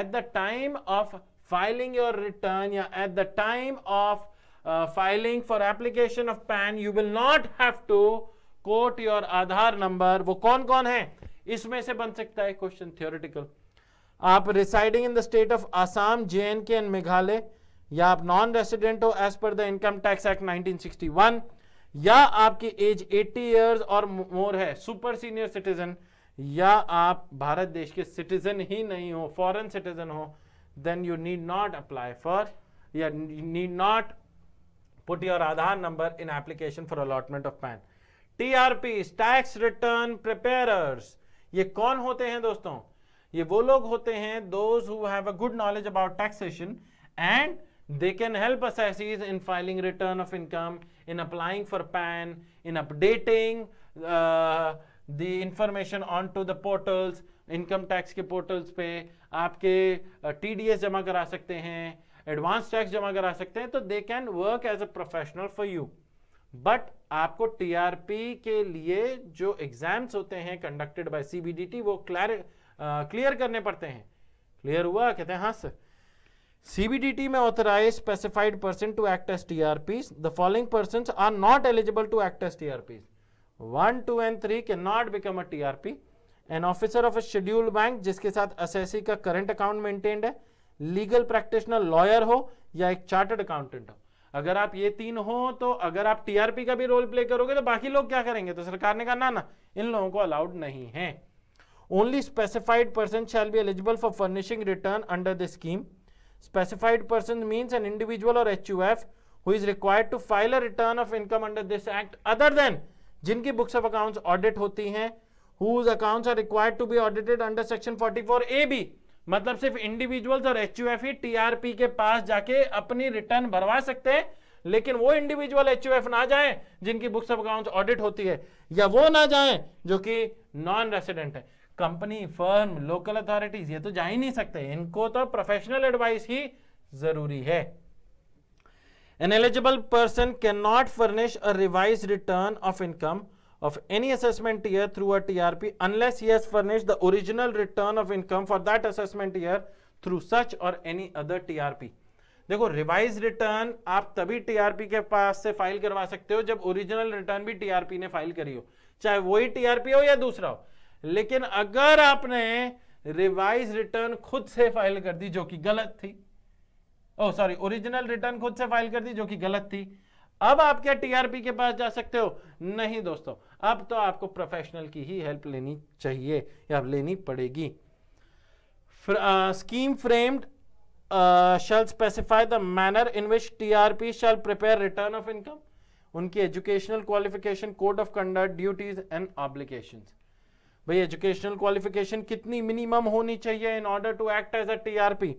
at the time of filing your return yeah, at the time of uh, filing for application of PAN you will not have to quote your Aadhaar number वो कौन कौन है इसमें से बन सकता है क्वेश्चन थियोरिटिकल आप residing in the state of Assam J and K and Meghalaya या आप नॉन रेसिडेंट हो as per the income tax act nineteen या आपकी एज 80 इयर्स और मोर है सुपर सीनियर सिटीजन या आप भारत देश के सिटीजन ही नहीं हो फॉरेन सिटीजन हो then you need not apply for, you need not put your Aadhaar number in application for allotment of PAN. TRP is tax return preparers. ye कौन hote hain दोस्तों ये वो लोग होते हैं those who have a good knowledge about taxation and they can help assessees in filing return of income, in applying for PAN, in updating uh, the information onto the portals, income tax के पोर्टल्स पे आपके टीडीएस जमा करा सकते हैं एडवांस टैक्स जमा करा सकते हैं तो they can work as a professional for you but आपको टीआरपी के लिए जो एग्जाम्स होते हैं कंडक्टेड बाय सीबीडीटी वो क्लियर क्लियर करने पड़ते हैं क्लियर हुआ कहते हैं हाँ sir CBDT as T R P to act are not eligible to act as T R P one two and three 2 not become a T R P an officer of a scheduled bank जिसके साथ असेसी का करंट अकाउंट मेंटेन्ड है लीगल प्रैक्टिशनर लॉयर हो या एक चार्टर्ड अकाउंटेंट हो अगर आप ये तीन हो तो अगर आप टीआरपी का भी रोल प्ले करोगे तो बाकी लोग क्या करेंगे तो सरकार ने कहा ना ना इन लोगों को अलाउड नहीं है only specified person shall be eligible for furnishing return under the scheme specified person means an individual और H who is required to file a return of income under this act other than जिनकी बुक्स ऑफ अकाउंट्स ऑडिट होती हैं whose accounts are required to be audited under section 44 A B मतलब सिर्फ इंडिविजुअल्स और एच टीआरपी के पास जाके अपनी रिटर्न भरवा सकते हैं लेकिन वो इंडिविजुअल एच ना जाए जिनकी बुक्स ऑफ अकाउंट ऑडिट होती है या वो ना जाए जो कि नॉन रेसिडेंट है कंपनी फर्म लोकल अथॉरिटीज ये तो जा ही नहीं सकते इनको तो प्रोफेशनल एडवाइस ही जरूरी है an eligible person can not furnish a revise return of income of any assessment year through a TRP unless he has furnished the original return of income for that assessment year through such or any other TRP. देखो रिवाइज रिटर्न आप तभी टीआरपी के पास से फाइल करवा सकते हो जब ओरिजिनल रिटर्न भी टीआरपी ने फाइल करी हो चाहे वही टीआरपी हो या दूसरा हो लेकिन अगर आपने रिवाइज रिटर्न खुद से फाइल कर दी जो कि गलत थी ओ सॉरी ओरिजिनल रिटर्न खुद से फाइल कर दी जो कि गलत थी अब आप क्या टीआरपी के पास जा सकते हो नहीं दोस्तों अब तो आपको प्रोफेशनल की ही हेल्प लेनी चाहिए या लेनी पड़ेगी आ, scheme framed shell specify the manner in which TRP shell prepare return of income उनकी educational qualification code of conduct duties and obligation भाई एजुकेशनल क्वालिफिकेशन कितनी मिनिमम होनी चाहिए इन order to act as a TRP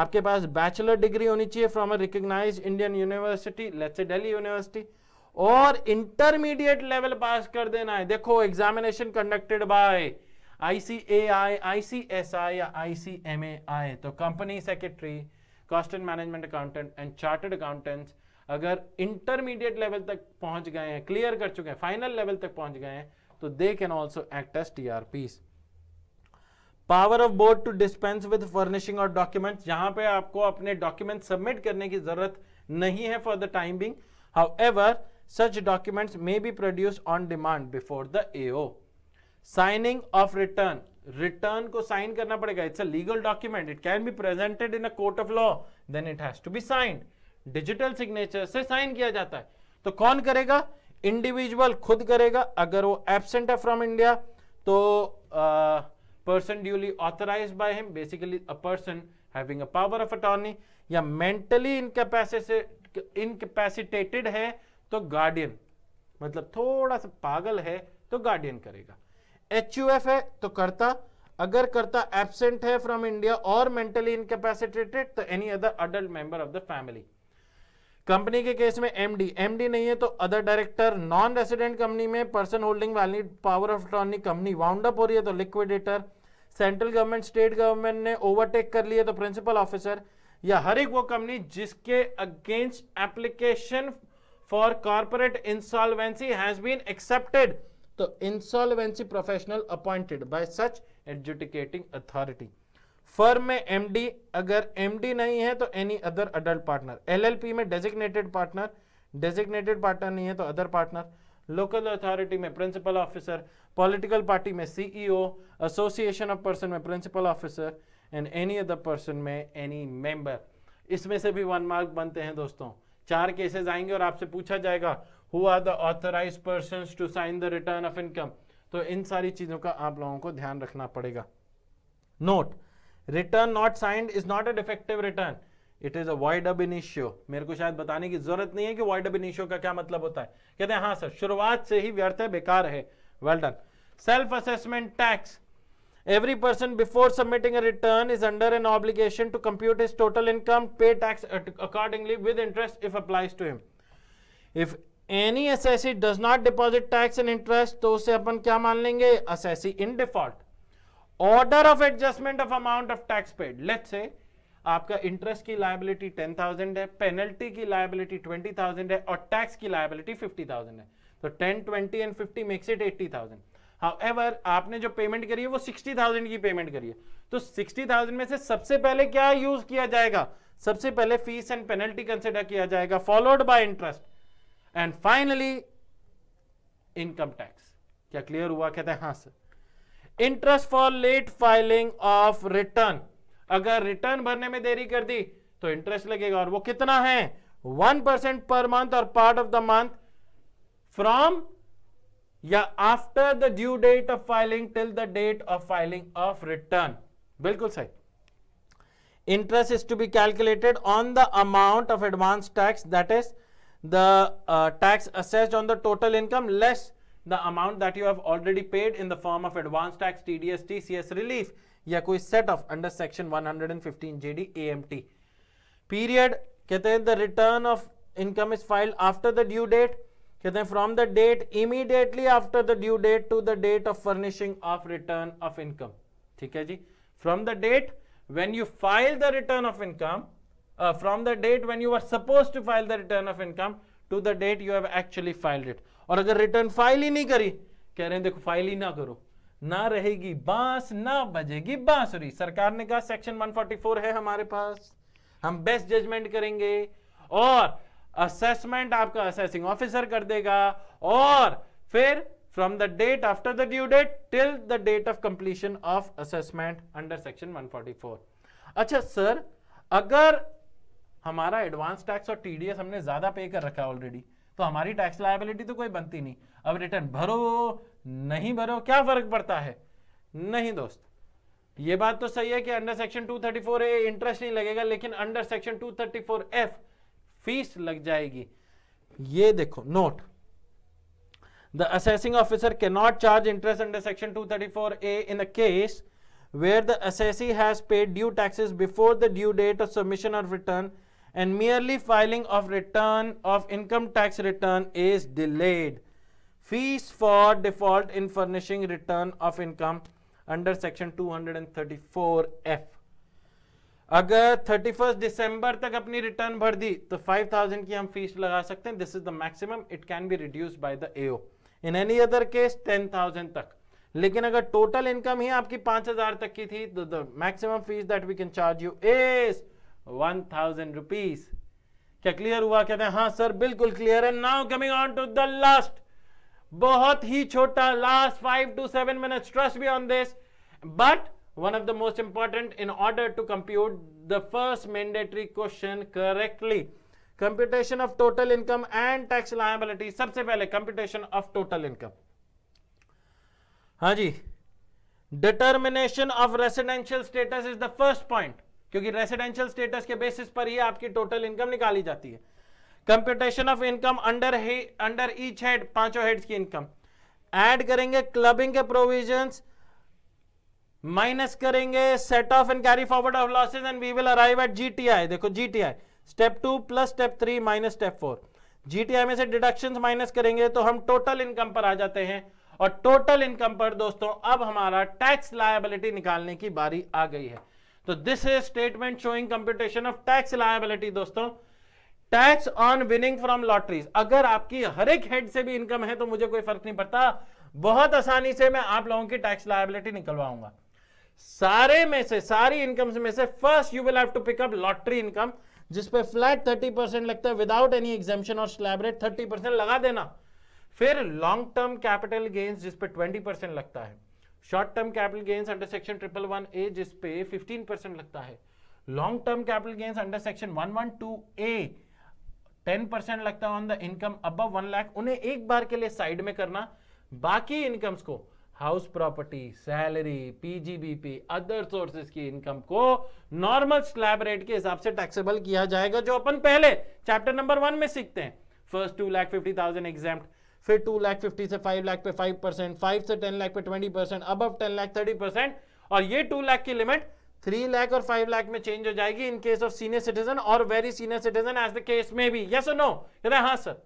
आपके पास बैचलर डिग्री होनी चाहिए from a recognise Indian university let's say Delhi university और इंटरमीडिएट लेवल पास कर देना है देखो examination conducted by ICAI ICSI या आईसीएमएआई तो company secretary cost and management accountant and chartered accountants अगर इंटरमीडिएट लेवल तक पहुंच गए हैं क्लियर कर चुके हैं फाइनल लेवल तक पहुंच गए हैं तो they can also act as T R Ps power of board to dispense with furnishing और डॉक्यूमेंट यहां पे आपको अपने डॉक्यूमेंट सबमिट करने की जरूरत नहीं है for the time being however such documents may be produced on demand before the AO signing of return return को साइन करना पड़ेगा it's a legal document it can be presented in a court of law then it has to be signed digital signature से साइन किया जाता है तो कौन करेगा इंडिविजुअल खुद करेगा अगर वो एबसेंट है फ्रॉम इंडिया तो uh, person duly authorized by him basically a person having a power of attorney ya mentally incapacitated incapacitated hai to guardian matlab thoda sa pagal hai to guardian karega huf hai to karta agar karta absent hai from india or mentally incapacitated to any other adult member of the family company के केस में एमडी एमडी नहीं है तो other director non resident company में पर्सन होल्डिंग वाली power of attorney company wound up हो रही है तो liquidator central government state government ने ओवरटेक कर लिया तो प्रिंसिपल ऑफिसर या हर एक वो कंपनी जिसके against application for corporate insolvency has been accepted तो insolvency professional appointed by such adjudicating authority firm में एमडी अगर एमडी नहीं है तो any other adult partner LLP में डेजिग्नेटेड पार्टनर डेजिग्नेटेड पार्टनर नहीं है तो अदर पार्टनर लोकल अथॉरिटी में प्रिंसिपल ऑफिसर पॉलिटिकल पार्टी में सीईओ एसोसिएशन ऑफ पर्सन में principal officer and any other person में एनी मेंबर इसमें से भी वन मार्क बनते हैं दोस्तों चार केसेस आएंगे और आपसे पूछा जाएगा who are the authorise person to sign the return of income तो इन सारी चीज़ों का आप लोगों को ध्यान रखना पड़ेगा note return not signed is not a defective return it is avoid ab initio मेरे को शायद बताने की जरूरत नहीं है कि वाइड अब इनिशियो का क्या मतलब होता है कहते हैं हाँ सर शुरुआत से ही व्यर्थ है बेकार है well done self assessment tax every person before submitting return is under an obligation to compute his total income pay tax accordingly with interest if applies to him if any assessee does not deposit tax in interest तो उसे अपन क्या मान लेंगे assessee in default order of adjustment of amount of tax paid late से आपका इंटरेस्ट की लाइबिलिटी टेन थाउजेंड है पेनल्टी की लाइबिलिटी ट्वेंटी थाउजेंड है और टैक्स की लाइबिलिटी फिफ्टी थाउजेंड है तो ten twenty and fifty makes it eighty thousand however आपने जो पेमेंट करी है वो सिक्सटी थाउजेंड की पेमेंट करी है तो सिक्सटी थाउजेंड में से सबसे पहले क्या यूज किया जाएगा सबसे पहले फीस एंड पेनल्टी कंसिडर किया जाएगा followed by interest and finally income tax क्या क्लियर हुआ कहते हैं हाँ sir interest for late filing of return अगर रिटर्न भरने में देरी कर दी तो इंटरेस्ट लगेगा और वो कितना है वन परसेंट पर मंथ और part of the month from या after the due date of filing till the date of filing of return बिल्कुल सही interest is to be calculated on the amount of advance tax that is the tax assessed on the total income less the amount that you have already paid in the form of advance tax, TDS, TCS relief, या कोई set of under section 115 JD AMT. Period, कहते the return of income is filed after the due date, कहते हैं from the date immediately after the due date to the date of furnishing of return of income. ठीक है from the date when you file the return of income, uh, from the date when you were supposed to file the return of income to the date you have actually filed it. और अगर रिटर्न फाइल ही नहीं करी कह रहे हैं देखो फाइल ही ना करो ना रहेगी बांस ना बजेगी बांसुरी सरकार ने कहा सेक्शन 144 है हमारे पास हम बेस्ट जजमेंट करेंगे और असेसमेंट आपका असेसिंग ऑफिसर कर देगा और फिर from the date after the due date till the date of completion of assessment under section 144 अच्छा सर अगर हमारा एडवांस टैक्स और टीडीएस हमने ज्यादा पे कर रखा ऑलरेडी तो हमारी टैक्स लाइबिलिटी तो कोई बनती नहीं अब रिटर्न भरो नहीं भरो क्या फर्क पड़ता है नहीं दोस्त ये बात तो सही है कि अंडर सेक्शन 234 ए इंटरेस्ट नहीं लगेगा लेकिन अंडर सेक्शन 234 एफ फीस लग जाएगी ये देखो नोट द असेसिंग ऑफिसर के not charge interest under section 234 A in a case where the assessee has paid due taxes before the due date of submission of return and merely filing of return of income tax return is delayed fees for default in furnishing return of income under section 234f अगर 31 दिसंबर तक अपनी रिटर्न भर दी तो 5000 की हम फीस लगा सकते हैं this is the maximum it can be reduce by the AO in any other case 10000 तक लेकिन अगर टोटल इनकम ही आपकी 5000 तक की थी तो the maximum fees that we can charge you is one thousand rupees क्या क्लियर हुआ कहते हैं हाँ सर बिल्कुल क्लियर है now coming on to the last बहुत ही छोटा last five to seven minute trust be on this but one of the most important in order to compute the first mandatory question correctly computation of total income and tax liability सबसे पहले कंप्यूटेशन ऑफ टोटल इनकम हाँ जी determination of residential status is the first point क्योंकि रेसिडेंशियल स्टेटस के बेसिस पर ही आपकी टोटल इनकम निकाली जाती है computation of income under under each head पांचों हेड्स की इनकम ऐड करेंगे क्लबिंग के प्रोविजंस माइनस करेंगे set off and carry forward of losses and we will arrive at GTI देखो GTI step two plus step three minus step four GTI में से डिडक्शन माइनस करेंगे तो हम टोटल इनकम पर आ जाते हैं और टोटल इनकम पर दोस्तों अब हमारा टैक्स लाइबिलिटी निकालने की बारी आ गई है तो this is statement showing computation of tax liability दोस्तों tax on winning from lotteries अगर आपकी हर एक हेड से भी इनकम है तो मुझे कोई फर्क नहीं पड़ता बहुत आसानी से मैं आप लोगों की टैक्स लाइबिलिटी निकलवाऊंगा सारे में से सारी इनकम में से first you will have to pick up lottery income जिसपे फ्लैट थर्टी परसेंट लगता है विदाउट एनी एग्जामेशन और स्लैब रेट थर्टी परसेंट लगा देना फिर लॉन्ग टर्म कैपिटल गेन्स जिसपे ट्वेंटी परसेंट लगता है short term capital gains under section triple one A जिसपे फिफ्टीन परसेंट लगता है long term capital gains under section one one two A ten percent लगता है ऑन द इनकम अब वन लाख उन्हें एक बार के लिए साइड में करना बाकी इनकम्स को house property salary PGBP other sources की इनकम को नॉर्मल स्लैब रेट के हिसाब से टैक्सेबल किया जाएगा जो अपन पहले चैप्टर नंबर वन में सीखते हैं first two lakh fifty thousand exempt फिर टू लाख फिफ्टी से फाइव लाख पे फाइव परसेंट फाइव से टेन लाख पे ट्वेंटी परसेंट अब टेन लाख थर्टी परसेंट और ये टू लाख की लिमिट थ्री लाख और फाइव लाख में चेंज हो जाएगी in case of senior citizen और very senior citizen as the case में भी यस नो कहते हैं हाँ सर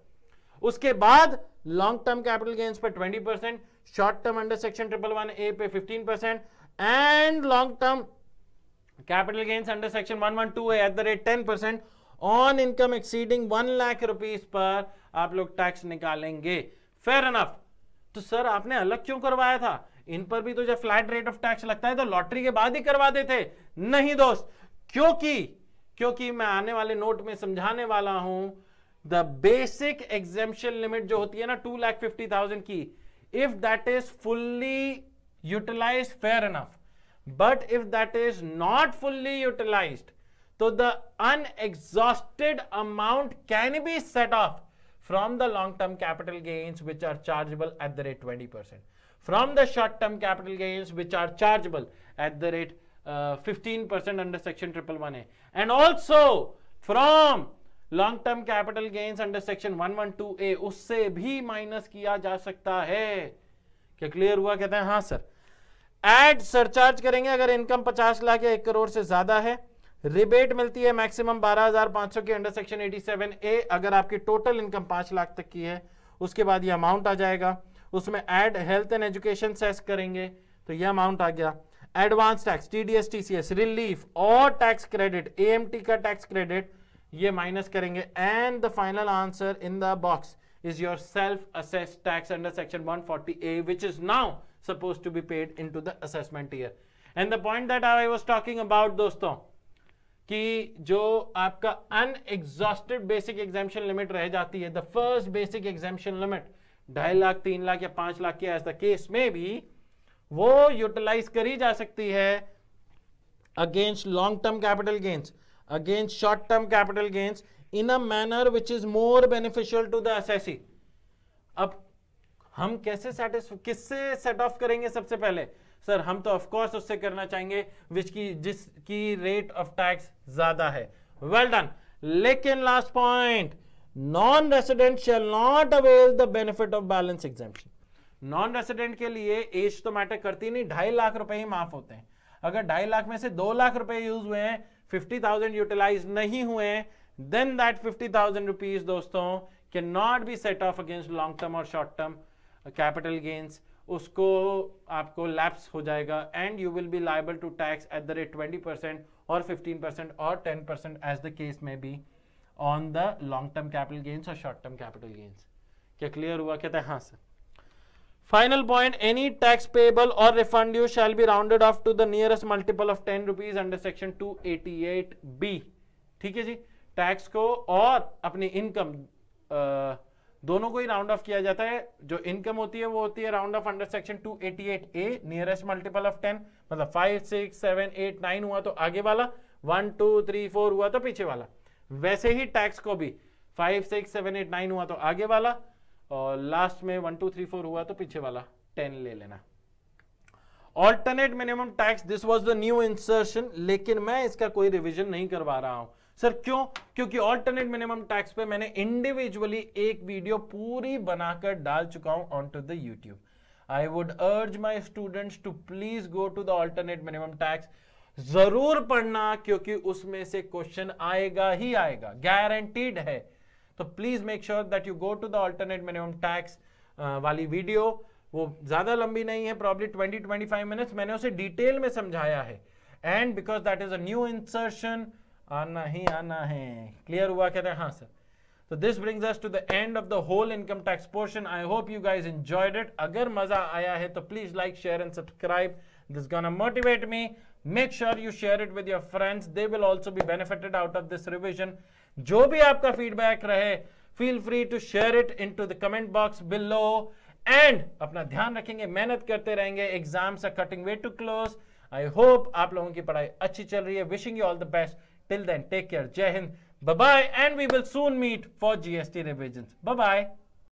उसके बाद लॉन्ग टर्म कैपिटल गेन्स पे twenty percent short term under section triple one A पे fifteen percent and long term capital gains under section one one two at the rate ten percent on income exceeding one lakh rupees पर आप लोग टैक्स निकालेंगे फेयर अनफ तो सर आपने अलग क्यों करवाया था इन पर भी तो जब फ्लैट रेट ऑफ टैक्स लगता है तो लॉटरी के बाद ही करवा देते नहीं दोस्त क्योंकि क्योंकि मैं आने वाले नोट में समझाने वाला हूं द बेसिक एग्जेपन लिमिट जो होती है ना टू लैख फिफ्टी थाउजेंड की if that is fully utilise fair enough but if that is not fully utilised तो the unexhausted amount can be set off from the long term capital gains which are chargeable at the rate twenty percent from the short term capital gains which are chargeable at the rate fifteen percent under section triple one A and also from long term capital gains under section one one two A उससे भी माइनस किया जा सकता है क्या क्लियर हुआ कहते हैं हाँ सर एड सरचार्ज करेंगे अगर इनकम पचास लाख या एक करोड़ से ज्यादा है रिबेट मिलती है मैक्सिमम 12,500 के अंडर सेक्शन 87 ए अगर आपकी टोटल इनकम पांच लाख तक की है उसके बाद ये अमाउंट आ जाएगा उसमें add health and education cess करेंगे तो ये अमाउंट आ गया advance tax T D S T C S relief और tax credit A M T का टैक्स क्रेडिट ये माइनस करेंगे and the final answer in the box is your self-assessed tax under section A which is now suppose to be paid in the assessment year and the point that I was talking about दोस्तों कि जो आपका अनएग्जॉस्टेड बेसिक एग्जामेशन लिमिट रह जाती है the first basic exemption limit ढाई लाख तीन लाख या पांच लाख के ऐसा केस में भी वो यूटिलाइज करी जा सकती है against long term capital gains against short term capital gains in a manner which is more beneficial to the S अब हम कैसे किससे सेट ऑफ करेंगे सबसे पहले सर हम तो ऑफकोर्स उससे करना चाहेंगे विच की जिसकी रेट ऑफ टैक्स ज्यादा है वेल डन लेकिन last point non resident shall not avail the benefit of balance exemption non resident के लिए एज तो मैटर करती नहीं ढाई लाख रुपए ही माफ होते हैं अगर ढाई लाख में से दो लाख रुपए यूज हुए हैं फिफ्टी थाउजेंड यूटिलाइज नहीं हुए हैं then that fifty thousand rupees दोस्तों can not be set off against long term और शॉर्ट टर्म कैपिटल गेंस उसको आपको लैप्स हो जाएगा and you will be liable to tax at the rate twenty percent और फिफ्टीन परसेंट और ten percent as the case may be on the long term capital gains और शॉर्ट टर्म कैपिटल गेन्स क्या क्लियर हुआ कहते हैं हाँ sir final point any tax payable और refund you shall be rounded off to the nearest multiple of ten rupees under section two eighty eight B ठीक है जी टैक्स को और अपनी इनकम दोनों को ही राउंड ऑफ किया जाता है जो इनकम होती है वो होती है round off under section 288 A nearest multiple of 10 मतलब 5 6 7 8 9 हुआ तो आगे वाला 1 2 3 4 हुआ तो पीछे वाला वैसे ही टैक्स को भी 5 6 7 8 9 हुआ तो आगे वाला और लास्ट में 1 2 3 4 हुआ तो पीछे वाला 10 ले लेना alternate minimum tax this was the new insertion लेकिन मैं इसका कोई रिवीजन नहीं करवा रहा हूं सर क्यों क्योंकि ऑल्टरनेट मिनिमम टैक्स पे मैंने इंडिविजुअली एक वीडियो पूरी बनाकर डाल चुका हूं on to the YouTube I would urge my students to please go to the alternate minimum tax जरूर पढ़ना क्योंकि उसमें से क्वेश्चन आएगा ही आएगा गारंटीड है तो please make sure that you go to the alternate minimum tax वाली वीडियो वो ज्यादा लंबी नहीं है प्रॉब्ली 20 25 मिनट्स मैंने उसे डिटेल में समझाया है and because that is a new insertion आना ही आना है क्लियर हुआ कहते हैं हाँ सर तो this brings us to the end of the whole income tax portion I hope you guys enjoyed it अगर मजा आया है तो please like share and subscribe this gonna motivate me make sure you share it with your friends they will also be benefited out of this revision जो भी आपका फीडबैक रहे feel free to share it in to the comment box below and अपना ध्यान रखेंगे मेहनत करते रहेंगे exams are getting way too close I hope आप लोगों की पढ़ाई अच्छी चल रही है wishing you all the best Till then, take care. Jai Hind. Bye-bye. And we will soon meet for GST revisions. Bye-bye.